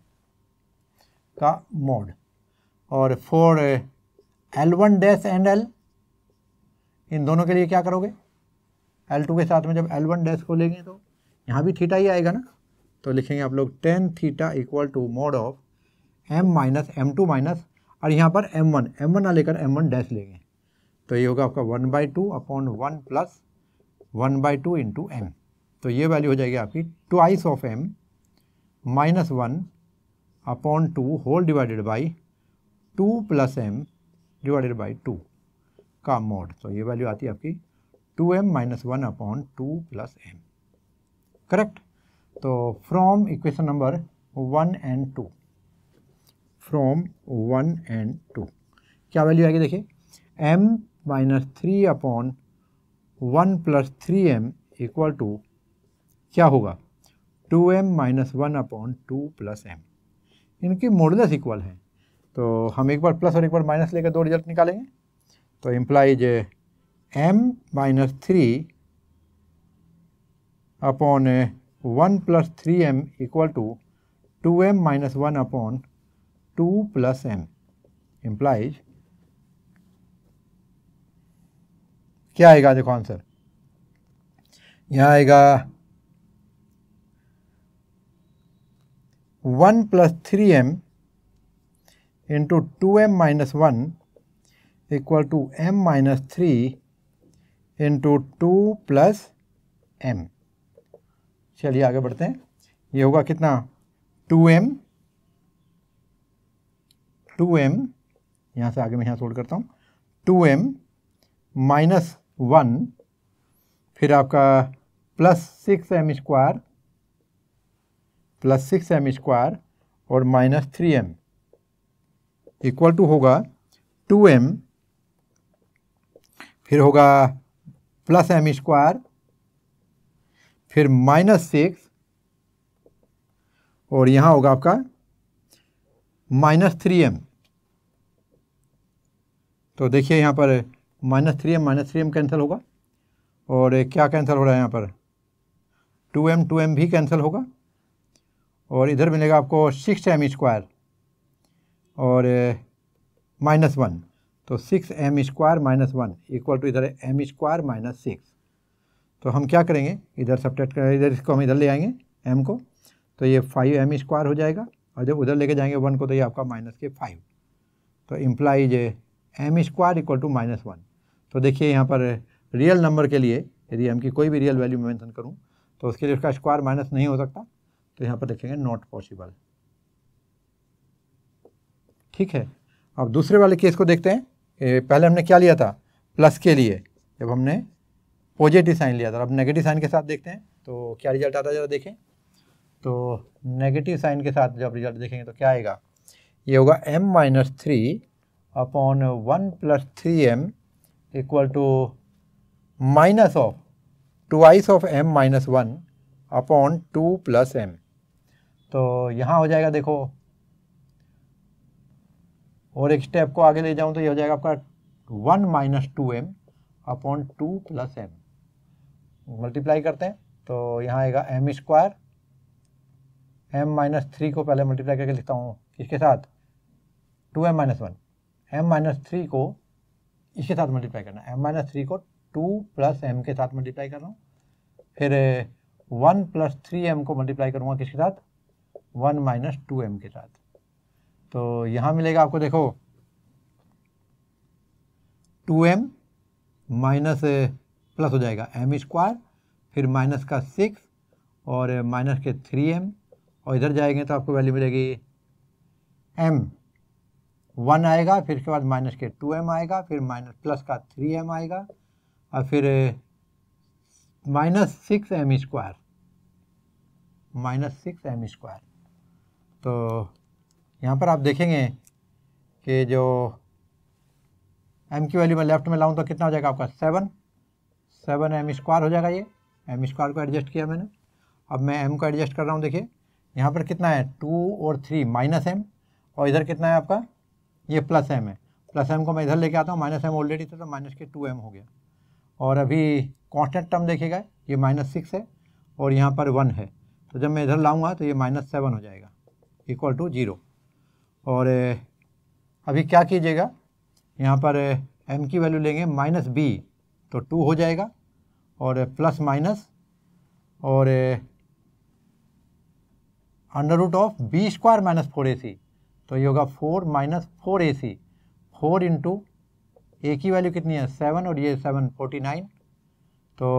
का मोड और for L one dash and L in दोनों के लिए क्या करोगे एल टू के साथ में जब एल वन डैश को लेंगे तो यहाँ भी थीटा ही आएगा ना तो लिखेंगे आप लोग tan theta equal to mod of m minus M two minus और यहाँ पर एम वन एम वन ना लेकर एम वन डैश लेंगे तो ये होगा आपका one by two upon one plus one by two into m तो ये वैल्यू हो जाएगी आपकी twice of m minus one upon two whole divided by two plus m divided by two का मोड तो ये वैल्यू आती है आपकी two m minus one upon two plus m correct तो from equation number one and two from one and two क्या value आएगी देखिए M minus three upon one plus three m equal to क्या होगा two m minus one upon two plus m इनकी modulus equal है तो हम एक बार प्लस और एक बार माइनस लेकर दो रिजल्ट निकालेंगे तो implies m minus three upon one plus three m equal to two m minus one upon two plus m implies क्या आएगा देखो आंसर यहाँ आएगा one plus three m into 2m minus 1 equal to m minus 3 into 2 plus m चलिए आगे बढ़ते हैं ये होगा कितना 2m 2m यहाँ से आगे मैं यहाँ सोल्ड करता हूँ 2m माइनस वन फिर आपका plus six m square plus six m square और minus three m equal to होगा टू एम फिर होगा प्लस एम स्क्वायर फिर माइनस सिक्स और यहाँ होगा आपका माइनस थ्री एम तो देखिए यहाँ पर minus three m minus three m cancel होगा और क्या कैंसिल हो रहा है यहाँ पर टू एम टू एम भी कैंसिल होगा और इधर मिलेगा आपको सिक्स एम स्क्वायर और माइनस वन तो six m square minus one equal to इधर एम स्क्वायर माइनस सिक्स तो हम क्या करेंगे इधर सब्ट्रैक्ट करें इधर इसको हम इधर ले आएंगे एम को तो ये फाइव एम स्क्वायर हो जाएगा और जब उधर लेके जाएंगे वन को तो ये आपका माइनस के फाइव तो implies m square equal to minus one तो देखिए यहाँ पर रियल नंबर के लिए यदि एम की कोई भी रियल वैल्यू मेंशन करूँ तो उसके लिए उसका स्क्वायर माइनस नहीं हो सकता तो यहाँ पर देखेंगे नॉट पॉसिबल ठीक है अब दूसरे वाले केस को देखते हैं पहले हमने क्या लिया था प्लस के लिए जब हमने पॉजिटिव साइन लिया था अब नेगेटिव साइन के साथ देखते हैं तो क्या रिजल्ट आता है ज़रा देखें तो नेगेटिव साइन के साथ जब रिजल्ट देखेंगे तो क्या आएगा ये होगा m minus three upon one plus three m equal to minus of ice of m minus one upon two plus M तो यहाँ हो जाएगा देखो और एक स्टेप को आगे ले जाऊँ तो ये हो जाएगा आपका one minus two m upon two plus m multiply करते हैं तो यहाँ आएगा m square m minus three को पहले मल्टीप्लाई करके लिखता हूँ इसके साथ two m minus one m minus three को इसके साथ मल्टीप्लाई करना एम माइनस थ्री को टू प्लस एम के साथ मल्टीप्लाई कर रहा हूँ फिर वन प्लस थ्री एम को मल्टीप्लाई करूँगा किसके साथ वन माइनस टू एम के साथ तो यहाँ मिलेगा आपको देखो टू एम माइनस प्लस हो जाएगा एम स्क्वायर फिर माइनस का सिक्स और माइनस के थ्री एम और इधर जाएंगे तो आपको वैल्यू मिलेगी एम वन आएगा फिर उसके बाद माइनस के टू एम आएगा फिर माइनस प्लस का थ्री एम आएगा और फिर minus six m square minus six m square तो यहाँ पर आप देखेंगे कि जो एम की वैल्यू मैं लेफ्ट में लाऊं तो कितना हो जाएगा आपका सेवन सेवन एम स्क्वायर हो जाएगा ये एम स्क्वायर को एडजस्ट किया मैंने अब मैं एम को एडजस्ट कर रहा हूँ देखिए यहाँ पर कितना है टू और थ्री माइनस एम और इधर कितना है आपका ये प्लस एम है प्लस एम को मैं इधर लेके आता हूँ माइनस एम ऑलरेडी था तो माइनस के टू एम हो गया और अभी कॉन्स्टेंट टर्म देखेगा ये माइनस सिक्स है और यहाँ पर वन है तो जब मैं इधर लाऊंगा तो ये माइनस सेवन हो जाएगा इक्वल टू जीरो और अभी क्या कीजिएगा यहाँ पर एम की वैल्यू लेंगे माइनस बी तो टू हो जाएगा और प्लस माइनस और under root of B square minus four A C तो ये होगा four minus four A C four into A की वैल्यू कितनी है सेवन और ये सेवन फोर्टी नाइन तो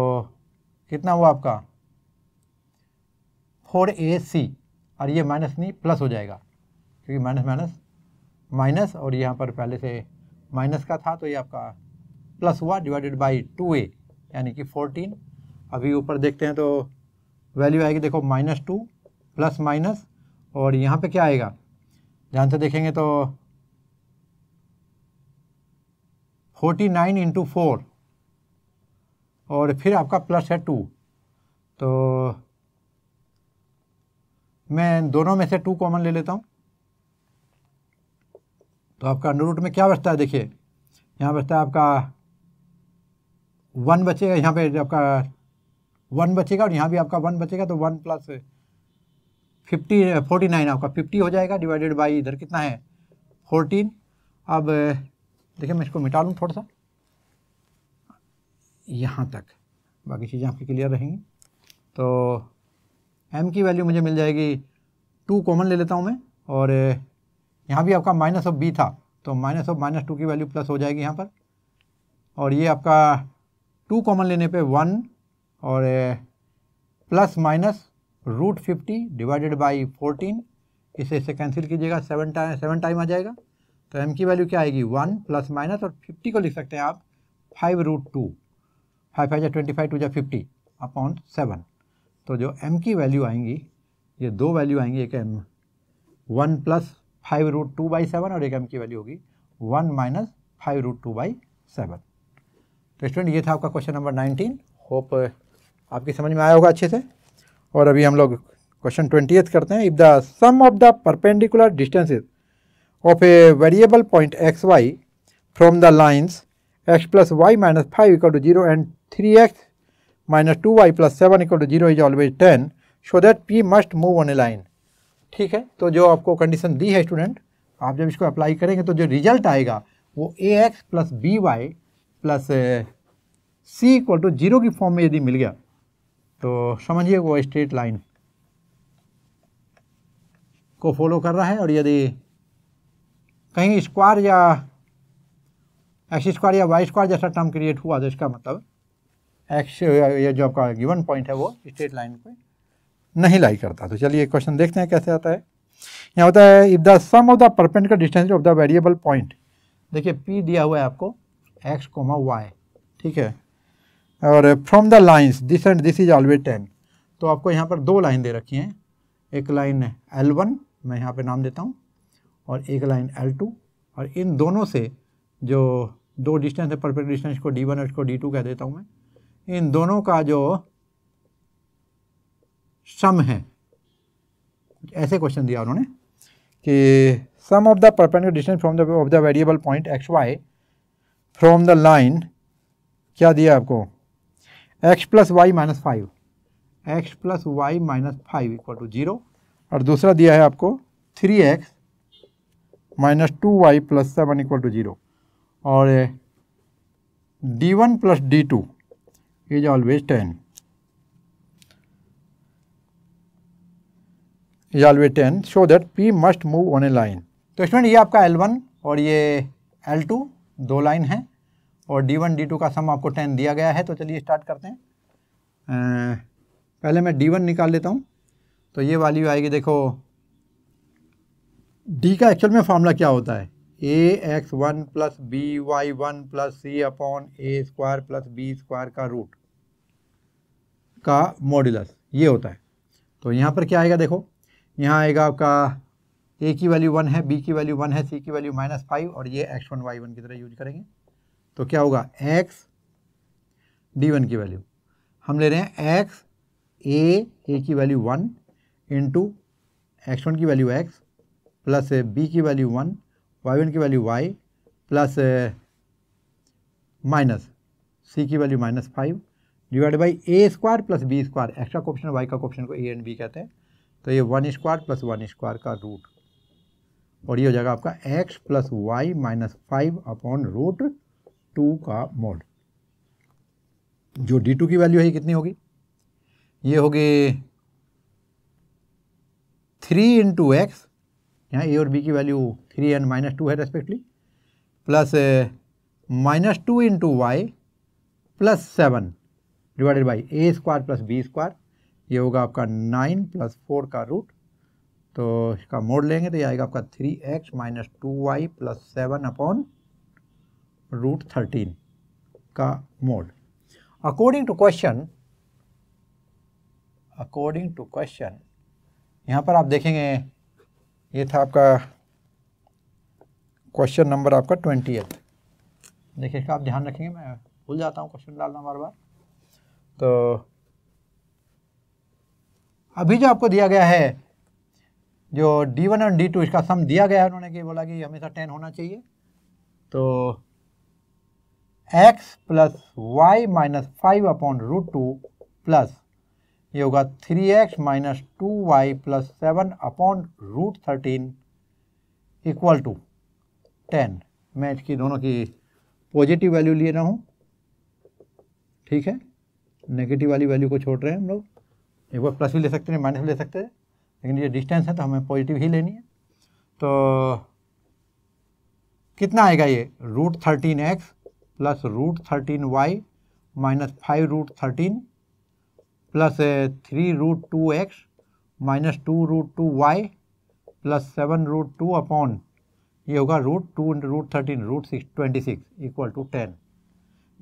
कितना हुआ आपका फोर ए सी और ये माइनस नहीं प्लस हो जाएगा क्योंकि माइनस माइनस माइनस और यहाँ पर पहले से माइनस का था तो ये आपका प्लस हुआ डिवाइडेड बाई टू ए यानी कि फोर्टीन अभी ऊपर देखते हैं तो वैल्यू आएगी देखो माइनस टू प्लस माइनस और यहाँ पे क्या आएगा ध्यान से देखेंगे तो फोर्टी नाइन इंटू फोर और फिर आपका प्लस है टू तो मैं दोनों में से टू कॉमन ले लेता हूँ तो आपका अंडर रूट में क्या बचता है देखिए यहाँ बचता है आपका वन बचेगा यहाँ पे आपका वन बचेगा और यहाँ भी आपका वन बचेगा तो one plus fifty forty nine आपका फिफ्टी हो जाएगा डिवाइडेड बाई इधर कितना है फोर्टीन अब देखिए मैं इसको मिटा लूँ थोड़ा सा यहाँ तक बाकी चीज़ें आपकी क्लियर रहेंगी तो एम की वैल्यू मुझे मिल जाएगी टू कॉमन ले लेता हूँ मैं और यहाँ भी आपका माइनस ऑफ बी था तो माइनस ऑफ माइनस टू की वैल्यू प्लस हो जाएगी यहाँ पर और ये आपका टू कॉमन लेने पे वन और plus minus root fifty divided by fourteen इसे इसे कैंसिल कीजिएगा सेवन टाइम सेवन टाइम आ जाएगा तो एम की वैल्यू क्या आएगी वन प्लस माइनस और फिफ्टी को लिख सकते हैं आप five root two five five या ट्वेंटी फाइव टू या फिफ्टी अपॉन सेवन तो जो एम की वैल्यू आएंगी ये दो वैल्यू आएंगी एक M one plus five root two by seven और एक एम की वैल्यू होगी one minus five root two by seven तो स्टूडेंट ये था आपका क्वेश्चन नंबर नाइनटीन होप आपकी समझ में आया होगा अच्छे से और अभी हम लोग क्वेश्चन ट्वेंटी करते हैं if the sum of the perpendicular distances of a variable point X Y from the lines X plus Y minus five equal to zero and three x minus two Y plus seven equal to zero is always ten so that P must move on a line ठीक है तो जो आपको condition दी है student आप जब इसको अप्लाई करेंगे तो जो रिजल्ट आएगा वो A x plus B Y plus C equal to zero की फॉर्म में यदि मिल गया तो समझिए वो स्ट्रेट लाइन को फॉलो कर रहा है और यदि कहीं स्क्वायर या एक्स स्क्वायर या वाई स्क्वायर जैसा टर्म क्रिएट हुआ तो इसका मतलब एक्स ये जो आपका गिवन पॉइंट है वो स्ट्रेट लाइन पे नहीं लाई करता तो चलिए क्वेश्चन देखते हैं कैसे आता है यहाँ होता है if the sum of the perpendicular distance of the variable point देखिए पी दिया हुआ है आपको एक्स कोमा वाई ठीक है और from the lines this and this is always ten तो आपको यहाँ पर दो लाइन दे रखी हैं एक लाइन एल वन मैं यहाँ पे नाम देता हूँ और एक लाइन एल टू और इन दोनों से जो दो डिस्टेंस है परपेंडिकुलर डिस्टेंस को डी वन और इसको डी टू कह देता हूँ मैं इन दोनों का जो सम है ऐसे क्वेश्चन दिया उन्होंने कि sum of the perpendicular distance from the of the variable point X Y from the line क्या दिया आपको X plus Y minus five X plus Y minus five equal to zero और दूसरा दिया है आपको three x minus two Y plus seven equal to zero और D one plus D two is always ten is ten show that P must move on a line तो student ये आपका L one और ये L two दो line है और D one D to का सम आपको टेन दिया गया है तो चलिए स्टार्ट करते हैं आ, पहले मैं डी वन निकाल लेता हूँ तो ये वाली आएगी देखो डी का एक्चुअल में फॉर्मूला क्या होता है A x one plus B Y one plus C upon A square plus B square का रूट का मॉड्यूलस ये होता है तो यहाँ पर क्या आएगा देखो यहाँ आएगा आपका ए की वैल्यू वन है बी की वैल्यू वन है सी की वैल्यू माइनस फाइव और ये एक्स वन वाई वन की तरह यूज करेंगे तो क्या होगा एक्स डी वन की वैल्यू हम ले रहे हैं एक्स ए ए की value one into x one की वैल्यू एक्स प्लस बी की वैल्यू वन वाई वन की value Y plus minus C की value minus five divide by A square plus B square extra question Y का question को A and B कहते हैं तो ये one square plus one square का root और ये हो जाएगा आपका x plus Y minus five upon root two का मोड जो डी टू की वैल्यू है कितनी होगी ये होगी थ्री इंटू एक्स यहाँ ए और बी की value three and minus two है respectively plus minus two into Y plus seven divided by A square plus B square ये होगा आपका नाइन प्लस फोर का रूट तो इसका मोड लेंगे तो ये आएगा आपका three x minus two Y plus seven upon root thirteen का mod according to question according to question यहाँ पर आप देखेंगे ये था आपका क्वेश्चन नंबर आपका ट्वेंटी एथ देखिए इसका आप ध्यान रखेंगे मैं भूल जाता हूँ क्वेश्चन डालना बार बार तो अभी जो आपको दिया गया है जो डी वन और डी टू इसका सम दिया गया है उन्होंने कि बोला कि हमेशा टेन होना चाहिए तो x plus Y minus five upon root two plus ये होगा three x minus two Y plus seven upon root thirteen equal to ten मैं इसकी दोनों की पॉजिटिव वैल्यू ले रहा हूँ ठीक है नेगेटिव वाली वैल्यू को छोड़ रहे हैं हम लोग एक बार प्लस भी ले सकते हैं माइनस भी ले सकते हैं लेकिन ये डिस्टेंस है तो हमें पॉजिटिव ही लेनी है तो कितना आएगा ये root thirteen x plus root thirteen Y minus five root thirteen plus three root two x minus two root two Y plus seven root two upon ये होगा root two into root thirteen root six twenty six equal to ten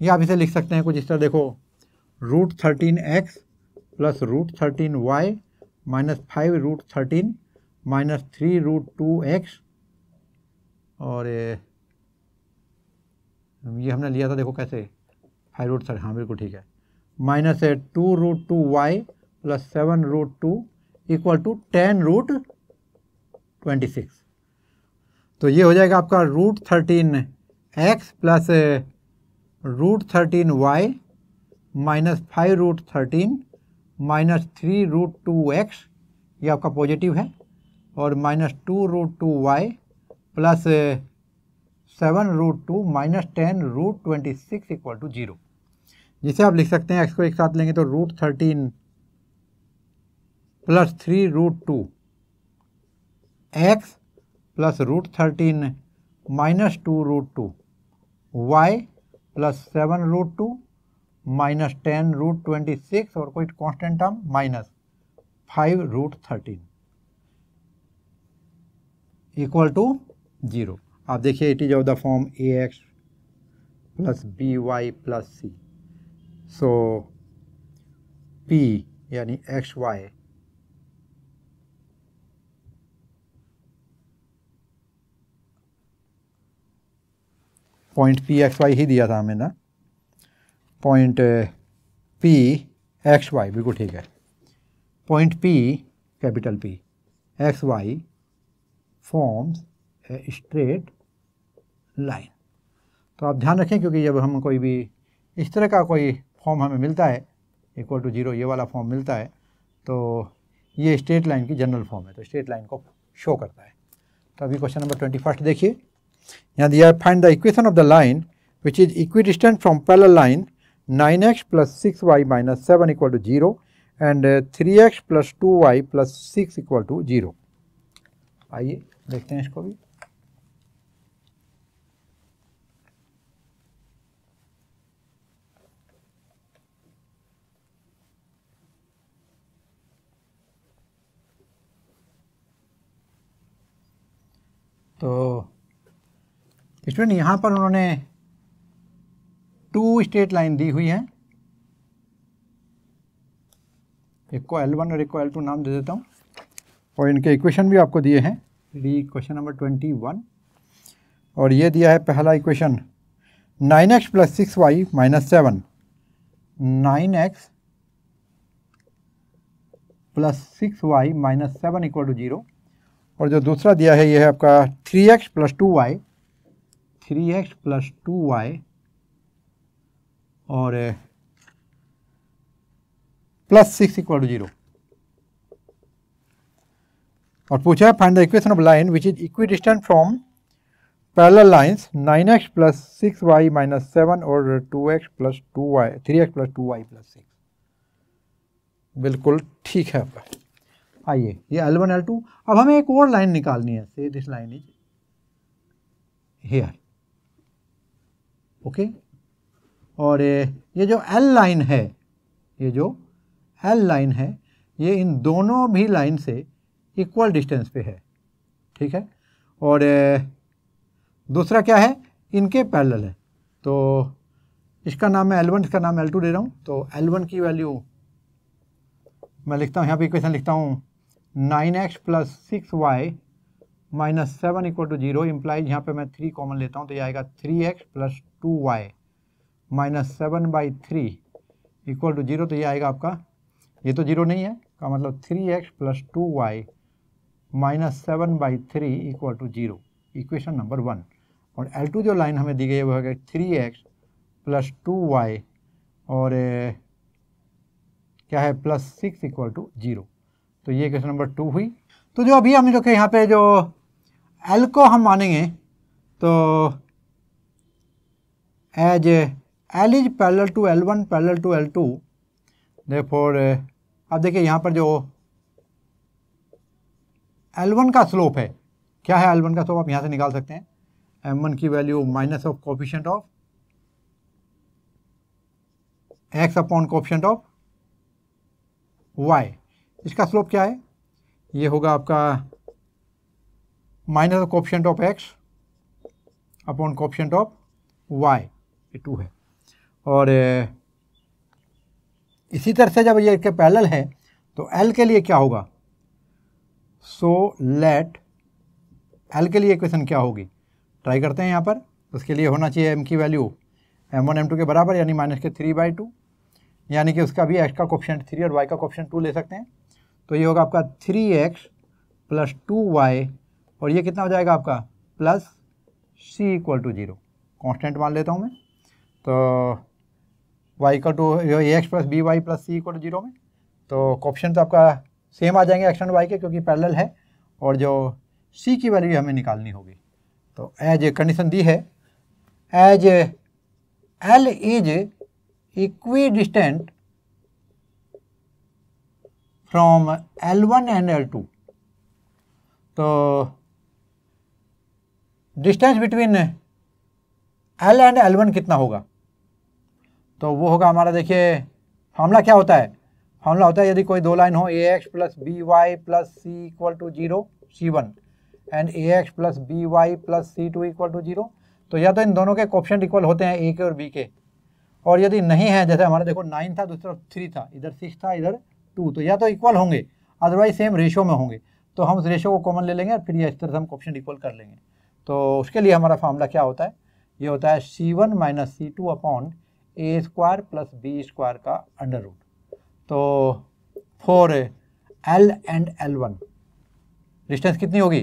ये आप इसे लिख सकते हैं कुछ इस तरह देखो root thirteen x plus root thirteen Y minus five root thirteen minus three root two X और ये, हमने लिया था देखो कैसे फाइव रूट थर्टी हाँ बिल्कुल ठीक है माइनस है two root two Y plus seven root two equal to ten root twenty six तो ये हो जाएगा आपका root thirteen x plus root thirteen Y minus five root thirteen minus three root two X ये आपका positive है और minus two root two Y plus seven root two minus ten root twenty six equal to zero जिसे आप लिख सकते हैं x को एक साथ लेंगे तो root thirteen plus three root two x plus root thirteen minus two root two Y plus seven root two minus ten root twenty six और कोई constant term minus five root thirteen equal to zero आप देखिए it is of the form A x plus B Y plus C so P यानी X Y point P X Y ही दिया था हमें ना पॉइंट पी एक्स वाई बिल्कुल ठीक है point P capital P X Y forms a straight line तो आप ध्यान रखें क्योंकि जब हम कोई भी इस तरह का कोई फॉर्म हमें मिलता है इक्वल टू जीरो ये वाला फॉर्म मिलता है तो ये स्ट्रेट लाइन की जनरल फॉर्म है तो स्ट्रेट लाइन को शो करता है तो अभी क्वेश्चन नंबर ट्वेंटी फर्स्ट देखिए यहाँ दिया find the equation of the line which is equidistant from parallel line nine x plus six Y minus seven equal to zero and three x plus two Y plus six equal to zero आइए देखते हैं इसको भी तो student यहाँ पर उन्होंने to straight line दी हुई है एक को एल वन और एक को एल टू नाम दे देता हूँ और इनके इक्वेशन भी आपको दिए हैं the question number twenty one और ये दिया है पहला equation nine x plus six Y minus seven nine x plus six Y minus seven equal to zero और जो दूसरा दिया है ये है आपका three x plus two Y three x plus two Y और plus six equal to zero और पूछा है find the equation of line which is equidistant from parallel lines nine x plus six Y minus seven और two x plus two Y three x plus two Y plus six बिल्कुल ठीक है आपका आइए ये L one L to अब हमें एक और लाइन निकालनी है say this line is here okay और ये जो एल लाइन है ये जो एल लाइन है ये इन दोनों भी लाइन से इक्वल डिस्टेंस पे है ठीक है और दूसरा क्या है इनके पैरेलल है तो इसका नाम है एल वन इसका नाम एल टू दे रहा हूँ तो एल वन की वैल्यू मैं लिखता हूँ यहाँ पे इक्वेशन लिखता हूँ nine x plus six Y minus seven equal to zero implies यहाँ पे मैं थ्री कॉमन लेता हूँ तो ये आएगा three x plus two Y minus seven by three equal to zero तो ये आएगा आपका ये तो जीरो नहीं है का मतलब three x plus two Y minus seven by three equal to zero equation number one और एल टू जो लाइन हमें दी गई है वो है three x plus two Y और क्या है plus six equal to zero तो ये क्वेश्चन नंबर टू हुई तो जो अभी हमने जो कि यहाँ पे जो एल को हम मानेंगे तो as L is parallel to L1 one parallel to L2 two therefore अब देखिए यहाँ पर जो L1 का स्लोप है क्या है L1 का स्लोप आप यहाँ से निकाल सकते हैं M1 की value minus of coefficient of x upon coefficient of Y इसका स्लोप क्या है ये होगा आपका minus coefficient of x upon coefficient of Y ये टू है और इसी तरह से जब ये इसके पैरेलल है तो एल के लिए क्या होगा सो लेट एल के लिए इक्वेशन क्या होगी ट्राई करते हैं यहाँ पर उसके लिए होना चाहिए एम की value M one M two के बराबर यानी माइनस के थ्री बाई टू यानी कि उसका भी एक्स का कोप्शन थ्री और वाई का कोप्शन टू ले सकते हैं तो ये होगा आपका three x plus two Y और ये कितना हो जाएगा आपका plus C equal to zero constant मान लेता हूँ मैं तो Y equal to A x plus B Y plus C equal to zero में तो ऑप्शन तो आपका सेम आ जाएंगे एंड वाई के क्योंकि पैरेलल है और जो सी की वैल्यू हमें निकालनी होगी तो एज ए कंडीशन दी है as L is equidistant from L one and L two तो distance between L and L one कितना होगा तो वो होगा हमारा देखिए फॉर्मूला क्या होता है फॉर्मूला होता है यदि कोई दो लाइन हो a x plus B Y plus C equal to zero c one and a x plus B Y plus c two equal to zero तो या तो इन दोनों के कोप्शन इक्वल होते हैं ए के और बी के और यदि नहीं है जैसे हमारा देखो नाइन था तरफ थ्री था इधर सिक्स था इधर टू तो या तो इक्वल होंगे अदरवाइज सेम रेशो में होंगे तो हम उस रेशो को कॉमन ले लेंगे और फिर ये इस तरह से हम क्वेश्चन इक्वल कर लेंगे तो उसके लिए हमारा फॉर्मूला क्या होता है ये होता है c one minus c two upon ए स्क्वायर प्लस बी स्क्वायर का अंडर रूट तो for l and L one distance कितनी होगी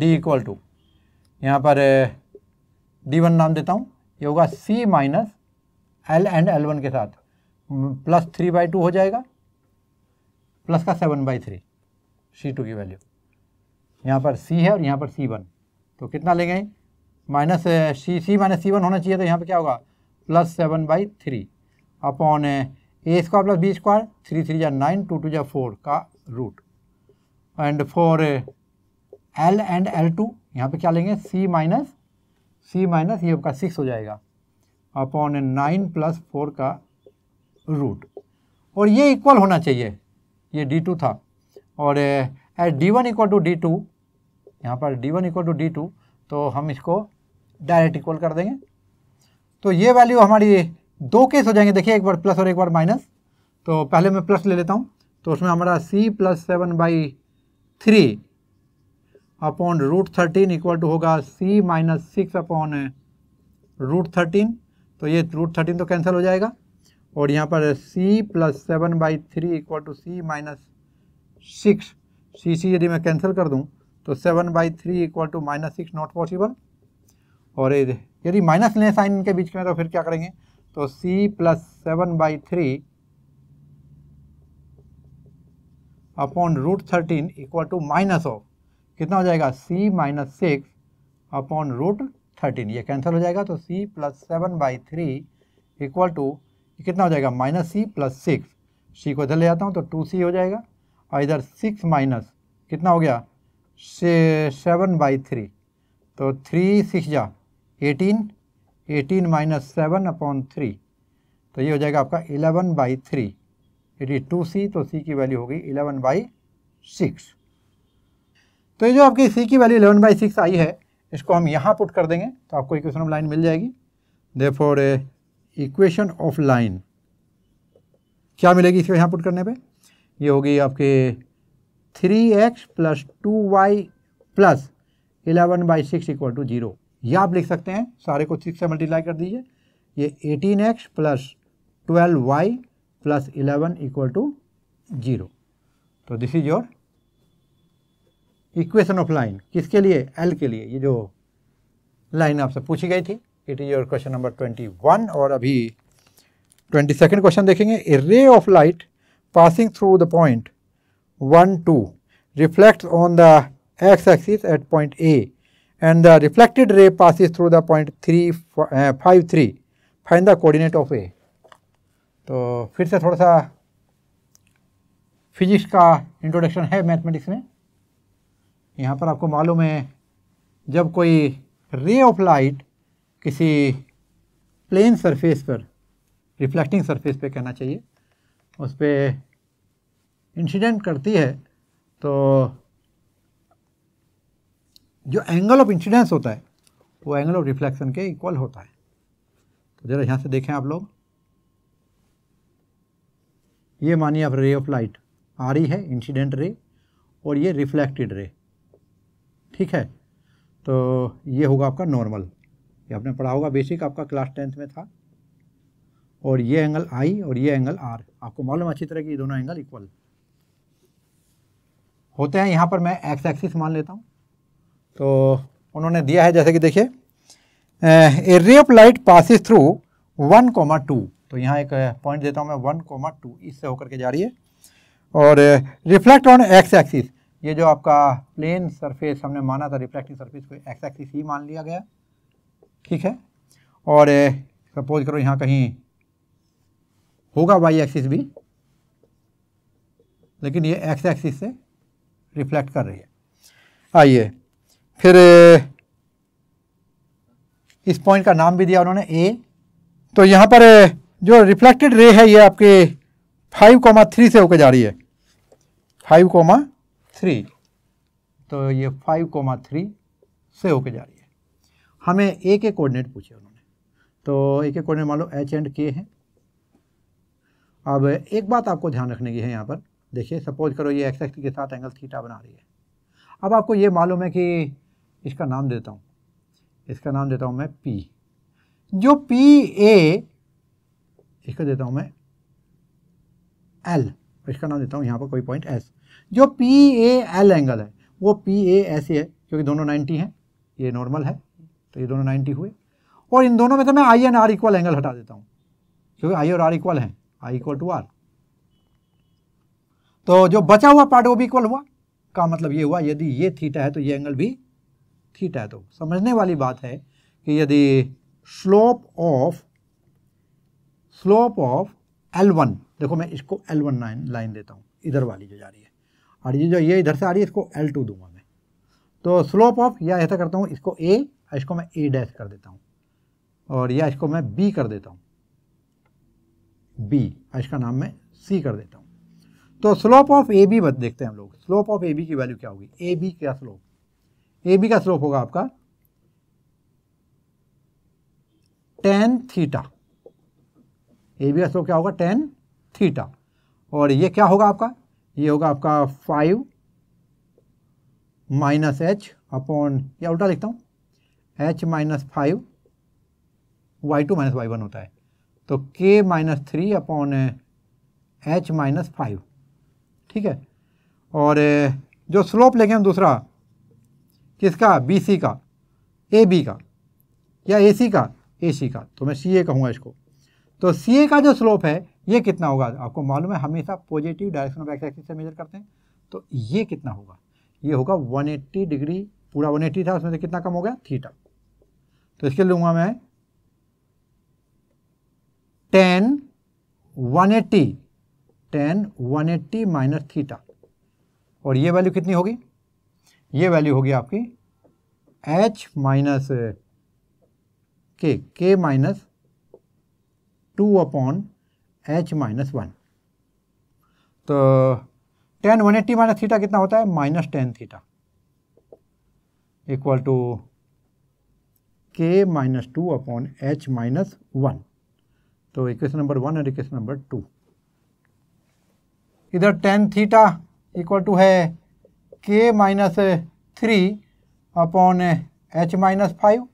डी इक्वल टू यहाँ पर डी वन नाम देता हूँ ये होगा c minus l and L one के साथ प्लस थ्री बाई टू हो जाएगा प्लस का seven by three c two की वैल्यू यहाँ पर सी है और यहाँ पर सी वन तो कितना लेंगे minus c c minus c one होना चाहिए तो यहाँ पे क्या होगा plus seven by three upon A square plus B square three three या नाइन टू टू या फोर का root and for l and L two यहाँ पे क्या लेंगे सी माइनस सी माइनस ये आपका सिक्स हो जाएगा अपॉन नाइन प्लस फोर का रूट और ये इक्वल होना चाहिए ये डी टू था और at d one equal to d two यहाँ पर d one equal to d two तो हम इसको डायरेक्ट इक्वल कर देंगे तो ये वैल्यू हमारी दो केस हो जाएंगे देखिए एक बार प्लस और एक बार माइनस तो पहले मैं प्लस ले लेता हूँ तो उसमें हमारा c plus seven by three upon root thirteen equal to होगा c minus six upon root thirteen तो ये रूट थर्टीन तो कैंसिल हो जाएगा और यहाँ पर c plus seven by three equal to c minus six c c यदि मैं कैंसिल कर दूँ तो seven by three equal to minus six not possible और यदि माइनस लें साइन इनके बीच में तो फिर क्या करेंगे तो c plus seven by three upon root thirteen equal to minus of कितना हो जाएगा c minus six upon root thirteen ये कैंसिल हो जाएगा तो c plus seven by three equal to कितना हो जाएगा minus c plus six c को इधर ले जाता हूँ तो टू सी हो जाएगा और इधर सिक्स माइनस कितना हो गया सेवन बाई थ्री तो थ्री सिक्स जा eighteen eighteen minus seven upon three तो ये हो जाएगा आपका इलेवन बाई थ्री यदि टू सी तो सी की वैल्यू होगी इलेवन बाई सिक्स तो ये जो आपकी सी की वैल्यू इलेवन बाई सिक्स आई है इसको हम यहाँ पुट कर देंगे तो आपको इक्वेशन ऑफ लाइन मिल जाएगी therefore equation of line क्या मिलेगी इसको यहाँ पुट करने पे ये होगी आपके three x plus two Y plus eleven by six equal to zero या आप लिख सकते हैं सारे को सिक्स से मल्टीप्लाई कर दीजिए ये eighteen x plus twelve y plus eleven equal to zero तो this is your equation of line किसके लिए एल के लिए ये जो लाइन आपसे पूछी गई थी it is your question number twenty one और अभी ट्वेंटी सेकेंड क्वेश्चन देखेंगे a ray of light passing through the point one two reflect on the x axis at point A and the reflected ray passes through the point three five three find the coordinate of A तो फिर से थोड़ा सा physics का introduction है mathematics में यहाँ पर आपको मालूम है जब कोई रे ऑफ लाइट किसी प्लेन सरफेस पर रिफ्लेक्टिंग सरफेस पे कहना चाहिए उस पर इंसीडेंट करती है तो जो एंगल ऑफ इंसिडेंस होता है वो एंगल ऑफ रिफ्लेक्शन के इक्वल होता है तो ज़रा यहाँ से देखें आप लोग ये मानिए आप रे ऑफ लाइट आ रही है इंसिडेंट रे और ये रिफ्लेक्टेड रे ठीक है तो ये होगा आपका नॉर्मल ये आपने पढ़ा होगा बेसिक आपका क्लास टेंथ में था और ये एंगल आई और ये एंगल आर आपको मालूम अच्छी तरह की दोनों एंगल इक्वल होते हैं यहाँ पर मैं एक्स एक्सिस मान लेता हूँ तो उन्होंने दिया है जैसे कि देखिए a ray of light passes through one comma two तो यहाँ एक पॉइंट देता हूँ मैं वन कोमा टू इससे होकर के जा रही है और रिफ्लेक्ट ऑन एक्स एक्सिस ये जो आपका प्लेन सरफेस हमने माना था रिफ्लेक्टिंग सरफेस को एक्स एक्सिस ही मान लिया गया ठीक है और सपोज करो यहाँ कहीं होगा वाई एक्सिस भी लेकिन ये एक्स एक्सिस से रिफ्लेक्ट कर रही है आइए फिर इस पॉइंट का नाम भी दिया उन्होंने ए तो यहाँ पर जो रिफ्लेक्टेड रे है ये आपके फाइव कोमा थ्री से होकर जा रही है फाइव कोमा थ्री तो ये फाइव कोमा थ्री से होकर जा रही है हमें ए के कोऑर्डिनेट पूछे उन्होंने तो ए के कोऑर्डिनेट मान लो एच एंड के हैं अब एक बात आपको ध्यान रखने की है यहाँ पर देखिए सपोज करो ये एक्स एक्स के साथ एंगल थीटा बना रही है अब आपको ये मालूम है कि इसका नाम देता हूँ इसका नाम देता हूँ मैं पी जो पी ए इसका देता हूँ मैं एल इसका नाम देता हूँ यहाँ पर कोई पॉइंट एस जो पी ए एल एंगल है वो पी ए ऐसे है क्योंकि दोनों 90 हैं ये नॉर्मल है तो ये दोनों 90 हुए और इन दोनों में से मैं i and r equal angle हटा देता हूँ क्योंकि आई और आर इक्वल हैं आई इक्वल टू आर तो जो बचा हुआ पार्ट वो भी इक्वल हुआ का मतलब ये हुआ यदि ये थीटा है तो ये एंगल भी थीटा है तो समझने वाली बात है कि यदि slope of slope of L1 देखो मैं इसको L1 लाइन लाइन देता हूँ इधर वाली जो जा रही है और ये जो ये इधर से आ रही है इसको L2 दूंगा मैं तो स्लोप ऑफ या ऐसा करता हूँ इसको A इसको मैं A डैश कर देता हूँ और या इसको मैं B कर देता हूँ B इसका नाम मैं C कर देता हूँ तो स्लोप ऑफ ए बी देखते हैं हम लोग स्लोप ऑफ ए बी की वैल्यू क्या होगी ए बी क्या स्लोप ए बी का स्लोप होगा आपका टेन थीटा ए बी का स्लोप क्या होगा टेन थीटा और ये क्या होगा आपका ये होगा आपका फाइव माइनस एच अपॉन या उल्टा लिखता हूँ h minus five y two minus Y one होता है तो के minus three upon H minus five ठीक है और जो स्लोप लेंगे हम दूसरा किसका बीसी का ए बी का या ए सी का ए सी का तो मैं सी ए कहूँगा इसको तो सी ए का जो स्लोप है ये कितना होगा आपको मालूम है हमेशा पॉजिटिव डायरेक्शन ऑफ एक्स से मेजर करते हैं तो ये कितना होगा ये होगा 180 डिग्री पूरा 180 था उसमें से कितना कम हो गया थीटा तो इसके लूँगा मैं tan 180 tan eighty minus theta और ये वैल्यू कितनी होगी ये वैल्यू होगी आपकी H minus k k minus two upon H minus one तो tan one eighty minus theta कितना होता है minus tan theta equal to के minus two upon H minus one तो इक्वेशन नंबर वन और इक्वेशन नंबर टू इधर tan theta equal to है k minus three upon H minus five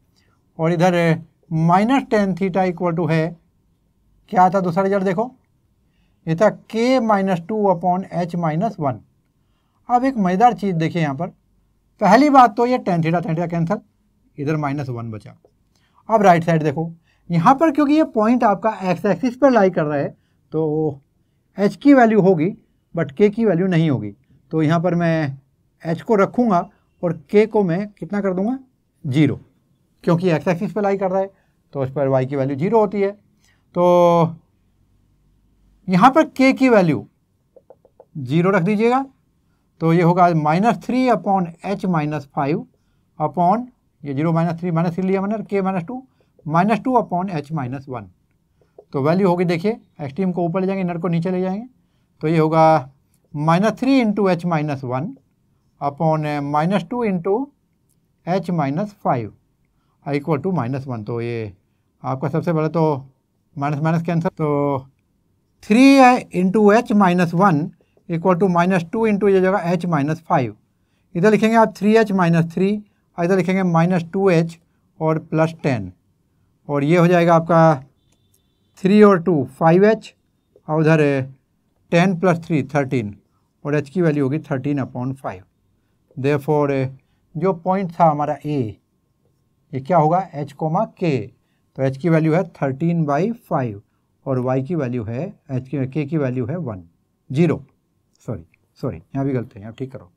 और इधर minus tan theta equal to है क्या आता दूसरा रिजल्ट देखो ये था k minus two upon H minus one अब एक मज़ेदार चीज़ देखिए यहाँ पर पहली बात तो ये टेन थीटा थीटा कैंसिल इधर माइनस वन बचा अब राइट साइड देखो यहाँ पर क्योंकि ये पॉइंट आपका एक्स एक्सिस पर लाई कर रहा है तो एच की वैल्यू होगी बट के की वैल्यू नहीं होगी तो यहाँ पर मैं एच को रखूँगा और के को मैं कितना कर दूंगा जीरो क्योंकि एक्स एक्सिस पे लाई कर रहा है तो उस पर वाई की वैल्यू जीरो होती है तो यहाँ पर के की वैल्यू जीरो रख दीजिएगा तो ये होगा minus three upon H minus five upon ये zero minus three minus three लिया मैंने k minus two minus two upon H minus one तो वैल्यू होगी देखिए एक्सट्रीम को ऊपर ले जाएंगे नर को नीचे ले जाएंगे तो ये होगा minus three into h minus one upon minus two into h minus five equal to minus one तो ये आपका सबसे पहले तो माइनस माइनस कैंसर तो three into h minus one equal to minus two into ये जगह एच माइनस फाइव इधर लिखेंगे आप थ्री एच माइनस थ्री इधर लिखेंगे माइनस टू एच और प्लस टेन और ये हो जाएगा आपका थ्री और टू फाइव एच और उधर टेन प्लस थ्री थर्टीन और एच की वैल्यू होगी thirteen upon five therefore eh, जो पॉइंट था हमारा ए ये क्या होगा एच कोमा के तो एच की वैल्यू है थर्टीन बाई फाइव और वाई की वैल्यू है एच की के की वैल्यू है वन जीरो सॉरी सॉरी यहाँ भी गलत है यहाँ ठीक करो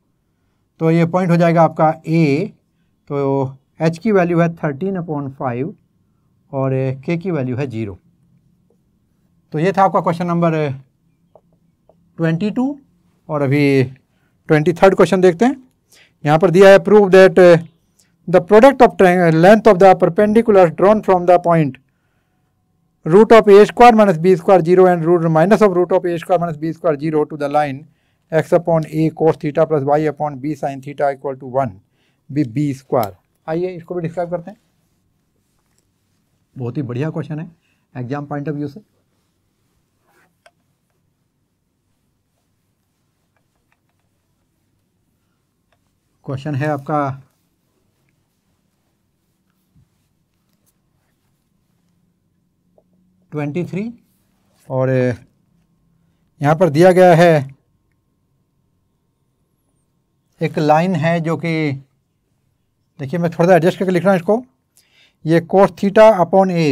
तो ये पॉइंट हो जाएगा आपका ए तो एच की वैल्यू है थर्टीन अपॉन फाइव और के eh, की वैल्यू है जीरो तो ये था आपका क्वेश्चन नंबर ट्वेंटी टू और अभी ट्वेंटी थर्ड क्वेश्चन देखते हैं यहाँ पर दिया है prove that the product of length of the perpendicular drawn from the point root of a square minus b square zero and root minus of root of a square minus b square zero to the line x upon a cos theta plus y upon b sin theta equal to one b b square आइए इसको भी describe करते हैं बहुत ही बढ़िया question है exam point of view से question है आपका ट्वेंटी थ्री और यहाँ पर दिया गया है एक लाइन है जो कि देखिए मैं थोड़ा सा एडजस्ट करके लिख रहा हूँ इसको ये cos theta upon a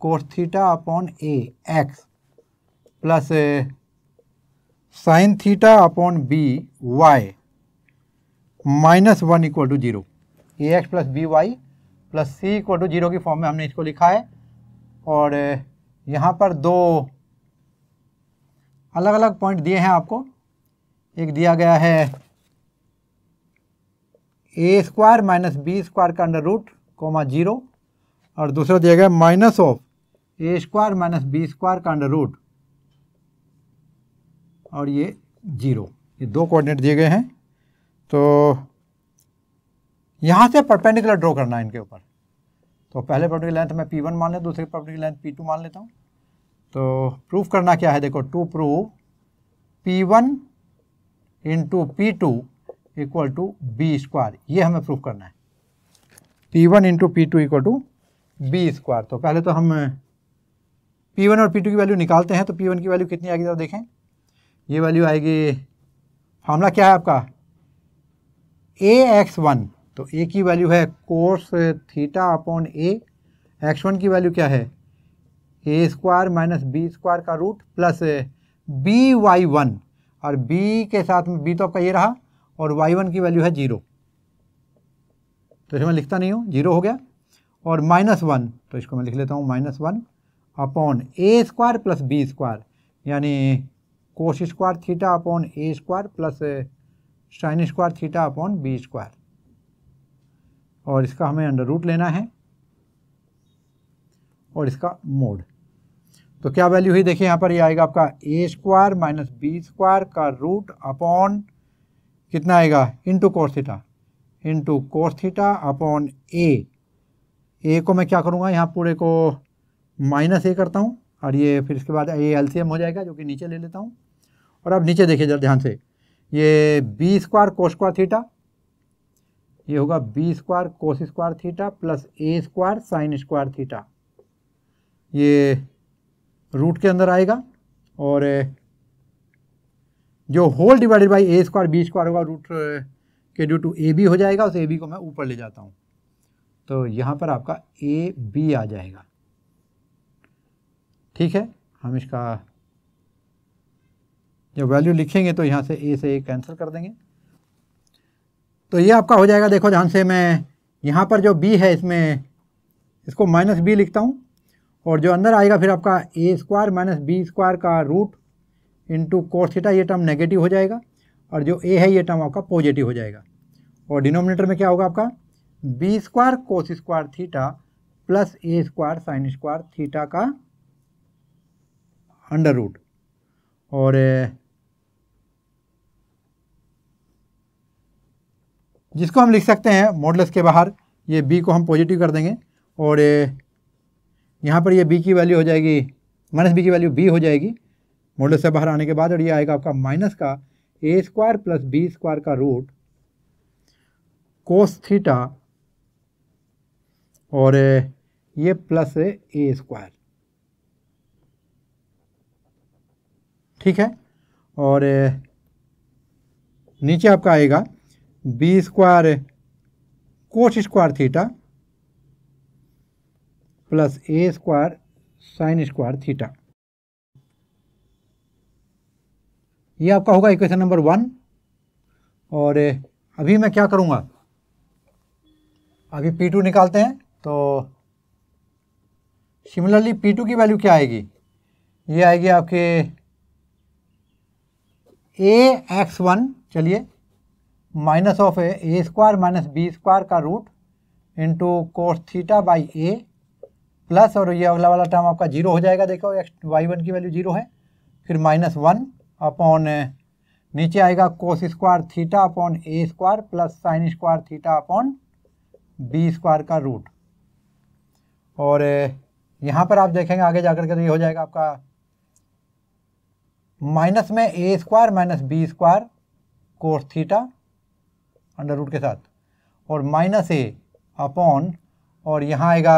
cos theta upon a x plus sin theta upon b y minus one equal to zero a x plus B Y plus C equal to zero की form में हमने इसको लिखा है और यहाँ पर दो अलग अलग पॉइंट दिए हैं आपको एक दिया गया है a square minus b square का अंडर रूट कोमा जीरो और दूसरा दिया गया minus of a square minus b square का अंडर रूट और ये जीरो ये दो कोऑर्डिनेट दिए गए हैं तो यहाँ से परपेंडिकुलर ड्रॉ करना है इनके ऊपर तो पहले की लेंथ मैं पी वन मान दूसरी प्रॉपर्टी की लेंथ पी टू मान लेता हूँ तो प्रूफ करना क्या है देखो to prove p one into p two equal to b square ये हमें प्रूफ करना है p one into p two equal to b square तो पहले तो हम पी वन और पी टू की वैल्यू निकालते हैं तो पी वन की वैल्यू कितनी आएगी जरा देखें ये वैल्यू आएगी फार्मूला क्या है आपका ए एक्स वन तो ए की वैल्यू है cos theta upon a x one की वैल्यू क्या है a square minus b square का root plus B Y one और बी के साथ में बी तो आपका ये रहा और वाई वन की वैल्यू है जीरो तो इसमें लिखता नहीं हूँ जीरो हो गया और माइनस वन तो इसको मैं लिख लेता हूँ माइनस वन अपॉन ए स्क्वायर प्लस बी स्क्वायर यानी कोस स्क्वायर थीटा अपॉन ए square plus sign square theta upon b square और इसका हमें अंडर रूट लेना है और इसका मोड तो क्या वैल्यू हुई देखिए यहाँ पर ये आएगा आपका a square minus b square का रूट अपॉन कितना आएगा into cos theta into cos theta upon a a को मैं क्या करूँगा यहाँ पूरे को माइनस ए करता हूँ और ये फिर इसके बाद ए एलसीएम हो जाएगा जो कि नीचे ले लेता हूँ और अब नीचे देखिए जरा ध्यान से ये बी स्क्वायर को स्क्वायर थीटा ये होगा b square cos square theta plus a square sign square theta ये रूट के अंदर आएगा और जो whole divided by A square b square होगा रूट के ड्यू टू ए बी हो जाएगा उस ए बी को मैं ऊपर ले जाता हूँ तो यहाँ पर आपका ए बी आ जाएगा ठीक है हम इसका जब वैल्यू लिखेंगे तो यहाँ से ए से ए कैंसिल कर देंगे तो ये आपका हो जाएगा देखो ध्यान से मैं यहाँ पर जो बी है इसमें इसको माइनस बी लिखता हूँ और जो अंदर आएगा फिर आपका a square minus b square का रूट इंटू कोर्स थीटा ये टर्म नेगेटिव हो जाएगा और जो ए है ये टर्म आपका पॉजिटिव हो जाएगा और डिनोमिनेटर में क्या होगा आपका b square cos square theta plus a square sign square theta का अंडर रूट और जिसको हम लिख सकते हैं मॉडल्स के बाहर ये बी को हम पॉजिटिव कर देंगे और यहाँ पर ये बी की वैल्यू हो जाएगी माइनस बी की वैल्यू बी हो जाएगी मॉडल से बाहर आने के बाद और ये आएगा आपका माइनस का a square plus B square का रूट कोस थीटा और ये प्लस ए स्क्वायर ठीक है और नीचे आपका आएगा b square cos square theta plus a square sign square theta ये आपका होगा इक्वेशन नंबर वन और अभी मैं क्या करूँगा अभी पी टू निकालते हैं तो सिमिलरली पी टू की वैल्यू क्या आएगी ये आएगी आपके ए एक्स वन चलिए minus of a a square minus b square का root into cos theta by a plus और ये अगला वाला टर्म आपका जीरो हो जाएगा देखो एक्स वाई वन की वैल्यू जीरो है फिर माइनस वन अपॉन नीचे आएगा कोस स्क्वायर थीटा अपॉन ए square plus sign square theta upon b square का रूट और यहाँ पर आप देखेंगे आगे जाकर के तो ये हो जाएगा आपका माइनस में a square minus b square cos theta under root के साथ और माइनस ए अपॉन और यहाँ आएगा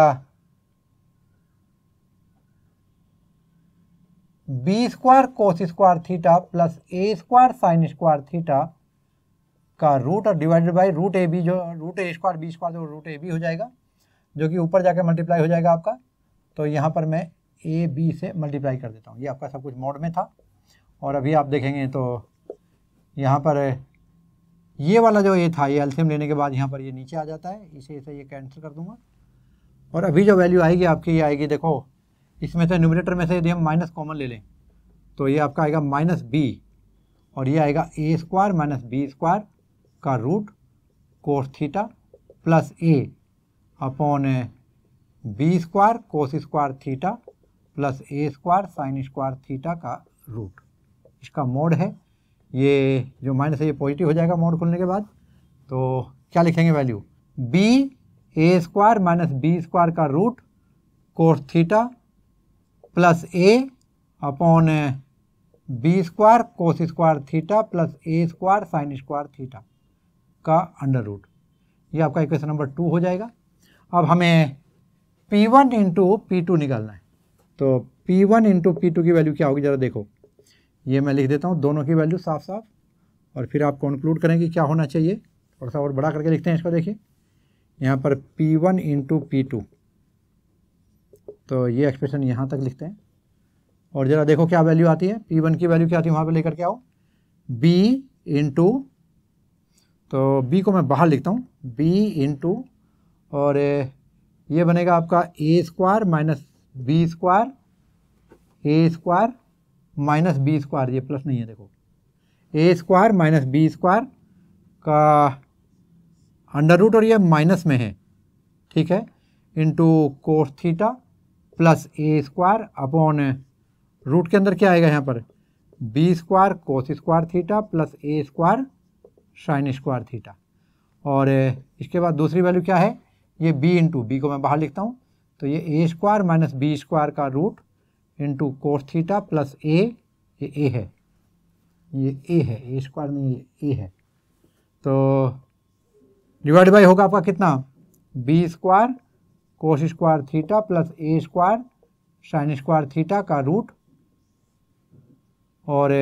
b square cos square theta plus a square sign square theta का रूट और divided by root a b जो root a square b square जो रूट ए बी हो जाएगा जो कि ऊपर जाके मल्टीप्लाई हो जाएगा आपका तो यहाँ पर मैं ए बी से मल्टीप्लाई कर देता हूँ ये आपका सब कुछ मोड में था और अभी आप देखेंगे तो यहाँ पर ये वाला जो ये था ये एल्सियम लेने के बाद यहाँ पर ये नीचे आ जाता है इसे इसे ये कैंसिल कर दूंगा और अभी जो वैल्यू आएगी आपकी ये आएगी देखो इसमें से न्यूमिनेटर में से यदि हम माइनस कॉमन ले लें तो ये आपका आएगा माइनस बी और ये आएगा a square minus b square का root cos theta plus a upon b square cos square theta plus a square sign square theta का रूट इसका मोड है ये जो माइनस है ये पॉजिटिव हो जाएगा मोड खुलने के बाद तो क्या लिखेंगे value b a square minus b square का root cos theta plus a upon b square cos square theta plus a square sign square theta का अंडर रूट ये आपका इक्वेशन नंबर टू हो जाएगा अब हमें P1 वन इंटू पी निकालना है तो P1 वन इंटू पी की वैल्यू क्या होगी ज़रा देखो ये मैं लिख देता हूँ दोनों की वैल्यू साफ साफ और फिर आप कंक्लूड करें कि क्या होना चाहिए थोड़ा सा और बड़ा करके लिखते हैं इसको देखिए यहाँ पर P1 one into p to तो ये एक्सप्रेशन यहाँ तक लिखते हैं और ज़रा देखो क्या वैल्यू आती है P1 की वैल्यू क्या आती है वहाँ पर लेकर के आओ B इंटू तो B को मैं बाहर लिखता हूँ B इंटू और ये बनेगा आपका a square minus b square a square minus b square ये प्लस नहीं है देखो a square minus b square का अंडर रूट और ये माइनस में है ठीक है into cos theta plus a square upon root के अंदर क्या आएगा यहाँ पर b square cos square theta plus a square sign square theta और इसके बाद दूसरी वैल्यू क्या है ये बी इंटू बी को मैं बाहर लिखता हूँ तो ये a square minus b square का root into cos theta plus a ये ए है ये ए है ए स्क्वायर नहीं ये ए है तो डिवाइड बाई होगा आपका कितना b square cos square theta plus a square sign square theta का रूट और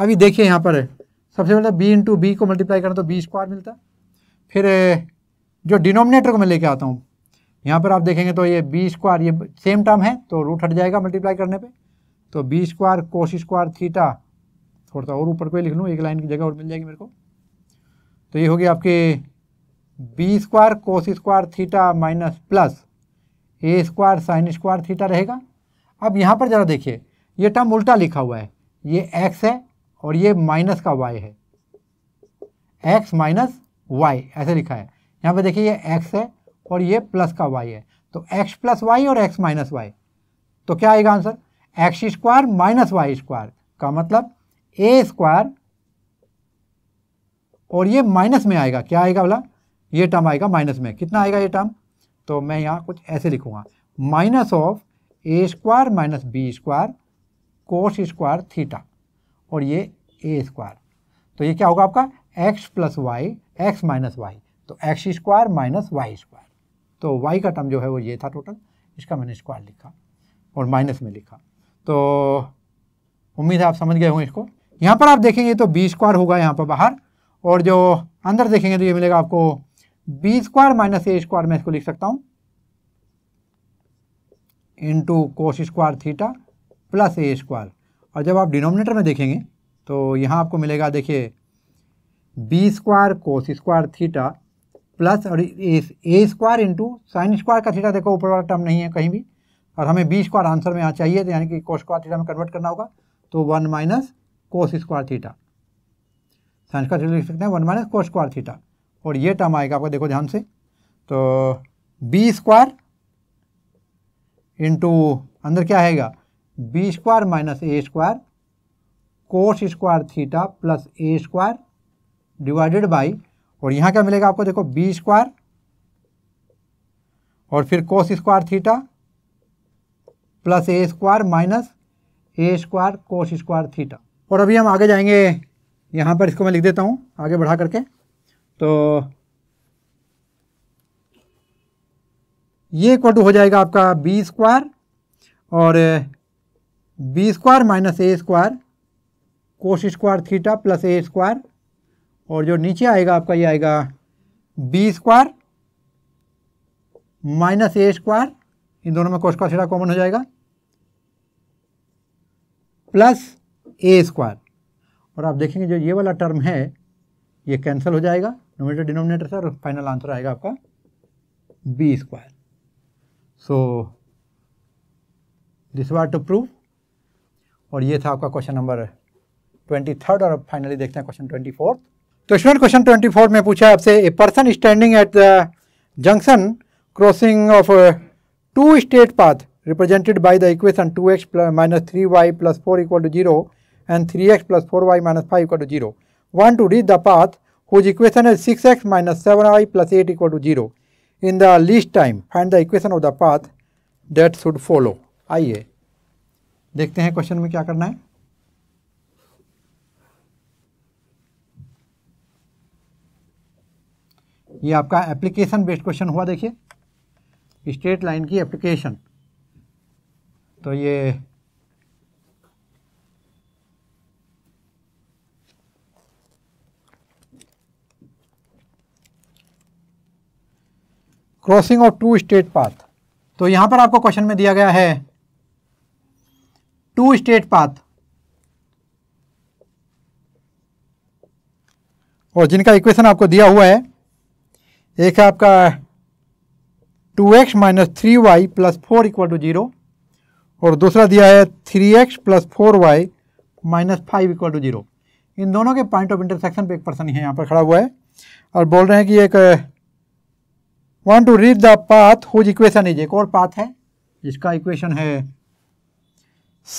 अभी देखिए यहाँ पर सबसे पहले बी इंटू बी को मल्टीप्लाई करना तो बी स्क्वायर मिलता फिर जो डिनोमिनेटर को मैं लेके आता हूँ यहाँ पर आप देखेंगे तो ये बी स्क्वायर ये सेम टर्म है तो रूट हट जाएगा मल्टीप्लाई करने पे तो b square cos square theta थोड़ा सा और ऊपर को लिख लूँ एक लाइन की जगह और मिल जाएगी मेरे को तो ये होगी आपके b square cos square theta minus plus a square sign square theta रहेगा अब यहाँ पर ज़रा देखिए ये टर्म उल्टा लिखा हुआ है ये एक्स है और ये माइनस का वाई है एक्स माइनस वाई ऐसे लिखा है यहाँ पर देखिए ये एक्स है और ये प्लस का वाई है तो एक्स प्लस वाई और एक्स माइनस वाई तो क्या आएगा answer x square minus y square का मतलब ए स्क्वायर और ये माइनस में आएगा क्या आएगा बोला ये टर्म आएगा माइनस में कितना आएगा ये टर्म तो मैं यहाँ कुछ ऐसे लिखूंगा minus of a square minus b square cos square theta और ये ए स्क्वायर तो ये क्या होगा आपका x plus y x minus y तो x square minus y square तो वाई का टर्म जो है वो ये था टोटल इसका मैंने स्क्वायर लिखा और माइनस में लिखा तो उम्मीद है आप समझ गए होंगे इसको यहाँ पर आप देखेंगे तो बी स्क्वायर होगा यहाँ पर बाहर और जो अंदर देखेंगे तो ये मिलेगा आपको b square minus a square मैं इसको लिख सकता हूँ into cos square theta plus a square और जब आप डिनोमिनेटर में देखेंगे तो यहाँ आपको मिलेगा देखिए b square cos square theta plus और a a square into sine square का थीटा देखो ऊपर वाला टर्म नहीं है कहीं भी और हमें बी स्क्वायर आंसर में यहाँ चाहिए तो यानी कि कोस स्क्वायर थीटा में कन्वर्ट करना होगा तो one minus cos square theta sine square theta लिख सकते हैं one minus cos square theta और ये टर्म आएगा आपको देखो ध्यान से तो बी स्क्वायर इंटू अंदर क्या आएगा b square minus a square cos square theta plus a square divided by और यहाँ क्या मिलेगा आपको देखो बी स्क्वायर और फिर cos square theta plus a square minus a square cos square theta और अभी हम आगे जाएंगे यहाँ पर इसको मैं लिख देता हूँ आगे बढ़ा करके तो ये इक्वल टू हो जाएगा आपका बी स्क्वायर और b square minus a square cos square theta plus a square और जो नीचे आएगा आपका ये आएगा b square minus a square इन दोनों में कोश का सीधा कॉमन हो जाएगा प्लस ए स्क्वायर और आप देखेंगे जो ये वाला टर्म है ये कैंसिल हो जाएगा नोमीटर डिनोमिनेटर से और फाइनल आंसर आएगा आपका b square so this was to prove और ये था आपका क्वेश्चन नंबर ट्वेंटी थर्ड और फाइनली देखते हैं क्वेश्चन ट्वेंटी फोर्थ तो स्टूडेंट क्वेश्चन ट्वेंटी फोर में पूछा आपसे a person standing at the junction crossing of two straight path represented by the equation two x minus three y plus four equal to zero and three x plus four y minus five equal to zero one to reach the path whose equation is six x minus seven y plus eight equal to zero in the least time find the equation of the path that should follow आइए देखते हैं question में क्या करना है ये आपका application based question हुआ देखिए स्टेट लाइन की एप्लीकेशन तो ये crossing of two straight path तो यहां पर आपको क्वेश्चन में दिया गया है टू स्टेट पाथ और जिनका इक्वेशन आपको दिया हुआ है एक है आपका two x minus three y plus four equal to zero और दूसरा दिया है three x plus four y minus five equal to zero इन दोनों के पॉइंट ऑफ इंटरसेक्शन पे एक पर्सन है यहाँ पर खड़ा हुआ है और बोल रहे हैं कि एक वन to reach the path whose equation is एक और पाथ है जिसका इक्वेशन है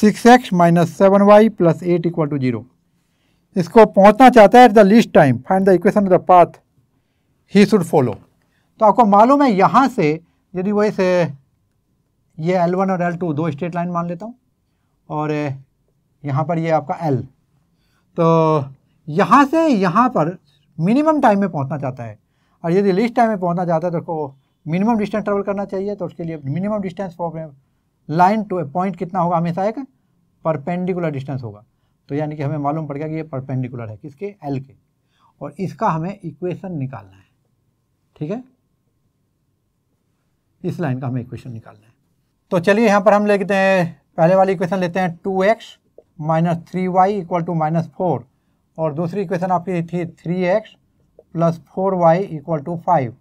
six x minus seven y plus eight equal to zero इसको पहुँचना चाहता है at the least time find the equation of the path he should follow तो आपको मालूम है यहाँ से यदि वो इस ये एल वन और एल टू दो स्ट्रेट लाइन मान लेता हूँ और यहाँ पर ये आपका एल तो यहाँ से यहाँ पर मिनिमम टाइम में पहुँचना चाहता है और यदि लिस्ट टाइम में पहुँचना चाहता है तो उसको मिनिमम डिस्टेंस ट्रेवल करना चाहिए तो उसके लिए minimum distance for line to a point कितना होगा हमेशा एक परपेंडिकुलर डिस्टेंस होगा तो यानी कि हमें मालूम पड़ गया कि ये परपेंडिकुलर है किसके एल के और इसका हमें इक्वेशन निकालना है ठीक है इस लाइन का हमें इक्वेशन निकालना है तो चलिए यहाँ पर हम लेते हैं पहले वाली इक्वेशन लेते हैं two x minus three Y equal to minus four और दूसरी इक्वेशन आपकी थी three x plus four y equal to five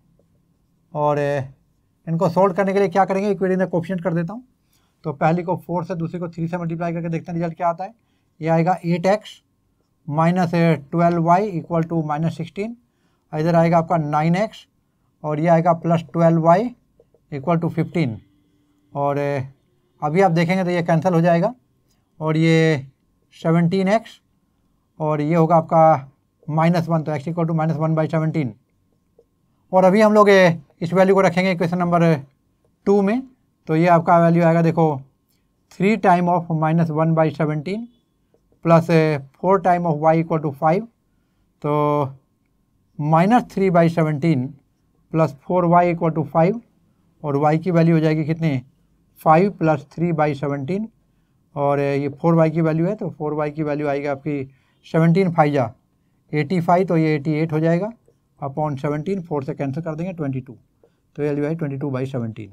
और इनको सोल्व करने के लिए क्या करेंगे इक्वेशन का कोफिशिएंट कर देता हूँ तो पहली को फोर से दूसरी को थ्री से मल्टीप्लाई करके देखते हैं रिजल्ट क्या आता है ये आएगा eight x minus twelve y equal to minus sixteen इधर आएगा आपका नाइन एक्स और ये आएगा plus twelve y equal to fifteen और अभी आप देखेंगे तो ये कैंसिल हो जाएगा और ये सेवनटीन एक्स और ये होगा आपका माइनस वन तो x equal to minus one by seventeen और अभी हम लोग इस वैल्यू को रखेंगे क्वेश्चन नंबर टू में तो ये आपका वैल्यू आएगा देखो three time of minus one by seventeen plus four time of y equal to five तो minus three by seventeen plus four y equal to five और वाई की वैल्यू हो जाएगी कितने five plus three by seventeen और ये four y की value है तो फोर वाई की वैल्यू आएगी आपकी सेवनटीन फाइजा एटी फाइव तो ये एटी एट हो जाएगा अपॉन सेवनटीन फोर से कैंसिल कर देंगे ट्वेंटी टू तो ये वैल्यू आई ट्वेंटी टू बाई सेवनटीन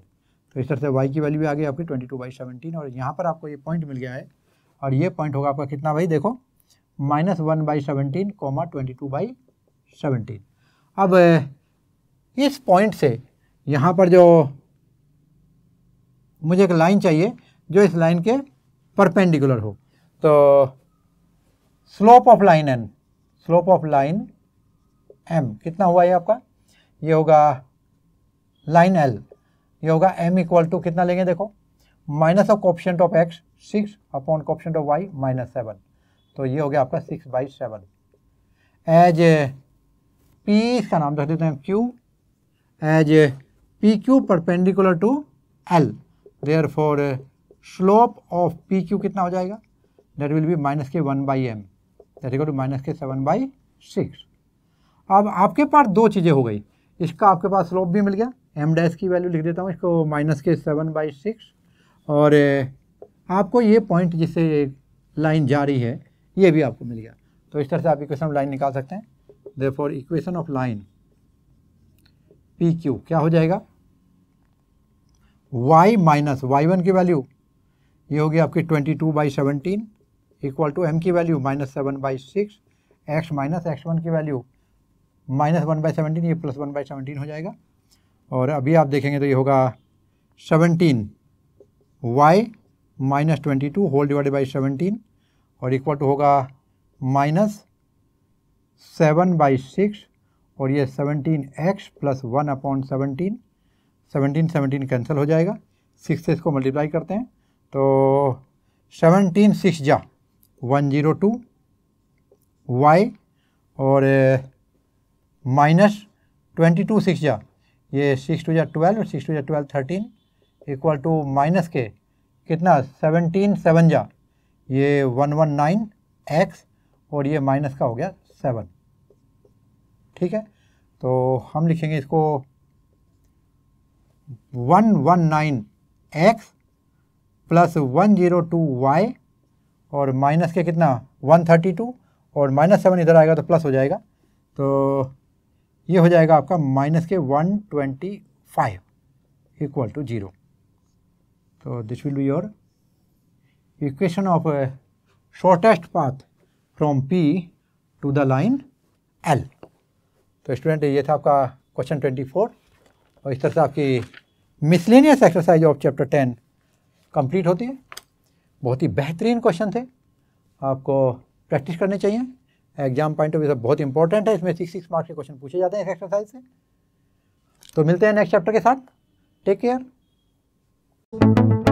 तो इस तरह से वाई की वैल्यू भी आ गई आपकी ट्वेंटी टू बाई सेवनटीन और यहाँ पर आपको ये पॉइंट मिल गया है और ये पॉइंट होगा आपका कितना भाई देखो minus one by seventeen comma twenty two by seventeen अब इस पॉइंट से यहाँ पर जो मुझे एक लाइन चाहिए जो इस लाइन के परपेंडिकुलर हो तो slope of line n slope of line m कितना हुआ ये आपका ये होगा लाइन एल ये होगा एम इक्वल टू कितना लेंगे देखो minus of coefficient of x six upon coefficient of y minus seven तो ये हो गया आपका six by seven as P इसका नाम रख देते हैं Q as PQ perpendicular to L. Therefore, uh, slope of PQ कितना हो जाएगा? That will be माइनस के one by m that equal to minus के सेवन बाई सिक्स अब आपके पास दो चीज़ें हो गई इसका आपके पास स्लोप भी मिल गया एम डैश की वैल्यू लिख देता हूँ इसको माइनस के सेवन बाई सिक्स और uh, आपको ये पॉइंट जिससे लाइन जा रही है ये भी आपको मिल गया तो इस तरह से आप इक्वेशन ऑफ लाइन निकाल सकते हैं therefore equation of line P Q क्या हो जाएगा y माइनस वाई वन की वैल्यू ये होगी आपकी twenty two by seventeen equal to m की value minus seven by six x minus x one की value minus one by seventeen ये प्लस वन बाई सेवनटीन हो जाएगा और अभी आप देखेंगे तो ये होगा seventeen y minus twenty two whole divided by seventeen और इक्वल टू होगा माइनस सेवन बाई सिक्स और ये 17x x plus one upon seventeen seventeen seventeen cancel हो जाएगा सिक्स से इसको मल्टीप्लाई करते हैं तो सेवनटीन सिक्स जा वन जीरो टू वाई और माइनस ट्वेंटी टू सिक्स जा ये सिक्स टू जा ट्वेल्व और सिक्स टू जा twelve thirteen equal to minus के कितना सेवनटीन सेवन जा ये वन वन नाइन एक्स और ये माइनस का हो गया सेवन ठीक है तो हम लिखेंगे इसको one one nine x plus one zero two Y और माइनस के कितना वन थर्टी टू और माइनस सेवन इधर आएगा तो प्लस हो जाएगा तो ये हो जाएगा आपका माइनस के one twenty five equal to zero तो this will be your equation of shortest path from P to the line L तो स्टूडेंट ये था आपका क्वेश्चन ट्वेंटी फोर और इस तरह से आपकी miscellaneous exercise of chapter ten complete होती है बहुत ही बेहतरीन क्वेश्चन थे आपको प्रैक्टिस करने चाहिए एग्जाम पॉइंट ऑफ व्यू बहुत इंपॉर्टेंट है इसमें सिक्स सिक्स मार्क्स के क्वेश्चन पूछे जाते हैं इस एक्सरसाइज से तो मिलते हैं नेक्स्ट चैप्टर के साथ टेक केयर